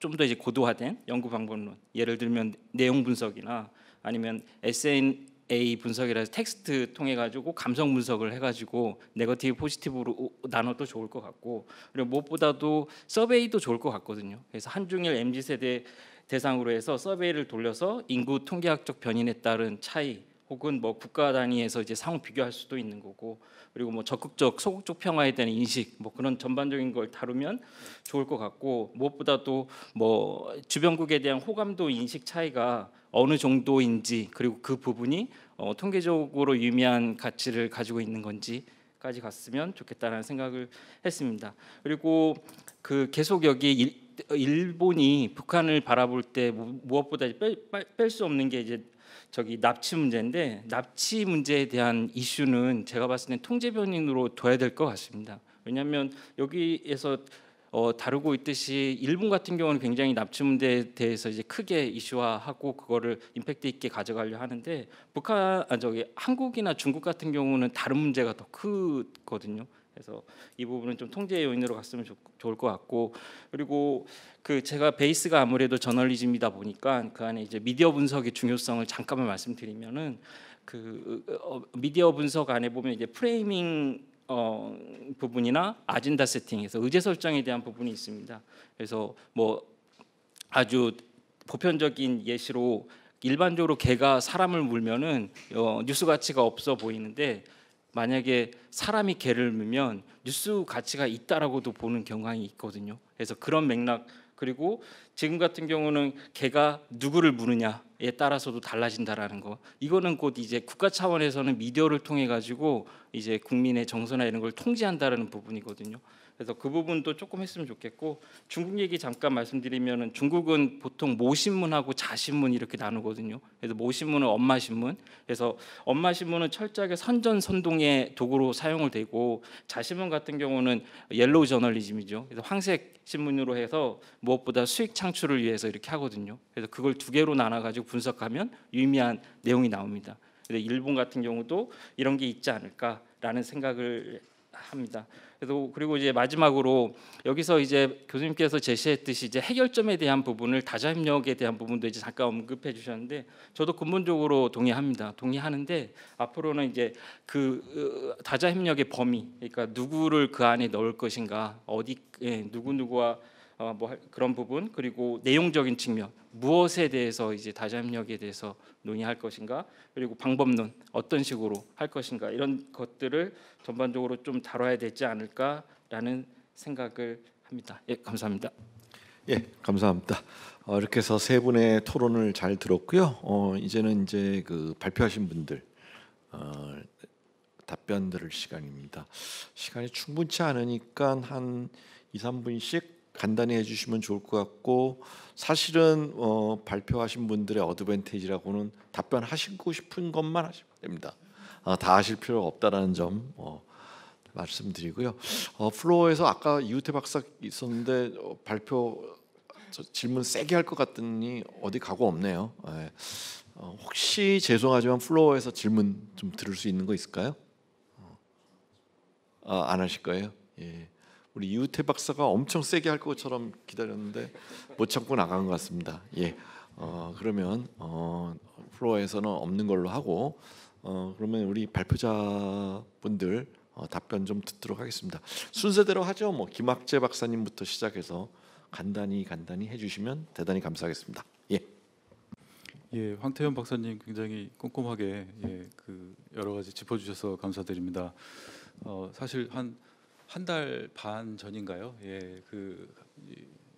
좀 더 이제 고도화된 연구 방법론 예를 들면 내용 분석이나 아니면 SN A 분석이라 해서 텍스트 통해 가지고 감성 분석을 해 가지고 네거티브 포지티브로 나눠도 좋을 것 같고 그리고 무엇보다도 서베이도 좋을 것 같거든요. 그래서 한중일 MZ 세대 대상으로 해서 서베이를 돌려서 인구 통계학적 변인에 따른 차이 혹은 뭐 국가 단위에서 이제 상호 비교할 수도 있는 거고 그리고 뭐 적극적 소극적 평화에 대한 인식 뭐 그런 전반적인 걸 다루면 좋을 것 같고 무엇보다도 뭐 주변국에 대한 호감도 인식 차이가 어느 정도인지 그리고 그 부분이 어, 통계적으로 유의미한 가치를 가지고 있는 건지까지 갔으면 좋겠다는 생각을 했습니다. 그리고 그 계속 여기 일, 일본이 북한을 바라볼 때 무엇보다 뺄 수 없는 게 이제 저기 납치 문제인데 납치 문제에 대한 이슈는 제가 봤을 땐 통제 변인으로 둬야 될 것 같습니다. 왜냐하면 여기에서 어, 다루고 있듯이 일본 같은 경우는 굉장히 납치 문제에 대해서 이제 크게 이슈화하고 그거를 임팩트 있게 가져가려 하는데 북한 아 저기 한국이나 중국 같은 경우는 다른 문제가 더 크거든요. 그래서 이 부분은 좀통제 요인으로 갔으면 좋, 좋을 것 같고 그리고 그 제가 베이스가 아무래도 저널리즘이다 보니까 그 안에 이제 미디어 분석의 중요성을 잠깐만 말씀드리면은 그 어, 어 미디어 분석 안에 보면 이제 프레이밍 어, 부분이나 아젠다 세팅에서 의제 설정에 대한 부분이 있습니다. 그래서 뭐 아주 보편적인 예시로 일반적으로 개가 사람을 물면은 어, 뉴스 가치가 없어 보이는데 만약에 사람이 개를 물면 뉴스 가치가 있다라고도 보는 경향이 있거든요. 그래서 그런 맥락 그리고 지금 같은 경우는 개가 누구를 물느냐 에 따라서도 달라진다라는 거. 이거는 곧 이제 국가 차원에서는 미디어를 통해 가지고 이제 국민의 정서나 이런 걸 통제한다라는 부분이거든요. 그래서 그 부분도 조금 했으면 좋겠고 중국 얘기 잠깐 말씀드리면은 중국은 보통 모신문하고 자신문 이렇게 나누거든요. 그래서 모신문은 엄마 신문. 그래서 엄마 신문은 철저하게 선전 선동의 도구로 사용을 되고 자신문 같은 경우는 옐로우 저널리즘이죠. 그래서 황색 신문으로 해서 무엇보다 수익 창출을 위해서 이렇게 하거든요. 그래서 그걸 두 개로 나눠 가지고 분석하면 유의미한 내용이 나옵니다. 근데 일본 같은 경우도 이런 게 있지 않을까라는 생각을 합니다. 그래서 그리고 이제 마지막으로 여기서 이제 교수님께서 제시했듯이 이제 해결점에 대한 부분을 다자협력에 대한 부분도 이제 잠깐 언급해 주셨는데 저도 근본적으로 동의합니다. 동의하는데 앞으로는 이제 그 어, 다자협력의 범위, 그러니까 누구를 그 안에 넣을 것인가, 어디 예, 누구 누구와 어, 뭐 그런 부분 그리고 내용적인 측면 무엇에 대해서 이제 다자협력에 대해서 논의할 것인가 그리고 방법론 어떤 식으로 할 것인가 이런 것들을 전반적으로 좀 다뤄야 되지 않을까라는 생각을 합니다. 예, 감사합니다. 예, 감사합니다. 어, 이렇게 해서 세 분의 토론을 잘 들었고요. 어, 이제는 이제 그 발표하신 분들 어, 답변 들을 시간입니다. 시간이 충분치 않으니까 한 2, 3분씩 간단히 해주시면 좋을 것 같고 사실은 어, 발표하신 분들의 어드밴테이지라고는 답변하시고 싶은 것만 하시면 됩니다. 어, 다 하실 필요가 없다라는 점 어, 말씀드리고요. 어, 플로어에서 아까 이우태 박사 있었는데 어, 발표 질문 세게 할 것 같더니 어디 가고 없네요. 네. 혹시 죄송하지만 플로어에서 질문 좀 들을 수 있는 거 있을까요? 아, 안 하실 거예요? 예. 우리 이우태 박사가 엄청 세게 할 것처럼 기다렸는데 못 참고 나간 것 같습니다. 예, 어, 그러면 어, 플로어에서는 없는 걸로 하고 어, 그러면 우리 발표자 분들 어, 답변 좀 듣도록 하겠습니다. 순서대로 하죠. 뭐 김학재 박사님부터 시작해서 간단히 간단히 해주시면 대단히 감사하겠습니다. 예. 예, 황태현 박사님 굉장히 꼼꼼하게 예, 그 여러 가지 짚어주셔서 감사드립니다. 어, 사실 한 한달반 전인가요? 예, 그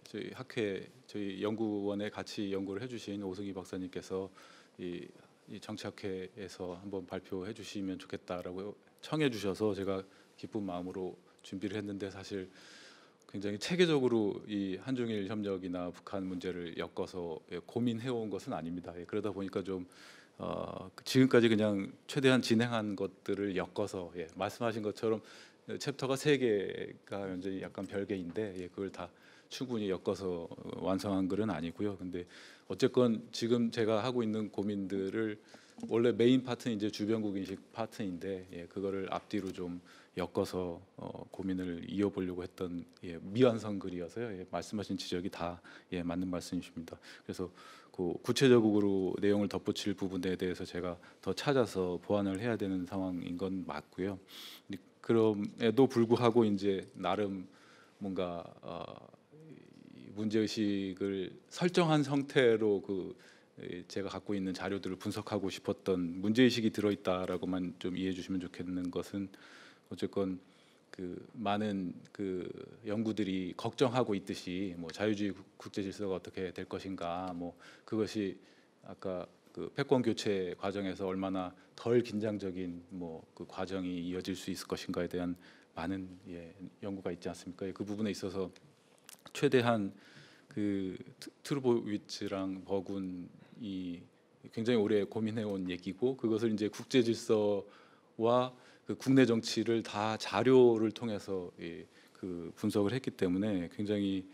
저희 학회 저희 연구원에 같이 연구를 해주신 오승희 박사님께서 이, 이 정치학회에서 한번 발표해 주시면 좋겠다라고 청해 주셔서 제가 기쁜 마음으로 준비를 했는데 사실 굉장히 체계적으로 이 한중일 협력이나 북한 문제를 엮어서 예, 고민해 온 것은 아닙니다. 예, 그러다 보니까 좀 어, 지금까지 그냥 최대한 진행한 것들을 엮어서 예, 말씀하신 것처럼 챕터가 세 개가 현재 약간 별개인데 예, 그걸 다 충분히 엮어서 완성한 글은 아니고요. 근데 어쨌건 지금 제가 하고 있는 고민들을 원래 메인 파트는 이제 주변국 인식 파트인데 예, 그거를 앞뒤로 좀 엮어서 어, 고민을 이어보려고 했던 예, 미완성 글이어서요. 예, 말씀하신 지적이 다 예, 맞는 말씀이십니다. 그래서 그 구체적으로 내용을 덧붙일 부분에 대해서 제가 더 찾아서 보완을 해야 되는 상황인 건 맞고요. 그럼에도 불구하고 이제 나름 뭔가 어, 문제 의식을 설정한 형태로 그 제가 갖고 있는 자료들을 분석하고 싶었던 문제 의식이 들어 있다라고만 좀 이해해 주시면 좋겠는 것은 어쨌건 그 많은 그 연구들이 걱정하고 있듯이 뭐 자유주의 국제 질서가 어떻게 될 것인가 뭐 그것이 아까 그 패권 교체 과정에서 얼마나 덜 긴장적인 뭐 그 과정이 이어질 수 있을 것인가에 대한 많은 예, 연구가 있지 않습니까? 예, 그 부분에 있어서 최대한 그 트루보위츠랑 버군이 굉장히 오래 고민해온 얘기고 그것을 이제 국제 질서와 그 국내 정치를 다 자료를 통해서 예, 그 분석을 했기 때문에 굉장히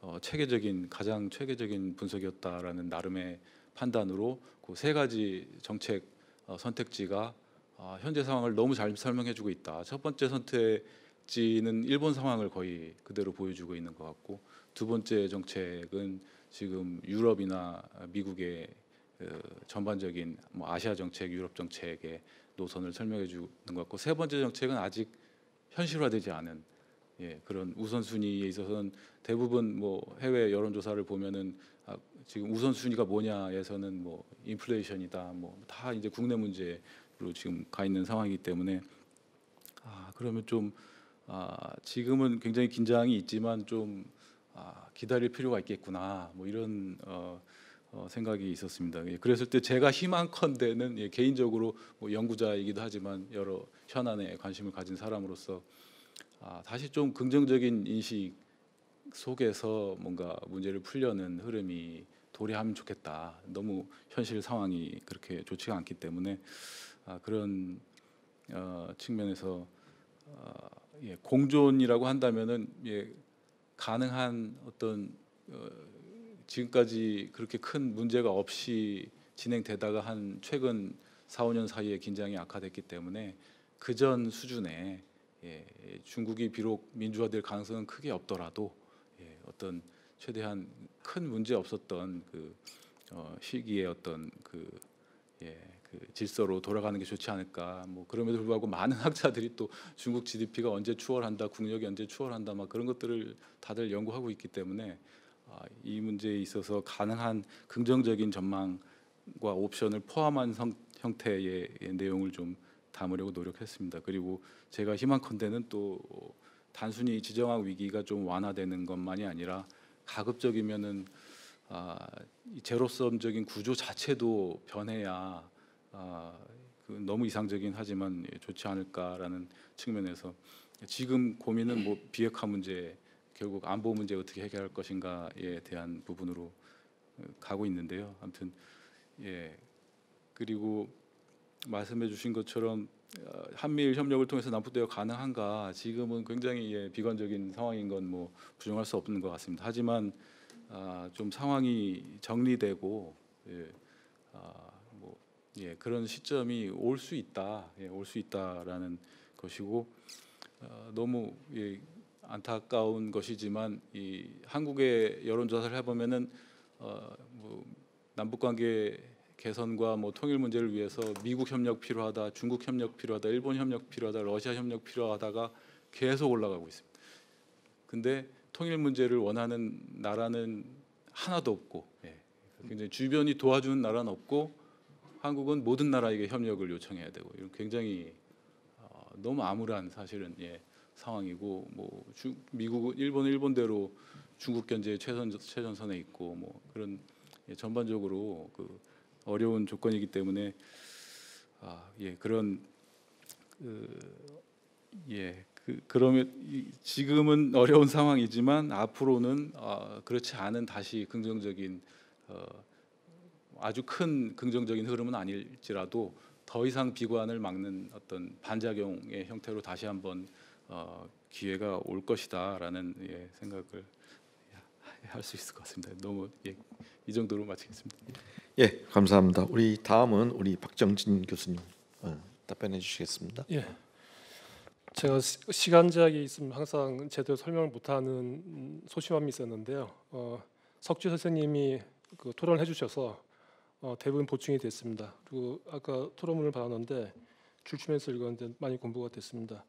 어, 체계적인 가장 체계적인 분석이었다라는 나름의 판단으로 그 세 가지 정책 어, 선택지가 어, 현재 상황을 너무 잘 설명해주고 있다. 첫 번째 선택지는 일본 상황을 거의 그대로 보여주고 있는 것 같고 두 번째 정책은 지금 유럽이나 미국의 어, 전반적인 뭐 아시아 정책, 유럽 정책의 노선을 설명해 주는 것 같고 세 번째 정책은 아직 현실화되지 않은 예, 그런 우선순위에 있어서는 대부분 뭐 해외 여론조사를 보면은 아, 지금 우선순위가 뭐냐에서는 뭐 인플레이션이다 뭐 다 이제 국내 문제로 지금 가 있는 상황이기 때문에 아 그러면 좀 아, 지금은 굉장히 긴장이 있지만 좀 아, 기다릴 필요가 있겠구나 뭐 이런 어, 어, 생각이 있었습니다. 예, 그랬을 때 제가 희망컨대는 예, 개인적으로 뭐 연구자이기도 하지만 여러 현안에 관심을 가진 사람으로서 아, 다시 좀 긍정적인 인식 속에서 뭔가 문제를 풀려는 흐름이 도래하면 좋겠다. 너무 현실 상황이 그렇게 좋지가 않기 때문에 아, 그런 어, 측면에서 어, 예, 공존이라고 한다면은 예, 가능한 어떤 어, 지금까지 그렇게 큰 문제가 없이 진행되다가 한 최근 4, 5년 사이에 긴장이 악화됐기 때문에 그 전 수준의 예, 중국이 비록 민주화될 가능성은 크게 없더라도 어떤 최대한 큰 문제 없었던 그 어, 시기에 어떤 그, 예, 그 질서로 돌아가는 게 좋지 않을까. 뭐 그럼에도 불구하고 많은 학자들이 또 중국 GDP가 언제 추월한다, 국력이 언제 추월한다, 막 그런 것들을 다들 연구하고 있기 때문에 아, 이 문제에 있어서 가능한 긍정적인 전망과 옵션을 포함한 성, 형태의 예, 내용을 좀 담으려고 노력했습니다. 그리고 제가 희망컨대는 또 단순히 지정학 위기가 좀 완화되는 것만이 아니라 가급적이면은 아, 이 제로섬적인 구조 자체도 변해야 아, 그 너무 이상적인 하지만 예, 좋지 않을까라는 측면에서 지금 고민은 뭐 비핵화 문제 결국 안보 문제 어떻게 해결할 것인가에 대한 부분으로 어, 가고 있는데요. 아무튼 예 그리고 말씀해 주신 것처럼 어, 한미일 협력을 통해서 남북 대화 가능한가 지금은 굉장히 예, 비관적인 상황인 건뭐 부정할 수 없는 것 같습니다. 하지만 아, 좀 상황이 정리되고 예, 아, 뭐, 예, 그런 시점이 올 수 있다, 예, 올수 있다라는 것이고 아, 너무 예, 안타까운 것이지만 이 한국의 여론조사를 해보면은 어, 뭐 남북관계 개선과 뭐 통일 문제를 위해서 미국 협력 필요하다, 중국 협력 필요하다, 일본 협력 필요하다, 러시아 협력 필요하다가 계속 올라가고 있습니다. 근데 통일 문제를 원하는 나라는 하나도 없고 예. 굉장히 주변이 도와주는 나라는 없고 한국은 모든 나라에게 협력을 요청해야 되고 이런 굉장히 어, 너무 암울한 사실은 예, 상황이고 뭐 주, 미국은 일본 일본대로 중국 견제의 최선 최전선에 있고 뭐 그런 예, 전반적으로 그 어려운 조건이기 때문에 아, 예, 그런 그, 예, 그, 그러면 지금은 어려운 상황이지만 앞으로는 어, 그렇지 않은 다시 긍정적인 어, 아주 큰 긍정적인 흐름은 아닐지라도 더 이상 비관을 막는 어떤 반작용의 형태로 다시 한번 어, 기회가 올 것이다라는 예, 생각을 할 수 있을 것 같습니다. 너무 예, 이 정도로 마치겠습니다. 예, 감사합니다. 우리 다음은 우리 박정진 교수님 예, 답변해 주시겠습니다. 예. 제가 시간 제약이 있으면 항상 제대로 설명을 못하는 소심함이 있었는데요. 어, 석주 선생님이 그 토론을 해주셔서 어, 대부분 보충이 됐습니다. 그리고 아까 토론문을 받았는데 줄치면서 읽었는데 많이 공부가 됐습니다.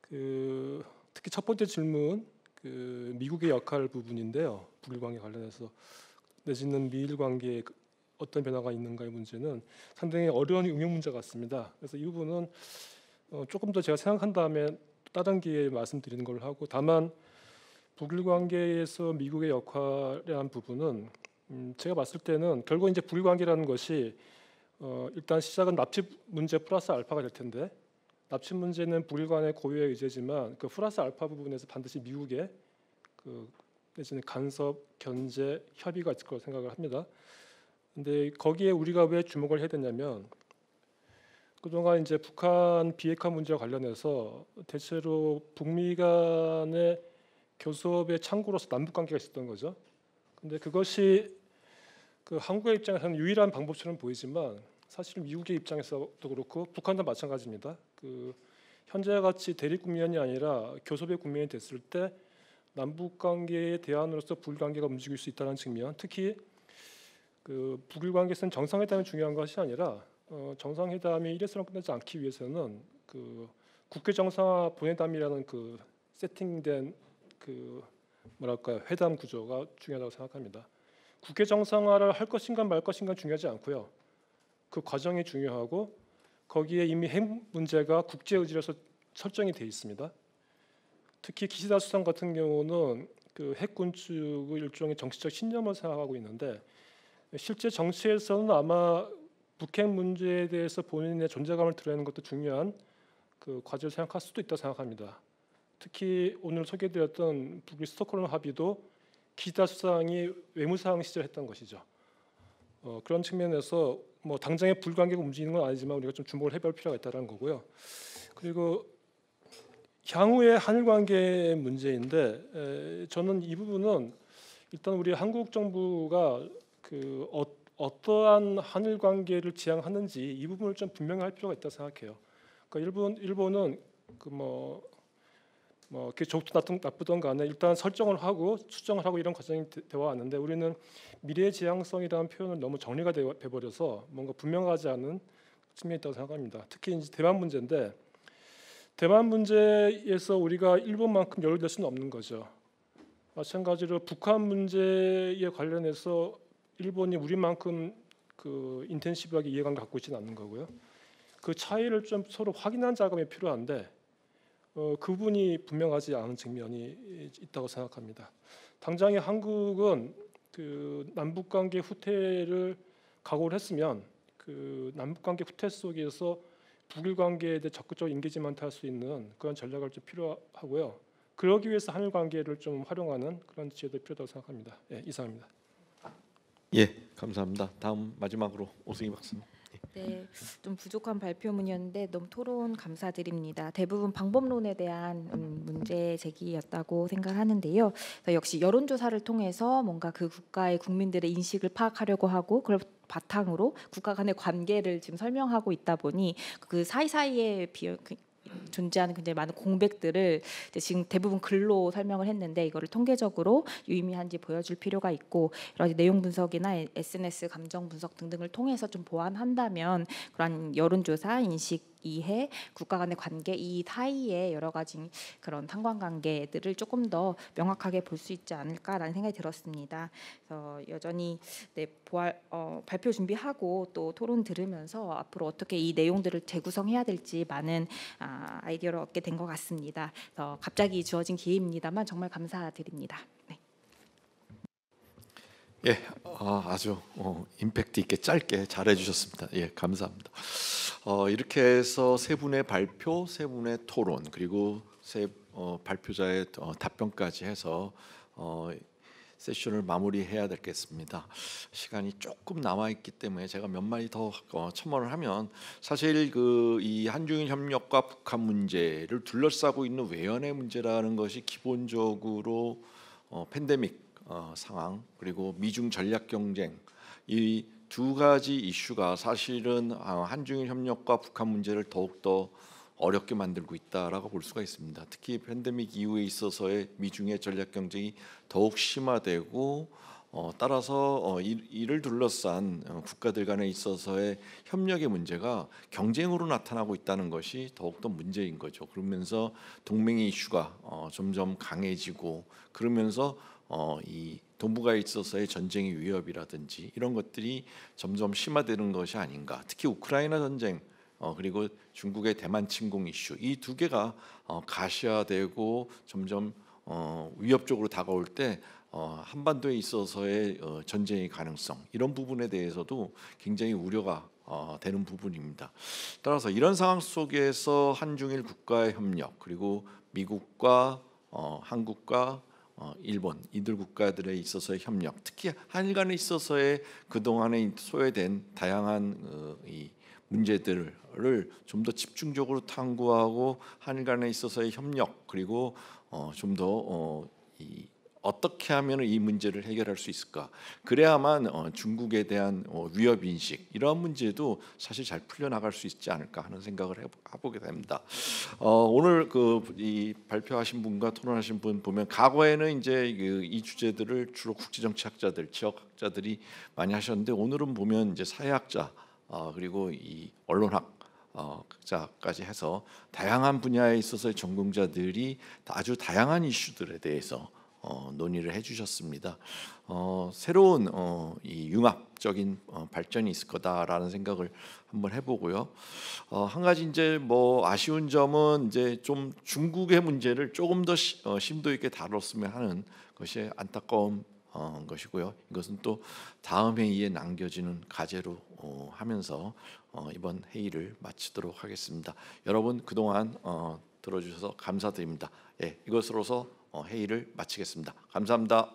그, 특히 첫 번째 질문 그 미국의 역할 부분인데요. 북일 관계 관련해서 내지는 미일 관계 어떤 변화가 있는가의 문제는 상당히 어려운 응용 문제 같습니다. 그래서 이 부분은 어, 조금 더 제가 생각한 다음에 다른 기회에 말씀드리는 걸 하고 다만 북일 관계에서 미국의 역할에 대한 부분은 음, 제가 봤을 때는 결국 이제 북일 관계라는 것이 어, 일단 시작은 납치 문제 플러스 알파가 될 텐데 납치 문제는 북일 간의 고유의 의제지만 그 플러스 알파 부분에서 반드시 미국의 그 내지는 간섭, 견제, 협의가 있을 거라고 생각을 합니다. 근데 거기에 우리가 왜 주목을 해야 되냐면 그동안 이제 북한 비핵화 문제와 관련해서 대체로 북미 간의 교섭의 창구로서 남북 관계가 있었던 거죠. 근데 그것이 그 한국의 입장에서는 유일한 방법처럼 보이지만 사실은 미국의 입장에서도 그렇고 북한도 마찬가지입니다. 그 현재와 같이 대립 국면이 아니라 교섭의 국면이 됐을 때 남북 관계의 대안으로서 불 관계가 움직일 수 있다는 측면, 특히 그 북일 관계에서는 정상회담이 중요한 것이 아니라 어, 정상회담이 일회성으 끝나지 않기 위해서는 그 국회 정상화 보회담이라는그 세팅된 그 뭐랄까요 회담 구조가 중요하다고 생각합니다. 국회 정상화를 할 것인가 말 것인가 중요하지 않고요. 그 과정이 중요하고 거기에 이미 핵 문제가 국제 의지로서 설정이 돼 있습니다. 특히 기시다 수상 같은 경우는 그핵 군축의 일종의 정치적 신념을 생각하고 있는데 실제 정치에서는 아마 북핵 문제에 대해서 본인의 존재감을 드러내는 것도 중요한 그 과제를 생각할 수도 있다 고 생각합니다. 특히 오늘 소개드렸던 북미 스톡홀 합의도 기다 수상이 외무상 시절 했던 것이죠. 어, 그런 측면에서 뭐 당장에 불관계가 움직이는 건 아니지만 우리가 좀 주목을 해볼 필요가 있다는 거고요. 그리고 향후의 한일 관계 문제인데 에, 저는 이 부분은 일단 우리 한국 정부가 그 어, 떠한 한일 관계를 지향하는지 이 부분을 좀 분명히 할 필요가 있다 생각해요. 그러니까 일본 일본은 그 뭐 뭐, 뭐 좋든 나쁜 나쁘든 간에 일단 설정을 하고 수정을 하고 이런 과정이 되, 어 왔는데 우리는 미래 지향성이라는 표현을 너무 정리가 되 버려서 뭔가 분명하지 않은 측면이 있다고 생각합니다. 특히 이제 대만 문제인데 대만 문제에서 우리가 일본만큼 열을 낼 수는 없는 거죠. 마찬가지로 북한 문제에 관련해서 일본이 우리만큼 그 인텐시브하게 이해관계 갖고 있지는 않는 거고요. 그 차이를 좀 서로 확인한 작업이 필요한데 어, 그분이 분명하지 않은 측면이 있다고 생각합니다. 당장에 한국은 그 남북 관계 후퇴를 각오를 했으면 그 남북 관계 후퇴 속에서 북일 관계에 대해 적극적 인게지먼트 수 있는 그런 전략을 좀 필요하고요. 그러기 위해서 한일 관계를 좀 활용하는 그런 지혜도 필요하다고 생각합니다. 예, 이상입니다. 예, 감사합니다. 다음 마지막으로 오승희 박사님. 네, 좀 부족한 발표문이었는데 너무 토론 감사드립니다. 대부분 방법론에 대한 음, 문제 제기였다고 생각하는데요. 역시 여론조사를 통해서 뭔가 그 국가의 국민들의 인식을 파악하려고 하고 그걸 바탕으로 국가 간의 관계를 지금 설명하고 있다 보니 그 사이사이에 비어 존재하는 굉장히 많은 공백들을 지금 대부분 글로 설명을 했는데 이거를 통계적으로 유의미한지 보여줄 필요가 있고 여러 내용 분석이나 SNS 감정 분석 등등을 통해서 좀 보완한다면 그런 여론조사 인식 이해, 국가 간의 관계 이 사이에 여러 가지 그런 상관관계들을 조금 더 명확하게 볼 수 있지 않을까라는 생각이 들었습니다. 그래서 여전히 네, 보아, 어, 발표 준비하고 또 토론 들으면서 앞으로 어떻게 이 내용들을 재구성해야 될지 많은 아, 아이디어를 얻게 된 것 같습니다. 그래서 갑자기 주어진 기회입니다만 정말 감사드립니다. 예, 아, 주 어, 임팩트 있게 짧게 잘 해주셨습니다. 예, 감사합니다. 어, 이렇게 해서 세 분의 발표, 세 분의 토론, 그리고 세 어, 발표자의 어, 답변까지 해서 어, 세션을 마무리해야 되겠습니다. 시간이 조금 남아 있기 때문에 제가 몇 마디 더 어, 첨언을 하면 사실 그 이 한중일 협력과 북한 문제를 둘러싸고 있는 외연의 문제라는 것이 기본적으로 어, 팬데믹 어, 상황 그리고 미중 전략 경쟁 이 두 가지 이슈가 사실은 어, 한중일 협력과 북한 문제를 더욱 더 어렵게 만들고 있다라고 볼 수가 있습니다. 특히 팬데믹 이후에 있어서의 미중의 전략 경쟁이 더욱 심화되고 어, 따라서 어, 이, 이를 둘러싼 어, 국가들 간에 있어서의 협력의 문제가 경쟁으로 나타나고 있다는 것이 더욱더 문제인 거죠. 그러면서 동맹의 이슈가 어, 점점 강해지고 그러면서 어, 이 동북아에 있어서의 전쟁의 위협이라든지 이런 것들이 점점 심화되는 것이 아닌가. 특히 우크라이나 전쟁 어, 그리고 중국의 대만 침공 이슈 이 두 개가 어, 가시화되고 점점 어, 위협적으로 다가올 때 어, 한반도에 있어서의 어, 전쟁의 가능성 이런 부분에 대해서도 굉장히 우려가 어, 되는 부분입니다. 따라서 이런 상황 속에서 한중일 국가의 협력 그리고 미국과 어, 한국과 어, 일본 이들 국가들에 있어서의 협력, 특히 한일간에 있어서의 그동안의 소외된 다양한 어, 이 문제들을 좀 더 집중적으로 탐구하고 한일간에 있어서의 협력 그리고 어, 좀더 어떻게 하면 이 문제를 해결할 수 있을까? 그래야만 어, 중국에 대한 어, 위협 인식 이러한 문제도 사실 잘 풀려 나갈 수 있지 않을까 하는 생각을 해보게 됩니다. 어, 오늘 그이 발표하신 분과 토론하신 분 보면 과거에는 이제 그 이 주제들을 주로 국제 정치학자들, 지역학자들이 많이 하셨는데 오늘은 보면 이제 사회학자 그리고 이 언론학 어자까지 해서 다양한 분야에 있어서 전공자들이 아주 다양한 이슈들에 대해서 어, 논의를 해주셨습니다. 어, 새로운 어, 이 융합적인 어, 발전이 있을 거다라는 생각을 한번 해보고요. 어, 한 가지 이제 뭐 아쉬운 점은 이제 좀 중국의 문제를 조금 더 시, 어, 심도 있게 다뤘으면 하는 것이 안타까운 것이고요. 이것은 또 다음 회의에 남겨지는 과제로 하면서 이번 회의를 마치도록 하겠습니다. 여러분 그동안 들어주셔서 감사드립니다. 예, 이것으로서 어, 회의를 마치겠습니다. 감사합니다.